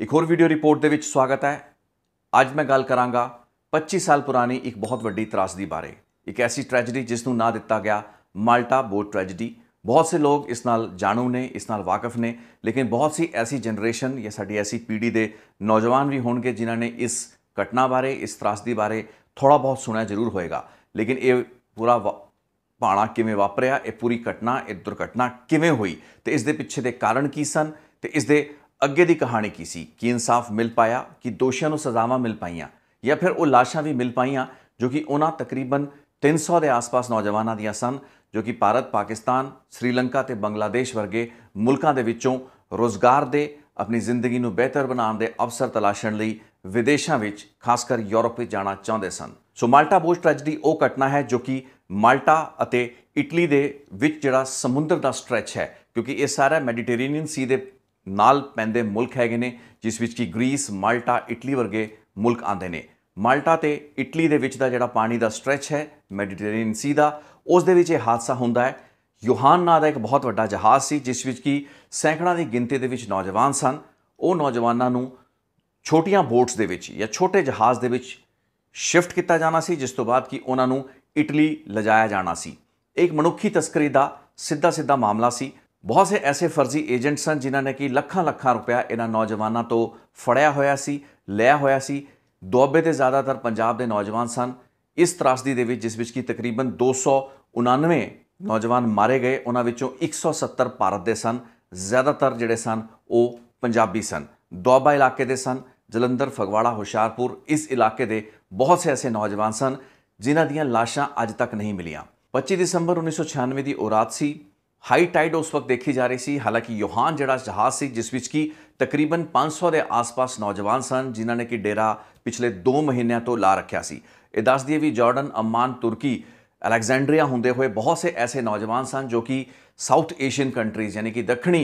ਇੱਕ ਹੋਰ video report ਦੇ ਵਿੱਚ ਸਵਾਗਤ ਹੈ ਅੱਜ ਮੈਂ ਗੱਲ ਕਰਾਂਗਾ 25 ਸਾਲ ਪੁਰਾਣੀ ਇੱਕ ਬਹੁਤ ਵੱਡੀ ਤਰਾਸਦੀ ਬਾਰੇ ਇੱਕ ਐਸੀ ਟ੍ਰੈਜੇਡੀ ਜਿਸ ਨੂੰ ਨਾਂ ਦਿੱਤਾ ਗਿਆ ਮਾਲਟਾ ਬੋਟ ਟ੍ਰੈਜੇਡੀ ਬਹੁਤ ਸੇ ਲੋਕ ਇਸ ਨਾਲ ਜਾਣੂ ਨੇ ਇਸ ਨਾਲ ਵਾਕਿਫ ਨੇ ਲੇਕਿਨ ਬਹੁਤ ਸੀ ਐਸੀ ਜਨਰੇਸ਼ਨ ਜਾਂ ਸਾਡੀ ਐਸੀ ਪੀੜ੍ਹੀ ਦੇ ਨੌਜਵਾਨ ਵੀ ਹੋਣਗੇ ਜਿਨ੍ਹਾਂ ਨੇ ਇਸ ਘਟਨਾ ਬਾਰੇ ਇਸ ਤਰਾਸਦੀ ਬਾਰੇ ਥੋੜਾ ਬਹੁਤ ਸੁਣਿਆ ਜ਼ਰੂਰ ਹੋਏਗਾ ਲੇਕਿਨ ਇਹ ਪੂਰਾ ਪਾਣਾ ਕਿਵੇਂ ਵਾਪਰਿਆ ਇਹ ਪੂਰੀ ਘਟਨਾ ਇਹ ਦੁਰਘਟਨਾ ਕਿਵੇਂ ਹੋਈ ਤੇ ਇਸ ਦੇ ਪਿੱਛੇ ਦੇ ਕਾਰਨ ਕੀ ਸਨ ਤੇ ਇਸ ਦੇ ਅੱਗੇ ਦੀ ਕਹਾਣੀ ਕੀ ਸੀ ਕਿ ਇਨਸਾਫ ਮਿਲ ਪਾਇਆ ਕਿ ਦੋਸ਼ੀਆਂ ਨੂੰ ਸਜ਼ਾਵਾਂ ਮਿਲ ਪਾਈਆਂ ਜਾਂ ਫਿਰ ਉਹ ਲਾਸ਼ਾਂ ਵੀ ਮਿਲ ਪਾਈਆਂ ਜੋ ਕਿ ਉਹਨਾਂ ਤਕਰੀਬਨ 300 ਦੇ ਆਸ-ਪਾਸ ਨੌਜਵਾਨਾਂ ਦੀਆਂ ਸਨ ਜੋ ਕਿ ਭਾਰਤ ਪਾਕਿਸਤਾਨ ਸ੍ਰੀਲੰਕਾ ਤੇ ਬੰਗਲਾਦੇਸ਼ ਵਰਗੇ ਮੁਲਕਾਂ ਦੇ ਵਿੱਚੋਂ ਰੋਜ਼ਗਾਰ ਦੇ ਆਪਣੀ ਜ਼ਿੰਦਗੀ ਨੂੰ ਬਿਹਤਰ ਬਣਾਉਣ ਦੇ ਅਵਸਰ ਤਲਾਸ਼ਣ ਲਈ ਵਿਦੇਸ਼ਾਂ ਵਿੱਚ ਖਾਸ ਕਰ ਯੂਰਪ ਵਿੱਚ ਜਾਣਾ ਚਾਹੁੰਦੇ ਸਨ ਸੋ ਮਾਲਟਾ ਬੋਸ ਟ੍ਰੈਜਡੀ ਉਹ ਘਟਨਾ ਹੈ ਜੋ ਕਿ ਮਾਲਟਾ ਅਤੇ ਇਟਲੀ ਦੇ ਵਿੱਚ ਜਿਹੜਾ ਸਮੁੰਦਰ ਦਾ ਸਟ੍ਰੈਚ ਹੈ ਕਿਉਂਕਿ ਇਹ ਸਾਰਾ ਮੈਡੀਟੇਰੀਅਨ ਸੀ ਦੇ ਨਾਲ ਪੈਂਦੇ ਮੁਲਕ ਹੈਗੇ ਨੇ ਜਿਸ ਵਿੱਚ ਕੀ ਗ੍ਰੀਸ ਮਾਲਟਾ ਇਟਲੀ ਵਰਗੇ ਮੁਲਕ ਆਂਦੇ ਨੇ ਮਾਲਟਾ ਤੇ ਇਟਲੀ ਦੇ ਵਿੱਚ ਦਾ ਜਿਹੜਾ ਪਾਣੀ ਦਾ ਸਟ੍ਰੈਚ ਹੈ ਮੈਡੀਟੇਰੀਅਨ ਸੀ ਦਾ ਉਸ ਦੇ ਵਿੱਚ ਇਹ ਹਾਦਸਾ ਹੁੰਦਾ ਹੈ ਯੋਹਾਨ ਨਾਂ ਦਾ ਇੱਕ ਬਹੁਤ ਵੱਡਾ ਜਹਾਜ਼ ਸੀ ਜਿਸ ਵਿੱਚ ਕੀ ਸੈਂਕੜਾਂ ਦੀ ਗਿਣਤੀ ਦੇ ਵਿੱਚ ਨੌਜਵਾਨ ਸਨ ਉਹ ਨੌਜਵਾਨਾਂ ਨੂੰ ਛੋਟੀਆਂ ਬੋਟਸ ਦੇ ਵਿੱਚ ਜਾਂ ਛੋਟੇ ਜਹਾਜ਼ ਦੇ ਵਿੱਚ ਸ਼ਿਫਟ ਕੀਤਾ ਜਾਣਾ ਸੀ ਜਿਸ ਤੋਂ ਬਾਅਦ ਕੀ ਉਹਨਾਂ ਨੂੰ ਇਟਲੀ ਲਿਜਾਇਆ ਜਾਣਾ ਸੀ ਇੱਕ ਮਨੁੱਖੀ ਤਸਕਰੀ ਦਾ ਸਿੱਧਾ ਸਿੱਧਾ ਮਾਮਲਾ ਸੀ ਬਹੁਤ ਸੇ ਐਸੇ ਫਰਜ਼ੀ ਏਜੰਟ ਸਨ ਜਿਨ੍ਹਾਂ ਨੇ ਕਿ ਲੱਖਾਂ ਲੱਖਾਂ ਰੁਪਇਆ ਇਹਨਾਂ ਨੌਜਵਾਨਾਂ ਤੋਂ ਫੜਿਆ ਹੋਇਆ ਸੀ ਲਿਆ ਹੋਇਆ ਸੀ ਦੋਬੇ ਤੇ ਜ਼ਿਆਦਾਤਰ ਪੰਜਾਬ ਦੇ ਨੌਜਵਾਨ ਸਨ ਇਸ ਤਰਾਸਦੀ ਦੇ ਵਿੱਚ ਜਿਸ ਵਿੱਚ ਕਿ ਤਕਰੀਬਨ 299 ਨੌਜਵਾਨ ਮਾਰੇ ਗਏ ਉਹਨਾਂ ਵਿੱਚੋਂ 170 ਭਾਰਤ ਦੇ ਸਨ ਜ਼ਿਆਦਾਤਰ ਜਿਹੜੇ ਸਨ ਉਹ ਪੰਜਾਬੀ ਸਨ ਦੋਬਾ ਇਲਾਕੇ ਦੇ ਸਨ ਜਲੰਧਰ ਫਗਵਾੜਾ ਹੁਸ਼ਿਆਰਪੁਰ ਇਸ ਇਲਾਕੇ ਦੇ ਬਹੁਤ ਸੇ ਐਸੇ ਨੌਜਵਾਨ ਸਨ ਜਿਨ੍ਹਾਂ ਦੀਆਂ ਲਾਸ਼ਾਂ ਅੱਜ ਤੱਕ ਨਹੀਂ ਮਿਲੀਆਂ 25 ਦਸੰਬਰ 1996 ਦੀ ਉਹ ਰਾਤ ਸੀ ਹਾਈ ਟਾਈਡ ਉਸ ਵਕਤ ਦੇਖੀ ਜਾ ਰਹੀ ਸੀ ਹਾਲਾਂਕਿ ਯੋਹਾਨ ਜਿਹੜਾ ਜਹਾਜ਼ ਸੀ ਜਿਸ ਵਿੱਚ ਕੀ ਤਕਰੀਬਨ 500 ਦੇ ਆਸ-ਪਾਸ ਨੌਜਵਾਨ ਸਨ ਜਿਨ੍ਹਾਂ ਨੇ ਕਿ ਡੇਰਾ ਪਿਛਲੇ 2 ਮਹੀਨਿਆਂ ਤੋਂ ਲਾ ਰੱਖਿਆ ਸੀ ਇਹ ਦੱਸ ਦਈਏ ਵੀ ਜਾਰਡਨ ਅਮਾਨ ਤੁਰਕੀ ਅਲੈਗਜ਼ੈਂਡਰੀਆ ਹੁੰਦੇ ਹੋਏ ਬਹੁਤ ਸੇ ਐਸੇ ਨੌਜਵਾਨ ਸਨ ਜੋ ਕਿ ਸਾਊਥ ਏਸ਼ੀਅਨ ਕੰਟਰੀਜ਼ ਯਾਨੀ ਕਿ ਦੱਖਣੀ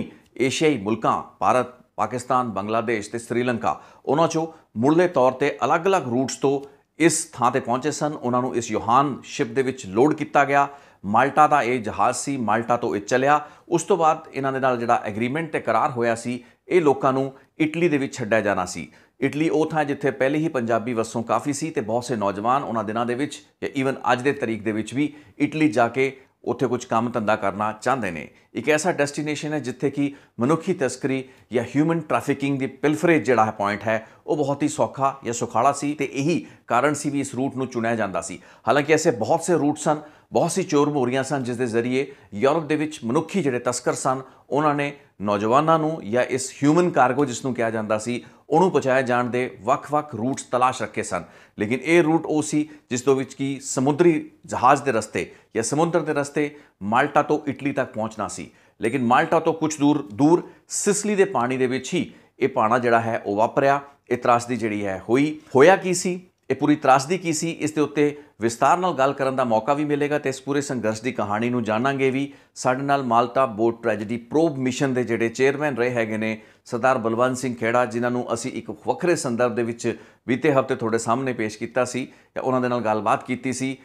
ਏਸ਼ੀਆਈ ਮੁਲਕਾਂ ਭਾਰਤ ਪਾਕਿਸਤਾਨ ਬੰਗਲਾਦੇਸ਼ ਤੇ ਸ੍ਰੀਲੰਕਾ ਉਹਨਾਂ ਚੋਂ ਮੁੱਢਲੇ ਤੌਰ ਤੇ ਅਲੱਗ-ਅਲੱਗ ਰੂਟਸ ਤੋਂ ਇਸ ਥਾਂ ਤੇ ਪਹੁੰਚੇ ਸਨ ਉਹਨਾਂ ਨੂੰ ਇਸ ਯੋਹਾਨ ਸ਼ਿਪ ਦੇ ਵਿੱਚ ਲੋਡ ਕੀਤਾ ਗਿਆ ਮਾਲਟਾ ਦਾ ਇਹ ਜਹਾਜ਼ ਸੀ ਮਾਲਟਾ ਤੋਂ ਇਹ ਚੱਲਿਆ ਉਸ ਤੋਂ ਬਾਅਦ ਇਹਨਾਂ ਦੇ ਨਾਲ ਜਿਹੜਾ ਐਗਰੀਮੈਂਟ ਤੇ ਕਰਾਰ ਹੋਇਆ ਸੀ ਇਹ ਲੋਕਾਂ ਨੂੰ ਇਟਲੀ ਦੇ ਵਿੱਚ ਛੱਡਿਆ ਜਾਣਾ ਸੀ ਇਟਲੀ ਉਹ ਥਾਂ ਜਿੱਥੇ ਪਹਿਲੇ ਹੀ ਪੰਜਾਬੀ ਵੱਸੋਂ ਕਾਫੀ ਸੀ ਤੇ ਬਹੁਤ ਸੇ ਨੌਜਵਾਨ ਉਹਨਾਂ ਦਿਨਾਂ ਦੇ ਵਿੱਚ ਜਾਂ ਈਵਨ ਅੱਜ ਦੇ ਤਰੀਕ ਦੇ ਵਿੱਚ ਵੀ ਇਟਲੀ ਜਾ ਕੇ ਉੱਥੇ ਕੁਝ ਕੰਮ ਧੰਦਾ ਕਰਨਾ ਚਾਹੁੰਦੇ ਨੇ ਇੱਕ ਐਸਾ ਡੈਸਟੀਨੇਸ਼ਨ ਹੈ ਜਿੱਥੇ ਕਿ ਮਨੁੱਖੀ ਤਸਕਰੀ ਜਾਂ ਹਿਊਮਨ ਟ੍ਰੈਫਿਕਿੰਗ ਦੀ ਪਿਲਫਰੇਜ ਜਿਹੜਾ ਹੈ ਪੁਆਇੰਟ ਹੈ ਉਹ ਬਹੁਤ ਹੀ ਸੌਖਾ ਜਾਂ ਸੁਖਾਲਾ ਸੀ ਤੇ ਇਹੀ ਕਾਰਨ ਸੀ ਵੀ ਇਸ ਰੂਟ ਨੂੰ ਚੁਣਿਆ ਜਾਂਦਾ ਸੀ ਹਾਲਾਂਕਿ ਐਸੇ ਬਹੁਤ ਸੇ ਰੂਟਸ ਹਨ ਬਹੁਤ ਸੀ ਚੋਰ ਮੋਰੀਆਂ ਸਨ ਜਿਸ ਦੇ ਜ਼ਰੀਏ ਯੂਰਪ ਦੇ ਵਿੱਚ ਮਨੁੱਖੀ ਜਿਹੜੇ ਤਸਕਰ ਸਨ ਉਹਨਾਂ ਨੇ ਨੌਜਵਾਨਾਂ ਨੂੰ ਜਾਂ ਇਸ ਹਿਊਮਨ ਕਾਰਗੋ ਜਿਸ ਨੂੰ ਕਿਹਾ ਜਾਂਦਾ ਸੀ ਉਹਨੂੰ ਪਹੁੰਚਾਇਆ ਜਾਣ ਦੇ ਵੱਖ-ਵੱਖ ਰੂਟਸ ਤਲਾਸ਼ ਰੱਖੇ ਸਨ ਲੇਕਿਨ ਇਹ ਰੂਟ ਉਹ ਸੀ ਜਿਸ ਤੋਂ ਵਿੱਚ ਕੀ ਸਮੁੰਦਰੀ ਜਹਾਜ਼ ਦੇ ਰਸਤੇ ਜਾਂ ਸਮੁੰਦਰ ਦੇ ਰਸਤੇ ਮਾਲਟਾ ਤੋਂ ਇਟਲੀ ਤੱਕ ਪਹੁੰਚਣਾ ਸੀ ਲੇਕਿਨ ਮਾਲਟਾ ਤੋਂ ਕੁਝ ਦੂਰ ਦੂਰ ਸਿਸਲੀ ਦੇ ਪਾਣੀ ਦੇ ਵਿੱਚ ਹੀ ਇਹ ਪਾਣਾ ਜਿਹੜਾ ਹੈ ਉਹ ਵਾਪਰਿਆ ਇਤਰਾਸ ਦੀ ਜਿਹੜੀ ਹੈ ਹੋਈ ਹੋਇਆ ਕੀ ਸੀ ਇਹ ਪੂਰੀ ਤਰਾਸਦੀ ਕੀ ਸੀ ਇਸ ਦੇ ਉੱਤੇ ਵਿਸਤਾਰ ਨਾਲ ਗੱਲ ਕਰਨ ਦਾ ਮੌਕਾ ਵੀ ਮਿਲੇਗਾ ਤੇ ਇਸ ਪੂਰੇ ਸੰਘਰਸ਼ ਦੀ ਕਹਾਣੀ ਨੂੰ ਜਾਣਾਂਗੇ ਵੀ ਸਾਡੇ ਨਾਲ Malta boat tragedy probe mission ਦੇ ਜਿਹੜੇ ਚੇਅਰਮੈਨ ਰਹੇ ਹੈਗੇ ਨੇ ਸਰਦਾਰ ਬਲਵੰਤ ਸਿੰਘ ਖੇੜਾ ਜਿਨ੍ਹਾਂ ਨੂੰ ਅਸੀਂ ਇੱਕ ਵੱਖਰੇ ਸੰਦਰਭ ਦੇ ਵਿੱਚ ਬੀਤੇ ਹਫ਼ਤੇ ਤੁਹਾਡੇ ਸਾਹਮਣੇ ਪੇਸ਼ ਕੀਤਾ ਸੀ ਜਾਂ ਉਹਨਾਂ ਦੇ ਨਾਲ ਗੱਲਬਾਤ ਕੀਤੀ ਸੀ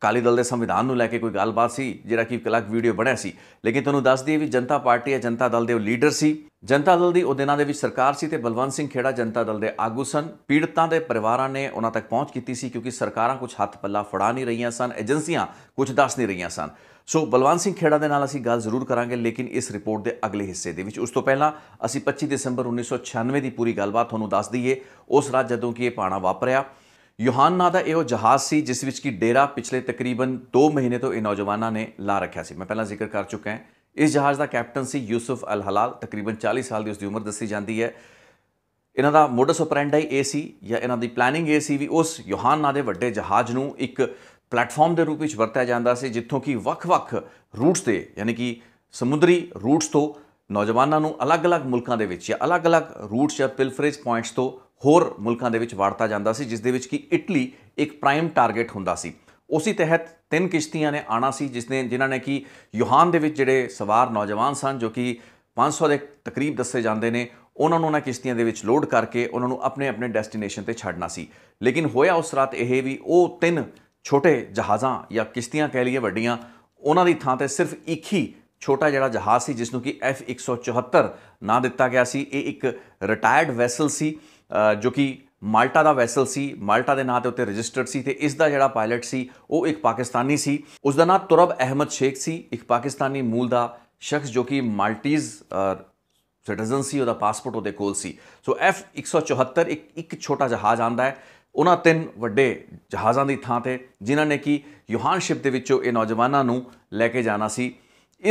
ਕਾਲੀ ਦਲ ਦੇ ਸੰਵਿਧਾਨ ਨੂੰ ਲੈ ਕੇ ਕੋਈ ਗੱਲਬਾਤ ਸੀ ਜਿਹੜਾ ਕਿ ਕਲਕ ਵੀਡੀਓ ਬਣਿਆ ਸੀ ਲੇਕਿਨ ਤੁਹਾਨੂੰ ਦੱਸ ਦਈਏ ਵੀ ਜਨਤਾ ਪਾਰਟੀ ਹੈ ਜਨਤਾ ਦਲ ਦੇ ਉਹ ਲੀਡਰ ਸੀ ਜਨਤਾ ਦਲ ਦੀ ਉਹ ਦਿਨਾਂ ਦੇ ਵਿੱਚ ਸਰਕਾਰ ਸੀ ਤੇ ਬਲਵੰਤ ਸਿੰਘ ਖੇੜਾ ਜਨਤਾ ਦਲ ਦੇ ਆਗੂ ਸਨ ਪੀੜਤਾਂ ਦੇ ਪਰਿਵਾਰਾਂ ਨੇ ਉਹਨਾਂ ਤੱਕ ਪਹੁੰਚ ਕੀਤੀ ਸੀ ਕਿਉਂਕਿ ਸਰਕਾਰਾਂ ਕੁਝ ਹੱਥ ਪੱਲਾ ਫੜਾ ਨਹੀਂ ਰਹੀਆਂ ਸਨ ਏਜੰਸੀਆਂ ਕੁਝ ਦੱਸ ਨਹੀਂ ਰਹੀਆਂ ਸਨ ਸੋ ਬਲਵੰਤ ਸਿੰਘ ਖੇੜਾ ਦੇ ਨਾਲ ਅਸੀਂ ਗੱਲ ਜ਼ਰੂਰ ਕਰਾਂਗੇ ਲੇਕਿਨ ਇਸ ਰਿਪੋਰਟ ਦੇ ਅਗਲੇ ਹਿੱਸੇ ਦੇ ਵਿੱਚ ਉਸ ਤੋਂ ਪਹਿਲਾਂ ਅਸੀਂ 25 ਦਸੰਬਰ 1996 ਦੀ ਪੂਰੀ ਗੱਲਬਾਤ ਤੁਹਾਨੂੰ ਦੱਸ ਦਈਏ ਉਸ ਰਾਤ ਜਦੋਂ ਕਿ ਇਹ ਪਾਣਾ ਵਾਪਰਿਆ ਯੋਹਾਨਾ ਦਾ ਇਹੋ ਜਹਾਜ਼ ਸੀ ਜਿਸ ਵਿੱਚ ਕੀ ਡੇਰਾ ਪਿਛਲੇ ਤਕਰੀਬਨ 2 ਮਹੀਨੇ ਤੋਂ ਇਹ ਨੌਜਵਾਨਾਂ ਨੇ ਲਾ ਰੱਖਿਆ ਸੀ ਮੈਂ ਪਹਿਲਾਂ ਜ਼ਿਕਰ ਕਰ ਚੁੱਕਾ ਹਾਂ ਇਸ ਜਹਾਜ਼ ਦਾ ਕੈਪਟਨ ਸੀ ਯੂਸਫ ਅਲ ਹਲਾਲ ਤਕਰੀਬਨ 40 ਸਾਲ ਦੀ ਉਸ ਦੀ ਉਮਰ ਦੱਸੀ ਜਾਂਦੀ ਹੈ ਇਹਨਾਂ ਦਾ ਮੋਡਸ ਆਪਰੈਂਡਾਈ ਏ ਸੀ ਜਾਂ ਇਹਨਾਂ ਦੀ ਪਲੈਨਿੰਗ ਏ ਸੀ ਵੀ ਉਸ ਯੋਹਾਨਾ ਦੇ ਵੱਡੇ ਜਹਾਜ਼ ਨੂੰ ਇੱਕ ਪਲੇਟਫਾਰਮ ਦੇ ਰੂਪ ਵਿੱਚ ਵਰਤਿਆ ਜਾਂਦਾ ਸੀ ਜਿੱਥੋਂ ਕਿ ਵੱਖ-ਵੱਖ ਰੂਟਸ ਤੇ ਯਾਨੀ ਕਿ ਸਮੁੰਦਰੀ ਰੂਟਸ ਤੋਂ ਨੌਜਵਾਨਾਂ ਨੂੰ ਅਲੱਗ-ਅਲੱਗ ਮੁਲਕਾਂ ਦੇ ਵਿੱਚ ਜਾਂ ਅਲੱਗ-ਅਲੱਗ ਰੂਟਸ ਜਾਂ ਪਿਲਫਰੇਜ ਪੁਆਇੰਟਸ ਤੋਂ ਹੋਰ ਮੁਲਕਾਂ ਦੇ ਵਿੱਚ ਵਾਰਤਾ ਜਾਂਦਾ ਸੀ ਜਿਸ ਦੇ ਵਿੱਚ ਕਿ ਇਟਲੀ ਇੱਕ ਪ੍ਰਾਈਮ ਟਾਰਗੇਟ ਹੁੰਦਾ ਸੀ ਉਸੇ ਤਹਿਤ ਤਿੰਨ ਕਿਸ਼ਤੀਆਂ ਨੇ ਆਣਾ ਸੀ ਜਿਸ ਨੇ ਜਿਨ੍ਹਾਂ ਨੇ ਕਿ ਯੋਹਾਨ ਦੇ ਵਿੱਚ ਜਿਹੜੇ ਸਵਾਰ ਨੌਜਵਾਨ ਸਨ ਜੋ ਕਿ 500 ਦੇ ਤਕਰੀਬ ਦੱਸੇ ਜਾਂਦੇ ਨੇ ਉਹਨਾਂ ਨੂੰ ਉਹਨਾਂ ਕਿਸ਼ਤੀਆਂ ਦੇ ਵਿੱਚ ਲੋਡ ਕਰਕੇ ਉਹਨਾਂ ਨੂੰ ਆਪਣੇ ਆਪਣੇ ਡੈਸਟੀਨੇਸ਼ਨ ਤੇ ਛੱਡਣਾ ਸੀ ਲੇਕਿਨ ਹੋਇਆ ਉਸ ਰਾਤ ਇਹ ਵੀ ਉਹ ਤਿੰਨ ਛੋਟੇ ਜਹਾਜ਼ਾਂ ਜਾਂ ਕਿਸ਼ਤੀਆਂ ਕਹਿ ਲਈਏ ਵੱਡੀਆਂ ਉਹਨਾਂ ਦੀ ਥਾਂ ਤੇ ਸਿਰਫ ਇੱਕ ਹੀ ਛੋਟਾ ਜਿਹੜਾ ਜਹਾਜ਼ ਸੀ ਜਿਸ ਨੂੰ ਕਿ F174 ਨਾਂ ਦਿੱਤਾ ਗਿਆ ਸੀ ਇਹ ਇੱਕ ਰਿਟਾਇਰਡ ਵੈਸਲ ਸੀ ਜੋ ਕਿ ਮਾਲਟਾ ਦਾ ਵੈਸਲ ਸੀ ਮਾਲਟਾ ਦੇ ਨਾਂ ਤੇ ਉੱਤੇ ਰਜਿਸਟਰਡ ਸੀ ਤੇ ਇਸ ਦਾ ਜਿਹੜਾ ਪਾਇਲਟ ਸੀ ਉਹ ਇੱਕ ਪਾਕਿਸਤਾਨੀ ਸੀ ਉਸ ਦਾ ਨਾਂ ਤੁਰਬ ਅਹਿਮਦ ਸ਼ੇਖ ਸੀ ਇੱਕ ਪਾਕਿਸਤਾਨੀ ਮੂਲ ਦਾ ਸ਼ਖਸ ਜੋ ਕਿ ਮਾਲਟੀਜ਼ ਸਿਟੀਜ਼ਨ ਸੀ ਉਹਦਾ ਪਾਸਪੋਰਟ ਉਹਦੇ ਕੋਲ ਸੀ ਸੋ ਐਫ 174 ਇੱਕ ਇੱਕ ਛੋਟਾ ਜਹਾਜ਼ ਆਂਦਾ ਹੈ ਉਹਨਾਂ ਤਿੰਨ ਵੱਡੇ ਜਹਾਜ਼ਾਂ ਦੀ ਥਾਂ ਤੇ ਜਿਨ੍ਹਾਂ ਨੇ ਕਿ ਯੋਹਾਨਸ਼ਿਪ ਦੇ ਵਿੱਚੋਂ ਇਹ ਨੌਜਵਾਨਾਂ ਨੂੰ ਲੈ ਕੇ ਜਾਣਾ ਸੀ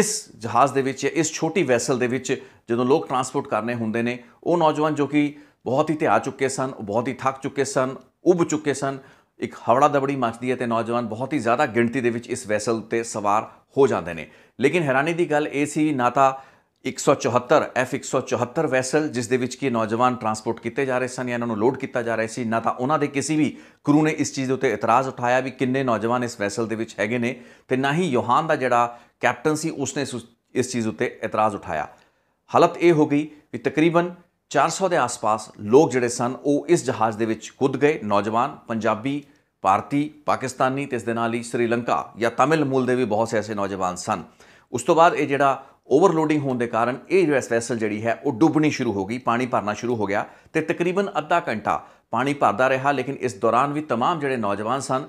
ਇਸ ਜਹਾਜ਼ ਦੇ ਵਿੱਚ ਇਸ ਛੋਟੀ ਵੈਸਲ ਦੇ ਵਿੱਚ ਜਦੋਂ ਲੋਕ ਟਰਾਂਸਪੋਰਟ ਕਰਨੇ ਹੁੰਦੇ ਨੇ ਉਹ ਨੌਜਵਾਨ ਜੋ ਕਿ ਬਹੁਤ ਹੀ ਧਿਆ ਚੁੱਕੇ ਸਨ ਬਹੁਤ ਹੀ ਥੱਕ ਚੁੱਕੇ ਸਨ ਉਬ ਚੁੱਕੇ ਸਨ ਇੱਕ ਹਵੜਾ ਦਬੜੀ ਮਚਦੀ ਹੈ ਤੇ ਨੌਜਵਾਨ ਬਹੁਤ ਹੀ ਜ਼ਿਆਦਾ ਗਿਣਤੀ ਦੇ ਵਿੱਚ ਇਸ ਵੈਸਲ ਤੇ ਸਵਾਰ ਹੋ ਜਾਂਦੇ ਨੇ ਲੇਕਿਨ ਹੈਰਾਨੀ ਦੀ ਗੱਲ ਇਹ ਸੀ ਨਾ ਤਾਂ 174 F174 ਵੈਸਲ ਜਿਸ ਦੇ ਵਿੱਚ ਕੀ ਨੌਜਵਾਨ ਟਰਾਂਸਪੋਰਟ ਕੀਤੇ ਜਾ ਰਹੇ ਸਨ ਜਾਂ ਇਹਨਾਂ ਨੂੰ ਲੋਡ ਕੀਤਾ ਜਾ ਰਿਹਾ ਸੀ ਨਾ ਤਾਂ ਉਹਨਾਂ ਦੇ ਕਿਸੇ ਵੀ ਕਰੂ ਨੇ ਇਸ ਚੀਜ਼ ਦੇ ਉੱਤੇ ਇਤਰਾਜ਼ ਉਠਾਇਆ ਵੀ ਕਿੰਨੇ ਨੌਜਵਾਨ ਇਸ ਵੈਸਲ ਦੇ ਵਿੱਚ ਹੈਗੇ ਨੇ ਤੇ ਨਾ ਹੀ ਯੋਹਾਨ ਦਾ ਜਿਹੜਾ ਕੈਪਟਨ ਸੀ ਉਸਨੇ ਇਸ ਚੀਜ਼ ਉੱਤੇ ਇਤਰਾਜ਼ ਉਠਾਇਆ ਹਾਲਤ ਇਹ ਹੋ ਗਈ ਕਿ ਤਕਰੀਬਨ 400 ਦੇ ਆਸ-ਪਾਸ ਲੋਕ ਜਿਹੜੇ ਸਨ ਉਹ ਇਸ ਜਹਾਜ਼ ਦੇ ਵਿੱਚ ਕੁੱਦ ਗਏ ਨੌਜਵਾਨ ਪੰਜਾਬੀ ਭਾਰਤੀ ਪਾਕਿਸਤਾਨੀ ਤੇ ਇਸ ਦੇ ਨਾਲ ਹੀ ਸ੍ਰੀਲੰਕਾ ਜਾਂ ਤਾਮਿਲ ਮੂਲ ਦੇ ਵੀ ਬਹੁਤ ਸਾਰੇ ਨੌਜਵਾਨ ਸਨ ਉਸ ਤੋਂ ਬਾਅਦ ਇਹ ਜਿਹੜਾ ਓਵਰਲੋਡਿੰਗ ਹੋਣ ਦੇ ਕਾਰਨ ਇਹ ਜਿਹੜਾ ਵੈਸਲ ਜਿਹੜੀ ਹੈ ਉਹ ਡੁੱਬਣੀ ਸ਼ੁਰੂ ਹੋ ਗਈ ਪਾਣੀ ਭਰਨਾ ਸ਼ੁਰੂ ਹੋ ਗਿਆ ਤੇ ਤਕਰੀਬਨ ਅੱਧਾ ਘੰਟਾ ਪਾਣੀ ਭਰਦਾ ਰਿਹਾ ਲੇਕਿਨ ਇਸ ਦੌਰਾਨ ਵੀ तमाम ਜਿਹੜੇ ਨੌਜਵਾਨ ਸਨ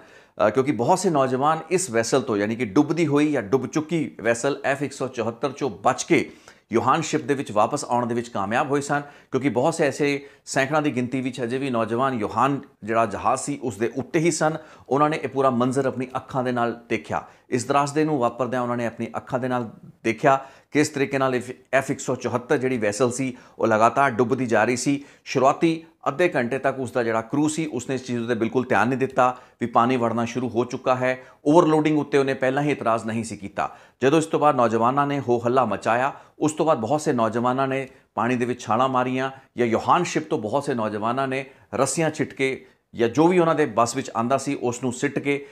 ਕਿਉਂਕਿ ਬਹੁਤ ਸੇ ਨੌਜਵਾਨ ਇਸ ਵੈਸਲ ਤੋਂ ਯਾਨੀ ਕਿ ਡੁੱਬਦੀ ਹੋਈ ਜਾਂ ਡੁੱਬ ਚੁੱਕੀ ਵੈਸਲ F174 ਚੋਂ ਬਚ ਕੇ ਯੋਹਾਨ ਸ਼ਿਪ ਦੇ ਵਿੱਚ ਵਾਪਸ ਆਉਣ ਦੇ ਵਿੱਚ ਕਾਮਯਾਬ ਹੋਏ ਸਨ ਕਿਉਂਕਿ ਬਹੁਤ ਸੇ ਐਸੇ ਸੈਂਕੜਾਂ ਦੀ ਗਿਣਤੀ ਵਿੱਚ ਅਜੇ ਵੀ ਨੌਜਵਾਨ ਯੋਹਾਨ ਜਿਹੜਾ ਜਹਾਜ਼ ਸੀ ਉਸ ਦੇ ਉੱਤੇ ਹੀ ਸਨ ਉਹਨਾਂ ਨੇ ਇਹ ਪੂਰਾ ਮੰਜ਼ਰ ਆਪਣੀ ਅੱਖਾਂ ਦੇ ਨਾਲ ਦੇਖਿਆ ਇਸ ਦਰਾਸਦੇ ਨੂੰ ਵਾਪਰਦਿਆਂ ਉਹਨਾਂ ਨੇ ਆਪਣੀ ਅੱਖਾਂ ਦੇ ਨਾਲ ਦੇਖਿਆ ਕਿਸ ਤਰੀਕੇ ਨਾਲ F174 ਜਿਹੜੀ ਵੈਸਲ ਸੀ ਉਹ ਲਗਾਤਾਰ ਡੁੱਬਦੀ ਜਾ ਰਹੀ ਸੀ ਸ਼ੁਰੂਆਤੀ ਅੱਧੇ ਘੰਟੇ ਤੱਕ ਉਸ ਦਾ ਜਿਹੜਾ ਕਰੂ ਸੀ ਉਸਨੇ ਇਸ ਚੀਜ਼ ਉੱਤੇ ਬਿਲਕੁਲ ਧਿਆਨ ਨਹੀਂ ਦਿੱਤਾ ਵੀ ਪਾਣੀ ਵੜਨਾ ਸ਼ੁਰੂ ਹੋ ਚੁੱਕਾ ਹੈ ਓਵਰਲੋਡਿੰਗ ਉੱਤੇ ਉਹਨੇ ਪਹਿਲਾਂ ਹੀ ਇਤਰਾਜ਼ ਨਹੀਂ ਸੀ ਕੀਤਾ ਜਦੋਂ ਇਸ ਤੋਂ ਬਾਅਦ ਨੌਜਵਾਨਾਂ ਨੇ ਹੋ ਹੱਲਾ ਮਚਾਇਆ ਉਸ ਤੋਂ ਬਾਅਦ ਬਹੁਤ ਸੇ ਨੌਜਵਾਨਾਂ ਨੇ ਪਾਣੀ ਦੇ ਵਿੱਚ ਛਾਲਾਂ ਮਾਰੀਆਂ ਜਾਂ ਯੋਹਾਨ ਸ਼ਿਪ ਤੋਂ ਬਹੁਤ ਸੇ ਨੌਜਵਾਨਾਂ ਨੇ ਰੱਸੀਆਂ ਛਿਟਕੇ ਜਾਂ ਜੋ ਵੀ ਉਹਨਾਂ ਦੇ ਬਸ ਵਿੱਚ ਆਂਦਾ ਸੀ ਉਸ ਨੂੰ ਸਿੱਟ ਕੇ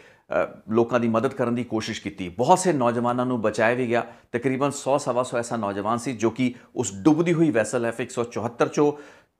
ਲੋਕਾਂ ਦੀ ਮਦਦ ਕਰਨ ਦੀ ਕੋਸ਼ਿਸ਼ ਕੀਤੀ ਬਹੁਤ ਸੇ ਨੌਜਵਾਨਾਂ ਨੂੰ ਬਚਾਇਆ ਵੀ ਗਿਆ ਤਕਰੀਬਨ 100 ਸਵਾ 100 ਐਸਾ ਨੌਜਵਾਨ ਸੀ ਜੋ ਕਿ ਉਸ ਡੁੱਬਦੀ ਹੋਈ ਵੈਸਲ ਐਫ 174 ਚੋਂ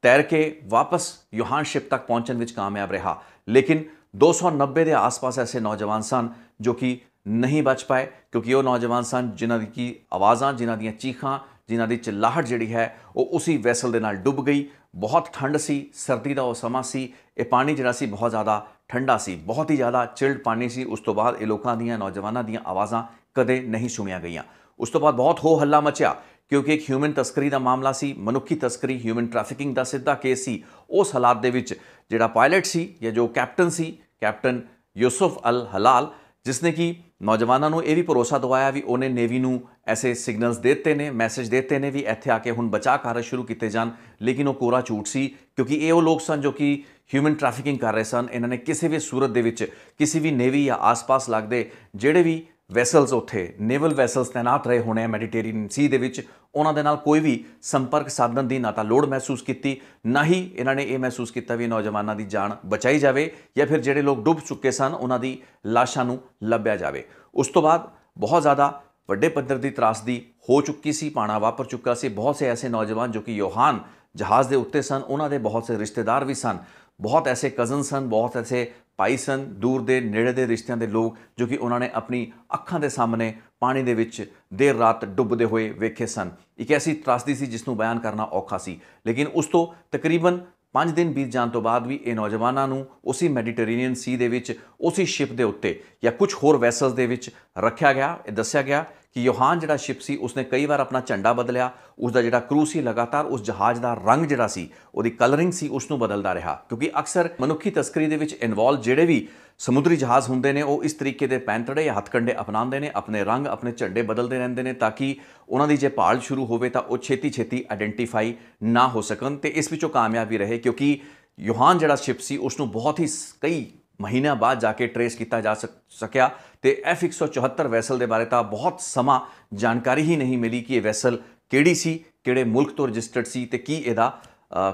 ਤੈਰ ਕੇ ਵਾਪਸ ਯੋਹਾਨ ਸ਼ਿਪ ਤੱਕ ਪਹੁੰਚਣ ਵਿੱਚ ਕਾਮਯਾਬ ਰਿਹਾ ਲੇਕਿਨ 290 ਦੇ ਆਸ-ਪਾਸ ਐਸੇ ਨੌਜਵਾਨ ਸਨ ਜੋ ਕਿ ਨਹੀਂ ਬਚ ਪਾਏ ਕਿਉਂਕਿ ਉਹ ਨੌਜਵਾਨ ਸਨ ਜਿਨ੍ਹਾਂ ਦੀ ਕੀ ਆਵਾਜ਼ਾਂ ਜਿਨ੍ਹਾਂ ਦੀਆਂ ਚੀਖਾਂ ਜਿਨ੍ਹਾਂ ਦੀ ਚਿਲਾਹਟ ਜਿਹੜੀ ਹੈ ਉਹ ਉਸੇ ਵੈਸਲ ਦੇ ਨਾਲ ਡੁੱਬ ਗਈ ਬਹੁਤ ਠੰਡ ਸੀ ਸਰਦੀ ਦਾ ਉਹ ਸਮਾਂ ਸੀ ਇਹ ਪਾਣੀ ਜਿਹੜਾ ਸੀ ਬਹੁਤ ਜ਼ਿਆਦਾ ਠੰਡਾ ਸੀ ਬਹੁਤ ਹੀ ਜ਼ਿਆਦਾ ਚਿਲਡ ਪਾਣੀ ਸੀ ਉਸ ਤੋਂ ਬਾਅਦ ਇਹ ਲੋਕਾਂ ਦੀਆਂ ਨੌਜਵਾਨਾਂ ਦੀਆਂ ਆਵਾਜ਼ਾਂ ਕਦੇ ਨਹੀਂ ਸੁਣੀਆਂ ਗਈਆਂ ਉਸ ਤੋਂ ਬਾਅਦ ਬਹੁਤ ਹੋ ਹੱਲਾ ਮਚਿਆ ਕਿਉਂਕਿ ਇੱਕ ਹਿਊਮਨ ਤਸਕਰੀ ਦਾ ਮਾਮਲਾ ਸੀ ਮਨੁੱਖੀ ਤਸਕਰੀ ਹਿਊਮਨ ਟ੍ਰੈਫਿਕਿੰਗ ਦਾ ਸਿੱਧਾ ਕੇਸ ਸੀ ਉਸ ਹਾਲਾਤ ਦੇ ਵਿੱਚ ਜਿਹੜਾ ਪਾਇਲਟ ਸੀ ਜਾਂ ਜੋ ਕੈਪਟਨ ਸੀ ਕੈਪਟਨ ਯੂਸਫ ਅਲ ਹਲਾਲ ਜਿਸ ਨੇ ਕਿ ਨੌਜਵਾਨਾਂ ਨੂੰ ਇਹ ਵੀ ਭਰੋਸਾ ਦਵਾਇਆ ਵੀ ਉਹਨੇ ਨੇਵੀ ਨੂੰ ਐਸੇ ਸਿਗਨਲਸ ਦਿੱਤੇ ਨੇ ਮੈਸੇਜ ਦਿੱਤੇ ਨੇ ਵੀ ਇੱਥੇ ਆ ਕੇ ਹੁਣ ਬਚਾਅ ਕਾਰਜ ਸ਼ੁਰੂ ਕੀਤੇ ਜਾਣ ਲੇਕਿਨ ਉਹ ਕੋਰਾ ਝੂਠ ਸੀ ਕਿਉਂਕਿ ਇਹ ਉਹ ਲੋਕ ਸਨ ਜੋ ਕਿ ਹਿਊਮਨ ਟ੍ਰੈਫਿਕਿੰਗ ਕਰ ਰਹੇ ਸਨ ਇਹਨਾਂ ਨੇ ਕਿਸੇ ਵੀ ਸੂਰਤ ਦੇ ਵਿੱਚ ਕਿਸੇ ਵੀ ਨੇਵੀ ਜਾਂ ਆਸ-ਪਾਸ ਲੱਗਦੇ ਜਿਹੜੇ ਵੀ ਵੈਸਲਸ ਉੱਥੇ ਨੇਵਲ ਵੈਸਲਸ ਤਾਇਨਾਤ ਰਹੇ ਹੋਣੇ ਆ ਮੈਡੀਟੇਰੀਅਨ ਸੀ ਦੇ ਵਿੱਚ ਉਹਨਾਂ ਦੇ ਨਾਲ ਕੋਈ ਵੀ ਸੰਪਰਕ ਸਾਧਨ ਦੀ ਨਾ ਤਾਂ ਲੋੜ ਮਹਿਸੂਸ ਕੀਤੀ ਨਾ ਹੀ ਇਹਨਾਂ ਨੇ ਇਹ ਮਹਿਸੂਸ ਕੀਤਾ ਵੀ ਨੌਜਵਾਨਾਂ ਦੀ ਜਾਨ ਬਚਾਈ ਜਾਵੇ ਜਾਂ ਫਿਰ ਜਿਹੜੇ ਲੋਕ ਡੁੱਬ ਚੁੱਕੇ ਸਨ ਉਹਨਾਂ ਦੀ ਲਾਸ਼ਾਂ ਨੂੰ ਲੱਭਿਆ ਜਾਵੇ ਉਸ ਤੋਂ ਬਾਅਦ ਬਹੁਤ ਜ਼ਿਆਦਾ ਵੱਡੇ ਪੱਧਰ ਦੀ ਤਰਾਸਦੀ ਹੋ ਚੁੱਕੀ ਸੀ ਪਾਣਾ ਵਾਪਰ ਚੁੱਕਾ ਸੀ ਬਹੁਤ ਸੇ ਐਸੇ ਨੌਜਵਾਨ ਜੋ ਕਿ ਯੋਹਾਨ ਜਹਾਜ਼ ਦੇ ਉੱਤੇ ਸਨ ਉਹਨਾਂ ਦੇ ਬਹੁਤ ਸੇ ਰਿਸ਼ਤੇਦਾਰ ਵੀ ਸਨ ਬਹੁਤ ਐਸੇ ਕਜ਼ਨ ਸਨ ਬਹੁਤ ਐਸੇ ਭਾਈ ਸਨ ਦੂਰ ਦੇ ਨੇੜੇ ਦੇ ਰਿਸ਼ਤਿਆਂ ਦੇ ਲੋਕ ਜੋ ਕਿ ਉਹਨਾਂ ਨੇ ਆਪਣੀ ਅੱਖਾਂ ਦੇ ਸਾਹਮਣੇ ਪਾਣੀ ਦੇ ਵਿੱਚ ਦੇਰ ਰਾਤ ਡੁੱਬਦੇ ਹੋਏ ਵੇਖੇ ਸਨ ਇੱਕ ਐਸੀ ਤਰਾਸਦੀ ਸੀ ਜਿਸ ਨੂੰ ਬਿਆਨ ਕਰਨਾ ਔਖਾ ਸੀ ਲੇਕਿਨ ਉਸ ਤੋਂ ਤਕਰੀਬਨ 5 ਦਿਨ ਬੀਤ ਜਾਣ ਤੋਂ ਬਾਅਦ ਵੀ ਇਹ ਨੌਜਵਾਨਾਂ ਨੂੰ ਉਸੇ ਮੈਡੀਟੇਰੀਅਨ ਸੀ ਦੇ ਵਿੱਚ ਉਸੇ ਸ਼ਿਪ ਦੇ ਉੱਤੇ ਜਾਂ ਕੁਝ ਹੋਰ ਵੈਸਲਸ ਦੇ ਵਿੱਚ ਰੱਖਿਆ ਗਿਆ ਇਹ ਦੱਸਿਆ ਗਿਆ ਕਿ ਯੋਹਾਨ ਜਿਹੜਾ ਸ਼ਿਪ ਸੀ ਉਸਨੇ ਕਈ ਵਾਰ ਆਪਣਾ ਝੰਡਾ ਬਦਲਿਆ ਉਸ ਦਾ ਜਿਹੜਾ ਕਰੂ ਸੀ ਲਗਾਤਾਰ ਉਸ ਜਹਾਜ਼ ਦਾ ਰੰਗ ਜਿਹੜਾ ਸੀ ਉਹਦੀ ਕਲਰਿੰਗ ਸੀ ਉਸ ਨੂੰ ਬਦਲਦਾ ਰਿਹਾ ਕਿਉਂਕਿ ਅਕਸਰ ਮਨੁੱਖੀ ਤਸਕਰੀ ਦੇ ਵਿੱਚ ਇਨਵੋਲ ਜਿਹੜੇ ਵੀ ਸਮੁੰਦਰੀ ਜਹਾਜ਼ ਹੁੰਦੇ ਨੇ ਉਹ ਇਸ ਤਰੀਕੇ ਦੇ ਪੈਂਤੜੇ ਜਾਂ ਹੱਥਕੰਡੇ ਅਪਣਾਉਂਦੇ ਨੇ ਆਪਣੇ ਰੰਗ ਆਪਣੇ ਝੰਡੇ ਬਦਲਦੇ ਰਹਿੰਦੇ ਨੇ ਤਾਂ ਕਿ ਉਹਨਾਂ ਦੀ ਜੇ ਭਾਲ ਸ਼ੁਰੂ ਹੋਵੇ ਤਾਂ ਉਹ ਛੇਤੀ ਛੇਤੀ ਆਇਡੈਂਟੀਫਾਈ ਨਾ ਹੋ ਸਕਣ ਤੇ ਇਸ ਵਿੱਚੋਂ ਕਾਮਯਾਬੀ ਰਹੇ ਕਿਉਂਕਿ ਯੋਹਾਨ ਜਿਹੜਾ ਸ਼ਿਪ ਸੀ ਉਸ ਨੂੰ ਬਹੁਤ ਹੀ ਕਈ ਮਹੀਨਾ ਬਾਅਦ ਜਾ ਕੇ ਟਰੇਸ ਕੀਤਾ ਜਾ ਸਕਿਆ ਤੇ F174 ਵੈਸਲ ਦੇ ਬਾਰੇ ਤਾਂ ਬਹੁਤ ਸਮਾਂ ਜਾਣਕਾਰੀ ਹੀ ਨਹੀਂ ਮਿਲੀ ਕਿ ਇਹ ਵੈਸਲ ਕਿਹੜੀ ਸੀ ਕਿਹੜੇ ਮੁਲਕ ਤੋਂ ਰਜਿਸਟਰਡ ਸੀ ਤੇ ਕੀ ਇਹਦਾ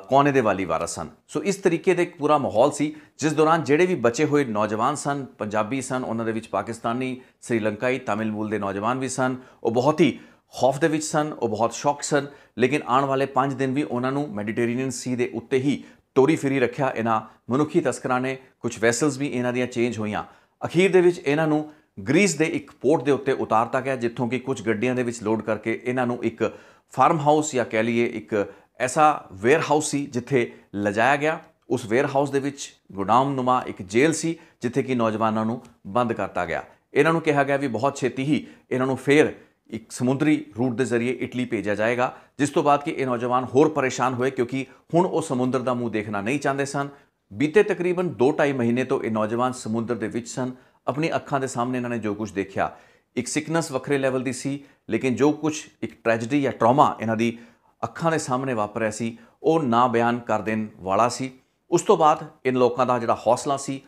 ਕੌਣ ਇਹਦੇ ਵਾਲੀ ਵਾਰਸ ਸਨ ਸੋ ਇਸ ਤਰੀਕੇ ਦੇ ਇੱਕ ਪੂਰਾ ਮਾਹੌਲ ਸੀ ਜਿਸ ਦੌਰਾਨ ਜਿਹੜੇ ਵੀ ਬਚੇ ਹੋਏ ਨੌਜਵਾਨ ਸਨ ਪੰਜਾਬੀ ਸਨ ਉਹਨਾਂ ਦੇ ਵਿੱਚ ਪਾਕਿਸਤਾਨੀ ਸ੍ਰੀਲੰਕਾਈ ਤਾਮਿਲ ਮੂਲ ਦੇ ਨੌਜਵਾਨ ਵੀ ਸਨ ਉਹ ਬਹੁਤ ਹੀ ਖੌਫ ਦੇ ਵਿੱਚ ਸਨ ਉਹ ਬਹੁਤ ਸ਼ੌਕ ਸਨ ਲੇਕਿਨ ਆਉਣ ਵਾਲੇ 5 ਦਿਨ ਵੀ ਉਹਨਾਂ ਨੂੰ ਮੈਡੀਟੇਰੀਅਨ ਸੀ ਦੇ ਉੱਤੇ ਹੀ ਤੋਰੀ ਫਰੀ ਰੱਖਿਆ ਇਹਨਾਂ ਮਨੁੱਖੀ ਤਸਕਰਾਂ ਨੇ ਕੁਝ ਵੈਸਲਸ ਵੀ ਇਹਨਾਂ ਦੀਆਂ ਚੇਂਜ ਹੋਈਆਂ ਅਖੀਰ ਦੇ ਵਿੱਚ ਇਹਨਾਂ ਨੂੰ ਗ੍ਰੀਸ ਦੇ ਇੱਕ ਪੋਰਟ ਦੇ ਉੱਤੇ ਉਤਾਰਤਾ ਗਿਆ ਜਿੱਥੋਂ ਕਿ ਕੁਝ ਗੱਡੀਆਂ ਦੇ ਵਿੱਚ ਲੋਡ ਕਰਕੇ ਇਹਨਾਂ ਨੂੰ ਇੱਕ ਫਾਰਮ ਹਾਊਸ ਜਾਂ ਕਹਿ ਲਈਏ ਇੱਕ ਐਸਾ ਵੇਅਰ ਹਾਊਸ ਸੀ ਜਿੱਥੇ ਲਜਾਇਆ ਗਿਆ ਉਸ ਵੇਅਰ ਹਾਊਸ ਦੇ ਵਿੱਚ ਗੋਡਾਊਨ ਨੁਮਾ ਇੱਕ ਜੇਲ੍ਹ ਸੀ ਜਿੱਥੇ ਕਿ ਨੌਜਵਾਨਾਂ ਨੂੰ ਬੰਦ ਕਰਤਾ ਗਿਆ ਇਹਨਾਂ ਨੂੰ ਕਿਹਾ ਗਿਆ ਵੀ ਬਹੁਤ ਛੇਤੀ ਹੀ ਇਹਨਾਂ ਨੂੰ ਫੇਰ ਇੱਕ ਸਮੁੰਦਰੀ ਰੂਟ ਦੇ ਜ਼ਰੀਏ ਇਟਲੀ ਭੇਜਿਆ ਜਾਏਗਾ ਜਿਸ ਤੋਂ ਬਾਅਦ ਕਿ ਇਹ ਨੌਜਵਾਨ ਹੋਰ ਪਰੇਸ਼ਾਨ ਹੋਏ ਕਿਉਂਕਿ ਹੁਣ ਉਹ ਸਮੁੰਦਰ ਦਾ ਮੂੰਹ ਦੇਖਣਾ ਨਹੀਂ ਚਾਹੁੰਦੇ ਸਨ ਬੀਤੇ ਤਕਰੀਬਨ 2.5 ਮਹੀਨੇ ਤੋਂ ਇਹ ਨੌਜਵਾਨ ਸਮੁੰਦਰ ਦੇ ਵਿੱਚ ਸਨ ਆਪਣੀ ਅੱਖਾਂ ਦੇ ਸਾਹਮਣੇ ਇਹਨਾਂ ਨੇ ਜੋ ਕੁਝ ਦੇਖਿਆ ਇੱਕ ਸਿਕਨੈਸ ਵੱਖਰੇ ਲੈਵਲ ਦੀ ਸੀ ਲੇਕਿਨ ਜੋ ਕੁਝ ਇੱਕ ਟ੍ਰੈਜੇਡੀ ਜਾਂ ਟਰਾਮਾ ਇਹਨਾਂ ਦੀ ਅੱਖਾਂ ਦੇ ਸਾਹਮਣੇ ਵਾਪਰਿਆ ਸੀ ਉਹ ਨਾ ਬਿਆਨ ਕਰ ਦੇਣ ਵਾਲਾ ਸੀ ਉਸ ਤੋਂ ਬਾਅਦ ਇਹਨ ਲੋਕਾਂ ਦਾ ਜਿਹੜਾ ਹੌਸਲਾ ਸੀ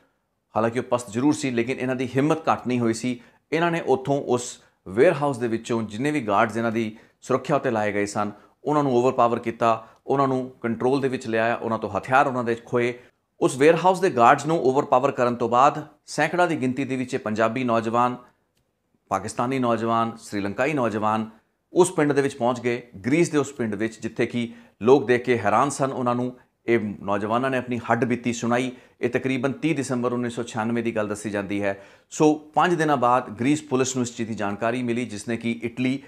ਹਾਲਾਂਕਿ ਉਹ ਪਸਤ ਜ਼ਰੂਰ ਸੀ ਲੇਕਿਨ ਇਹਨਾਂ ਦੀ ਹਿੰਮਤ ਘਟ ਨਹੀਂ ਹੋਈ ਸੀ ਇਹਨਾਂ ਨੇ ਉੱਥੋਂ ਉਸ ਵੇਅਰਹਾਊਸ ਦੇ ਵਿੱਚੋਂ ਜਿੰਨੇ ਵੀ ਗਾਰਡਸ ਇਹਨਾਂ ਦੀ ਸੁਰੱਖਿਆ ਉਤੇ ਲਾਏ ਗਏ ਸਨ ਉਹਨਾਂ ਨੂੰ ਓਵਰਪਾਵਰ ਕੀਤਾ ਉਹਨਾਂ ਨੂੰ ਕੰਟਰੋਲ ਦੇ ਵਿੱਚ ਲਿਆਇਆ ਉਹਨਾਂ ਤੋਂ ਹਥਿਆਰ ਉਹਨਾਂ ਦੇ ਖੋਏ ਉਸ ਵੇਅਰਹਾਊਸ ਦੇ ਗਾਰਡਸ ਨੂੰ ਓਵਰਪਾਵਰ ਕਰਨ ਤੋਂ ਬਾਅਦ ਸੈਂਕੜਾ ਦੀ ਗਿਣਤੀ ਦੇ ਵਿੱਚ ਪੰਜਾਬੀ ਨੌਜਵਾਨ ਪਾਕਿਸਤਾਨੀ ਨੌਜਵਾਨ ਸ੍ਰੀਲੰਕਾਈ ਨੌਜਵਾਨ ਉਸ ਪਿੰਡ ਦੇ ਵਿੱਚ ਪਹੁੰਚ ਗਏ ਗ੍ਰੀਸ ਦੇ ਉਸ ਪਿੰਡ ਵਿੱਚ ਜਿੱਥੇ ਕਿ ਲੋਕ ਦੇਖ ਕੇ ਹੈਰਾਨ ਸਨ ਉਹਨਾਂ ਨੂੰ ਇਹ ਨੌਜਵਾਨਾਂ ਨੇ ਆਪਣੀ ਹੱਡ ਬੀਤੀ ਸੁਣਾਈ ਇਹ ਤਕਰੀਬਨ 30 ਦਸੰਬਰ 1996 ਦੀ ਗੱਲ ਦੱਸੀ ਜਾਂਦੀ ਹੈ ਸੋ 5 ਦਿਨਾਂ ਬਾਅਦ ਗ੍ਰੀਸ ਪੁਲਿਸ ਨੂੰ ਇਸ ਚੀਜ਼ ਦੀ ਜਾਣਕਾਰੀ ਮਿਲੀ ਜਿਸ ਨੇ ਕਿ ਇਟਲੀ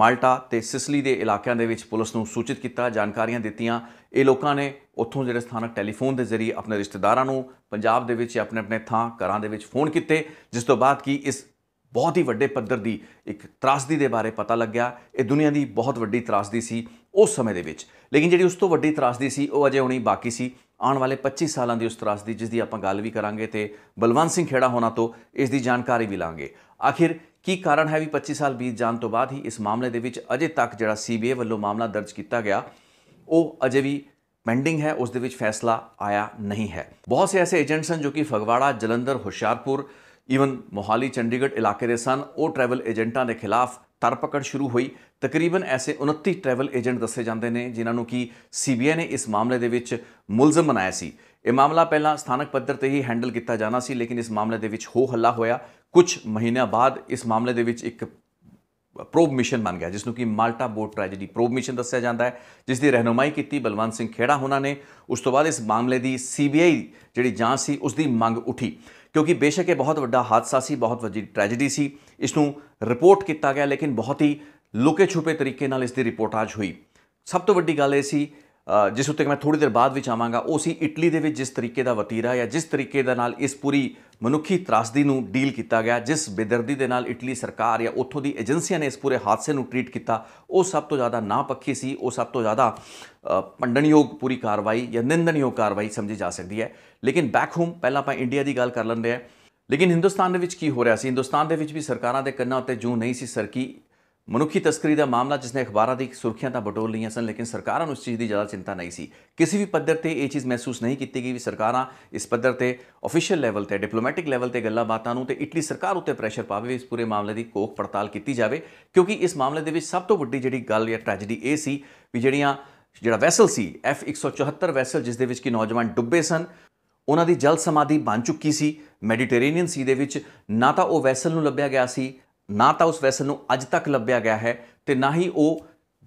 ਮਾਲਟਾ ਤੇ ਸਿਸਲੀ ਦੇ ਇਲਾਕਿਆਂ ਦੇ ਵਿੱਚ ਪੁਲਿਸ ਨੂੰ ਸੂਚਿਤ ਕੀਤਾ ਜਾਣਕਾਰੀਆਂ ਦਿੱਤੀਆਂ ਇਹ ਲੋਕਾਂ ਨੇ ਉੱਥੋਂ ਜਿਹੜੇ ਸਥਾਨਕ ਟੈਲੀਫੋਨ ਦੇ ਜ਼ਰੀਏ ਆਪਣੇ ਰਿਸ਼ਤੇਦਾਰਾਂ ਨੂੰ ਪੰਜਾਬ ਦੇ ਵਿੱਚ ਆਪਣੇ ਆਪਣੇ ਥਾਂ ਘਰਾਂ ਦੇ ਵਿੱਚ ਫੋਨ ਕੀਤੇ ਜਿਸ ਤੋਂ ਬਾਅਦ ਕਿ ਇਸ ਬਹੁਤ ਹੀ ਵੱਡੇ ਪੱਧਰ ਦੀ ਇੱਕ ਤਰਾਸਦੀ ਦੇ ਬਾਰੇ ਪਤਾ ਲੱਗਿਆ ਇਹ ਦੁਨੀਆ ਦੀ ਬਹੁਤ ਵੱਡੀ ਤਰਾਸਦੀ ਸੀ ਉਸ ਸਮੇਂ ਦੇ ਵਿੱਚ ਲੇਕਿਨ ਜਿਹੜੀ ਉਸ ਤੋਂ ਵੱਡੀ ਤਰਾਸਦੀ ਸੀ ਉਹ ਅਜੇ ਹੋਣੀ ਬਾਕੀ ਸੀ ਆਉਣ ਵਾਲੇ 25 ਸਾਲਾਂ ਦੀ ਉਸ ਤਰਾਸਦੀ ਜਿਸ ਦੀ ਆਪਾਂ ਗੱਲ ਵੀ ਕਰਾਂਗੇ ਤੇ ਬਲਵੰਤ ਸਿੰਘ ਖੇੜਾ ਹੋਣਾ ਤੋਂ ਇਸ ਦੀ ਜਾਣਕਾਰੀ ਵੀ ਲਾਂਗੇ ਆਖਿਰ ਕੀ ਕਾਰਨ ਹੈ ਵੀ 25 ਸਾਲ ਬੀਤ ਜਾਣ ਤੋਂ ਬਾਅਦ ਹੀ ਇਸ ਮਾਮਲੇ ਦੇ ਵਿੱਚ ਅਜੇ ਤੱਕ ਜਿਹੜਾ ਸੀਬੀਆਈ ਵੱਲੋਂ ਮਾਮਲਾ ਦਰਜ ਕੀਤਾ ਗਿਆ ਉਹ ਅਜੇ ਵੀ ਪੈਂਡਿੰਗ ਹੈ ਉਸ ਦੇ ਵਿੱਚ ਫੈਸਲਾ ਆਇਆ ਨਹੀਂ ਹੈ ਬਹੁਤ ਸੇ ਐਸੇ ਏਜੰਟਸ ਹਨ ਜੋ ਕਿ ਫਗਵਾੜਾ ਜਲੰਧਰ ਹੁਸ਼ਿਆਰਪੁਰ ਈਵਨ ਮੋਹਾਲੀ ਚੰਡੀਗੜ੍ਹ ਇਲਾਕੇ ਦੇ ਸਨ ਉਹ ਟਰੈਵਲ ਏਜੰਟਾਂ ਦੇ ਖਿਲਾਫ ਤਰਪਕੜ ਸ਼ੁਰੂ ਹੋਈ ਤਕਰੀਬਨ ਐਸੇ 29 ਟਰੈਵਲ ਏਜੰਟ ਦੱਸੇ ਜਾਂਦੇ ਨੇ ਜਿਨ੍ਹਾਂ ਨੂੰ ਕਿ ਸੀਬੀਆਈ ਨੇ ਇਸ ਮਾਮਲੇ ਦੇ ਵਿੱਚ ਮੁਲਜ਼ਮ ਬਣਾਇਆ ਸੀ ਇਹ ਮਾਮਲਾ ਪਹਿਲਾਂ ਸਥਾਨਕ ਪੱਧਰ ਤੇ ਹੀ ਹੈਂਡਲ ਕੀਤਾ ਜਾਣਾ ਸੀ ਲੇਕਿਨ ਇਸ ਮਾਮਲੇ ਦੇ ਵਿੱਚ ਹੋ ਹੱਲਾ ਹੋਇਆ ਕੁਝ ਮਹੀਨਿਆਂ ਬਾਅਦ ਇਸ ਮਾਮਲੇ ਦੇ ਵਿੱਚ ਇੱਕ ਪ੍ਰੋਬ ਮਿਸ਼ਨ ਬਣ ਗਿਆ ਜਿਸ ਨੂੰ ਕਿ Malta boat tragedy probe mission ਦੱਸਿਆ ਜਾਂਦਾ ਹੈ ਜਿਸ ਦੀ ਰਹਿਨਮਾਈ ਕੀਤੀ ਬਲਵੰਤ ਸਿੰਘ ਖੇੜਾ ਹੋਣਾ ਨੇ ਉਸ ਤੋਂ ਬਾਅਦ ਇਸ ਮਾਮਲੇ ਦੀ ਸੀਬੀਆਈ ਜਿਹੜੀ ਜਾਂਚ ਸੀ ਉਸ ਦੀ ਮੰਗ ਉਠੀ ਕਿਉਂਕਿ ਬੇਸ਼ੱਕ ਇਹ ਬਹੁਤ ਵੱਡਾ ਹਾਦਸਾ ਸੀ ਬਹੁਤ ਵੱਡੀ ਟ੍ਰੈਜੇਡੀ ਸੀ ਇਸ ਨੂੰ ਰਿਪੋਰਟ ਕੀਤਾ ਗਿਆ ਲੇਕਿਨ ਬਹੁਤ ਹੀ ਲੁਕੇ ਛੁਪੇ ਤਰੀਕੇ ਨਾਲ ਇਸ ਦੀ ਰਿਪੋਰਟ ਆਜ ਹੋਈ ਸਭ ਤੋਂ ਵੱਡੀ ਗੱਲ ਇਹ ਸੀ ਜਿਸ ਉੱਤੇ ਮੈਂ ਥੋੜੀ ਦੇਰ ਬਾਅਦ ਵਿੱਚ ਆਵਾਂਗਾ ਉਹ ਸੀ ਇਟਲੀ ਦੇ ਵਿੱਚ ਜਿਸ ਤਰੀਕੇ ਦਾ ਵਤੀਰਾ ਜਾਂ ਜਿਸ ਤਰੀਕੇ ਦਾ ਨਾਲ ਇਸ ਪੂਰੀ ਮਨੁੱਖੀ ਤਰਾਸਦੀ ਨੂੰ ਡੀਲ ਕੀਤਾ ਗਿਆ ਜਿਸ ਬੇਦਰਦੀ ਦੇ ਨਾਲ ਇਟਲੀ ਸਰਕਾਰ ਜਾਂ ਉੱਥੋਂ ਦੀ ਏਜੰਸੀਆਂ ਨੇ ਇਸ ਪੂਰੇ ਹਾਦਸੇ ਨੂੰ ਟ੍ਰੀਟ ਕੀਤਾ ਉਹ ਸਭ ਤੋਂ ਜ਼ਿਆਦਾ ਨਾਪੱਖੀ ਸੀ ਉਹ ਸਭ ਤੋਂ ਜ਼ਿਆਦਾ ਪੰਡਣਯੋਗ ਪੂਰੀ ਕਾਰਵਾਈ ਜਾਂ ਨਿੰਦਣਯੋਗ ਕਾਰਵਾਈ ਸਮਝੀ ਜਾ ਸਕਦੀ ਹੈ ਲੇਕਿਨ ਬੈਕ ਹੋਮ ਪਹਿਲਾਂ ਆਪਾਂ ਇੰਡੀਆ ਦੀ ਗੱਲ ਕਰ ਲੈਂਦੇ ਆ ਲੇਕਿਨ ਹਿੰਦੁਸਤਾਨ ਦੇ ਵਿੱਚ ਕੀ ਹੋ ਰਿਹਾ ਸੀ ਹਿੰਦੁਸਤਾਨ ਦੇ ਵਿੱਚ ਵੀ ਸਰਕਾਰਾਂ ਦੇ ਕੰਨਾਂ ਉੱਤੇ ਜੂ ਨਹੀਂ ਸੀ ਸਰਕੀ ਮਨੁੱਖੀ ਤਸਕਰੀ ਦਾ ਮਾਮਲਾ ਜਿਸ ਨੇ ਅਖਬਾਰਾਂ ਦੀ ਸੁਰਖੀਆਂ ਤਾਂ ਬਟੋਲ ਲਈਆਂ ਸਨ ਲੇਕਿਨ ਸਰਕਾਰਾਂ ਨੂੰ ਇਸ ਚੀਜ਼ ਦੀ ਜ਼ਿਆਦਾ ਚਿੰਤਾ ਨਹੀਂ ਸੀ ਕਿਸੇ ਵੀ ਪੱਧਰ ਤੇ ਇਹ ਚੀਜ਼ ਮਹਿਸੂਸ ਨਹੀਂ ਕੀਤੀ ਗਈ ਵੀ ਸਰਕਾਰਾਂ ਇਸ ਪੱਧਰ ਤੇ ਅਫੀਸ਼ੀਅਲ ਲੈਵਲ ਤੇ ਡਿਪਲੋਮੈਟਿਕ ਲੈਵਲ ਤੇ ਗੱਲਾਂ ਬਾਤਾਂ ਨੂੰ ਤੇ ਇਟਲੀ ਸਰਕਾਰ ਉੱਤੇ ਪ੍ਰੈਸ਼ਰ ਪਾਵੇ ਇਸ ਪੂਰੇ ਮਾਮਲੇ ਦੀ ਕੋਖ ਪੜਤਾਲ ਕੀਤੀ ਜਾਵੇ ਕਿਉਂਕਿ ਇਸ ਮਾਮਲੇ ਦੇ ਵਿੱਚ ਸਭ ਤੋਂ ਵੱਡੀ ਜਿਹੜੀ ਗੱਲ ਜਾਂ ਟ੍ਰੈਜੇਡੀ ਇਹ ਸੀ ਵੀ ਜਿਹੜੀਆਂ ਜਿਹੜਾ ਵੈਸਲ ਸੀ F174 ਵੈਸਲ ਜਿਸ ਦੇ ਵਿੱਚ ਕਿ ਨੌਜਵਾਨ ਡੁੱਬੇ ਸਨ ਉਹਨਾਂ ਦੀ ਜਲ ਸਮਾਧੀ ਬਣ ਚੁੱਕੀ ਸੀ ਮੈਡੀਟੇਰੀਅਨ ਸੀ ਦੇ ਵਿੱਚ ਨਾ ਤਾਂ ਉਹ ਵੈਸਲ ਨੂੰ ਲੱਭਿਆ ਗਿਆ ਸੀ ਨਾ ਤਾਂ ਉਸ ਵੈਸਲ ਨੂੰ ਅੱਜ ਤੱਕ ਲੱਭਿਆ ਗਿਆ ਹੈ ਤੇ ਨਾ ਹੀ ਉਹ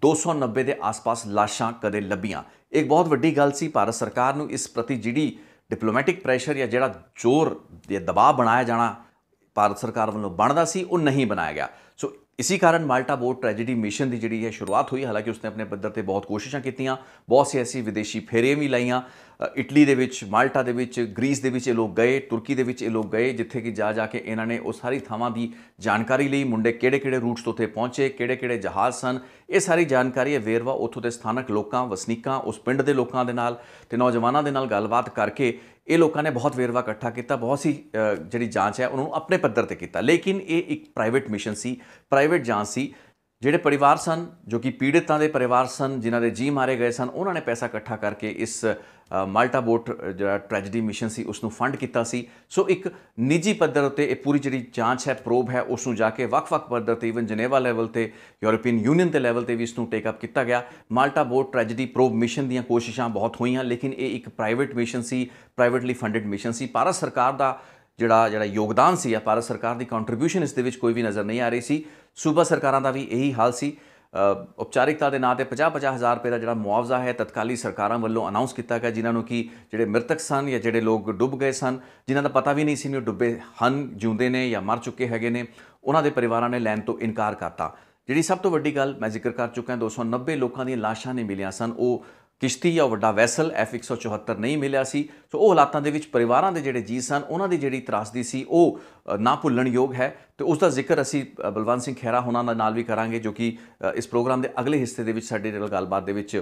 290 ਦੇ ਆਸ-ਪਾਸ ਲਾਸ਼ਾਂ ਕਦੇ ਲੱਭੀਆਂ ਇੱਕ ਬਹੁਤ ਵੱਡੀ ਗੱਲ ਸੀ ਭਾਰਤ ਸਰਕਾਰ ਨੂੰ ਇਸ ਪ੍ਰਤੀ ਜਿਹੜੀ ਡਿਪਲੋਮੈਟਿਕ ਪ੍ਰੈਸ਼ਰ ਜਾਂ ਜਿਹੜਾ ਜ਼ੋਰ ਦੇ ਦਬਾਅ ਬਣਾਇਆ ਜਾਣਾ ਭਾਰਤ ਸਰਕਾਰ ਵੱਲੋਂ ਬਣਦਾ ਸੀ ਉਹ ਨਹੀਂ ਬਣਾਇਆ ਗਿਆ ਸੋ ਇਸੇ ਕਾਰਨ ਮਾਲਟਾ ਬੋਟ ਟ੍ਰੈਜੇਡੀ ਮਿਸ਼ਨ ਦੀ ਜਿਹੜੀ ਹੈ ਸ਼ੁਰੂਆਤ ਹੋਈ ਹਾਲਾਂਕਿ ਉਸਨੇ ਆਪਣੇ ਪੱਧਰ ਤੇ ਬਹੁਤ ਕੋਸ਼ਿਸ਼ਾਂ ਕੀਤੀਆਂ ਬਹੁਤ ਸੇ ਐਸੀ ਵਿਦੇਸ਼ੀ ਫੇਰੇ ਵੀ ਲਾਈਆਂ ਇਟਲੀ ਦੇ ਵਿੱਚ ਮਾਲਟਾ ਦੇ ਵਿੱਚ ਗ੍ਰੀਸ ਦੇ ਵਿੱਚ ਇਹ ਲੋਕ ਗਏ ਤੁਰਕੀ ਦੇ ਵਿੱਚ ਇਹ ਲੋਕ ਗਏ ਜਿੱਥੇ ਕਿ ਜਾ ਜਾ ਕੇ ਇਹਨਾਂ ਨੇ ਉਹ ਸਾਰੀ ਥਾਵਾਂ ਦੀ ਜਾਣਕਾਰੀ ਲਈ ਮੁੰਡੇ ਕਿਹੜੇ-ਕਿਹੜੇ ਰੂਟਸ ਤੋਂ ਉੱਥੇ ਪਹੁੰਚੇ ਕਿਹੜੇ-ਕਿਹੜੇ ਜਹਾਜ਼ ਸਨ ਇਹ ਸਾਰੀ ਜਾਣਕਾਰੀ ਇਹ ਵੇਰਵਾ ਉੱਥੋਂ ਦੇ ਸਥਾਨਕ ਲੋਕਾਂ ਵਸਨੀਕਾਂ ਉਸ ਪਿੰਡ ਦੇ ਲੋਕਾਂ ਦੇ ਨਾਲ ਤੇ ਨੌਜਵਾਨਾਂ ਦੇ ਨਾਲ ਗੱਲਬਾਤ ਕਰਕੇ ਇਹ ਲੋਕਾਂ ਨੇ ਬਹੁਤ ਵੇਰਵਾ ਇਕੱਠਾ ਕੀਤਾ ਬਹੁਤ ਸੀ ਜਿਹੜੀ ਜਾਂਚ ਹੈ ਉਹਨਾਂ ਨੂੰ ਆਪਣੇ ਪੱਧਰ ਤੇ ਕੀਤਾ ਲੇਕਿਨ ਇਹ ਇੱਕ ਪ੍ਰਾਈਵੇਟ ਮਿਸ਼ਨ ਸੀ ਪ੍ਰਾਈਵੇਟ ਜਾਂਚ ਸੀ ਜਿਹੜੇ ਪਰਿਵਾਰ ਸਨ ਜੋ ਕਿ ਪੀੜਤਾਂ ਦੇ ਪਰਿਵਾਰ ਸਨ ਜਿਨ੍ਹਾਂ ਦੇ ਜੀ ਮਾਰੇ ਗਏ ਸਨ ਉਹਨਾਂ ਨੇ ਪੈਸਾ ਇਕੱਠਾ ਕਰਕੇ ਇਸ ਮਾਲਟਾ ਬੋਟ ਜਿਹੜਾ ਟ੍ਰੈਜੇਡੀ ਮਿਸ਼ਨ ਸੀ ਉਸ ਨੂੰ ਫੰਡ ਕੀਤਾ ਸੀ ਸੋ ਇੱਕ ਨਿੱਜੀ ਪੱਧਰ ਉਤੇ ਇਹ ਪੂਰੀ ਜਿਹੜੀ ਜਾਂਚ ਹੈ ਪ੍ਰੋਬ ਹੈ ਉਸ ਨੂੰ ਜਾ ਕੇ ਵੱਖ-ਵੱਖ ਪੱਧਰ ਤੇ ਇਵਨ ਜਨੇਵਾ ਲੈਵਲ ਤੇ ਯੂਰੋਪੀਅਨ ਯੂਨੀਅਨ ਦੇ ਲੈਵਲ ਤੇ ਵੀ ਇਸ ਨੂੰ ਟੇਕ ਅਪ ਕੀਤਾ ਗਿਆ Malta boat tragedy probe mission ਦੀਆਂ ਕੋਸ਼ਿਸ਼ਾਂ ਬਹੁਤ ਹੋਈਆਂ ਲੇਕਿਨ ਇਹ ਇੱਕ ਪ੍ਰਾਈਵੇਟ ਮਿਸ਼ਨ ਸੀ ਪ੍ਰਾਈਵੇਟਲੀ ਫੰਡਡ ਮਿਸ਼ਨ ਸੀ ਪਾਰਾ ਸਰਕਾਰ ਦਾ ਜਿਹੜਾ ਜਿਹੜਾ ਯੋਗਦਾਨ ਸੀ ਆ ਭਾਰਤ ਸਰਕਾਰ ਦੀ ਕੰਟਰੀਬਿਊਸ਼ਨ ਇਸ ਦੇ ਵਿੱਚ ਕੋਈ ਵੀ ਨਜ਼ਰ ਨਹੀਂ ਆ ਰਹੀ ਸੀ ਸੂਬਾ ਸਰਕਾਰਾਂ ਦਾ ਵੀ ਇਹੀ ਹਾਲ ਸੀ ਉਪਚਾਰਿਕਤਾ ਦੇ ਨਾਂ ਤੇ 50-50 ਹਜ਼ਾਰ ਰੁਪਏ ਦਾ ਜਿਹੜਾ ਮੁਆਵਜ਼ਾ ਹੈ ਤਤਕਾਲੀ ਸਰਕਾਰਾਂ ਵੱਲੋਂ ਅਨਾਉਂਸ ਕੀਤਾ ਗਿਆ ਜਿਨ੍ਹਾਂ ਨੂੰ ਕਿ ਜਿਹੜੇ ਮ੍ਰਿਤਕ ਸਨ ਜਾਂ ਜਿਹੜੇ ਲੋਕ ਡੁੱਬ ਗਏ ਸਨ ਜਿਨ੍ਹਾਂ ਦਾ ਪਤਾ ਵੀ ਨਹੀਂ ਸੀ ਉਹ ਡੁੱਬੇ ਹਨ ਜਿਉਂਦੇ ਨੇ ਜਾਂ ਮਰ ਚੁੱਕੇ ਹੈਗੇ ਨੇ ਉਹਨਾਂ ਦੇ ਪਰਿਵਾਰਾਂ ਨੇ ਲੈਣ ਤੋਂ ਇਨਕਾਰ ਕਰਤਾ ਜਿਹੜੀ ਸਭ ਤੋਂ ਵੱਡੀ ਗੱਲ ਮੈਂ ਜ਼ਿਕਰ ਕਰ ਚੁੱਕਾ ਹਾਂ 290 ਲੋਕਾਂ ਦੀਆਂ ਲਾਸ਼ਾਂ ਨਹੀਂ ਮਿਲੀਆਂ ਸਨ ਉਹ ਕਿਸ਼ਤੀ ਜਾਂ ਵੱਡਾ ਵੈਸਲ F174 ਨਹੀਂ ਮਿਲਿਆ ਸੀ ਸੋ ਉਹ ਹਾਲਾਤਾਂ ਦੇ ਵਿੱਚ ਪਰਿਵਾਰਾਂ ਦੇ ਜਿਹੜੇ ਜੀ ਸਨ ਉਹਨਾਂ ਦੀ ਜਿਹੜੀ ਤਰਾਸਦੀ ਸੀ ਉਹ ਨਾ ਭੁੱਲਣ ਯੋਗ ਹੈ ਤੇ ਉਸ ਦਾ ਜ਼ਿਕਰ ਅਸੀਂ ਬਲਵੰਤ ਸਿੰਘ ਖਹਿਰਾ ਹੋਣਾ ਦਾ ਨਾਲ ਵੀ ਕਰਾਂਗੇ ਜੋ ਕਿ ਇਸ ਪ੍ਰੋਗਰਾਮ ਦੇ ਅਗਲੇ ਹਿੱਸੇ ਦੇ ਵਿੱਚ ਸਾਡੇ ਨਾਲ ਗੱਲਬਾਤ ਦੇ ਵਿੱਚ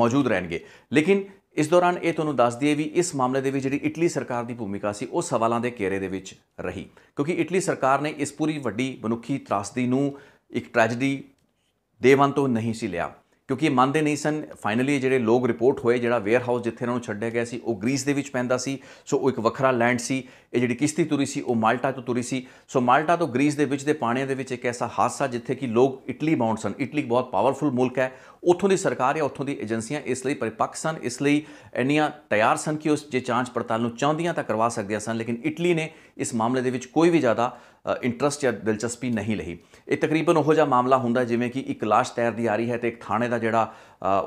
ਮੌਜੂਦ ਰਹਿਣਗੇ ਲੇਕਿਨ ਇਸ ਦੌਰਾਨ ਇਹ ਤੁਹਾਨੂੰ ਦੱਸ ਦਈਏ ਵੀ ਇਸ ਮਾਮਲੇ ਦੇ ਵਿੱਚ ਜਿਹੜੀ ਇਟਲੀ ਸਰਕਾਰ ਦੀ ਭੂਮਿਕਾ ਸੀ ਉਹ ਸਵਾਲਾਂ ਦੇ ਘੇਰੇ ਦੇ ਵਿੱਚ ਰਹੀ ਕਿਉਂਕਿ ਇਟਲੀ ਸਰਕਾਰ ਨੇ ਇਸ ਪੂਰੀ ਵੱਡੀ ਮਨੁੱਖੀ ਤਰਾਸਦੀ ਨੂੰ ਇੱਕ ਟ੍ਰੈਜੇਡੀ ਦੇਵਾਂ ਤੋਂ ਨਹੀਂ ਸੀ ਲਿਆ ਕਿਉਂਕਿ ਇਹ ਮੰਨਦੇ ਨਹੀਂ ਸਨ ਫਾਈਨਲੀ ਜਿਹੜੇ ਲੋਕ ਰਿਪੋਰਟ ਹੋਏ ਜਿਹੜਾ ਵੇਅਰ ਹਾਊਸ ਜਿੱਥੇ ਇਹਨਾਂ ਨੂੰ ਛੱਡਿਆ ਗਿਆ ਸੀ ਉਹ ਗ੍ਰੀਸ ਦੇ ਵਿੱਚ ਪੈਂਦਾ ਸੀ ਸੋ ਉਹ ਇੱਕ ਵੱਖਰਾ ਲੈਂਡ ਸੀ ਇਹ ਜਿਹੜੀ ਕਿਸ਼ਤੀ ਤੁਰੀ ਸੀ ਉਹ ਮਾਲਟਾ ਤੋਂ ਤੁਰੀ ਸੀ ਸੋ ਮਾਲਟਾ ਤੋਂ ਗ੍ਰੀਸ ਦੇ ਵਿੱਚ ਦੇ ਪਾਣੀਆਂ ਦੇ ਵਿੱਚ ਇੱਕ ਐਸਾ ਹਾਦਸਾ ਜਿੱਥੇ ਕਿ ਲੋਕ ਇਟਲੀ ਬਾਉਂਡ ਸਨ ਇਟਲੀ ਬਹੁਤ ਪਾਵਰਫੁਲ ਮੁਲਕ ਹੈ ਉੱਥੋਂ ਦੀ ਸਰਕਾਰ ਜਾਂ ਉੱਥੋਂ ਦੀ ਏਜੰਸੀਆਂ ਇਸ ਲਈ ਪਰਿਪੱਕਸ ਸਨ ਇਸ ਲਈ ਇੰਨੀਆਂ ਤਿਆਰ ਸਨ ਕਿ ਉਸ ਜੇ ਜਾਂਚ ਪੜਤਾਲ ਨੂੰ ਚਾਹੁੰਦੀਆਂ ਤਾਂ ਕਰਵਾ ਸਕਦੀਆਂ ਸਨ ਲੇਕਿਨ ਇਟਲੀ ਨੇ ਇਸ ਮਾਮਲੇ ਦੇ ਵਿੱਚ ਕੋਈ ਵੀ ਜ਼ਿਆਦਾ ਇੰਟਰਸਟ ਜਾਂ ਦਿਲਚਸਪੀ ਨਹੀਂ ਲਈ ਇਹ ਤਕਰੀਬਨ ਉਹੋ ਜਿਹਾ ਮਾਮਲਾ ਹੁੰਦਾ ਜਿਵੇਂ ਕਿ ਇੱਕ লাশ ਤੈਰਦੀ ਆ ਰਹੀ ਹੈ ਤੇ ਇੱਕ ਥਾਣੇ ਦਾ ਜਿਹੜਾ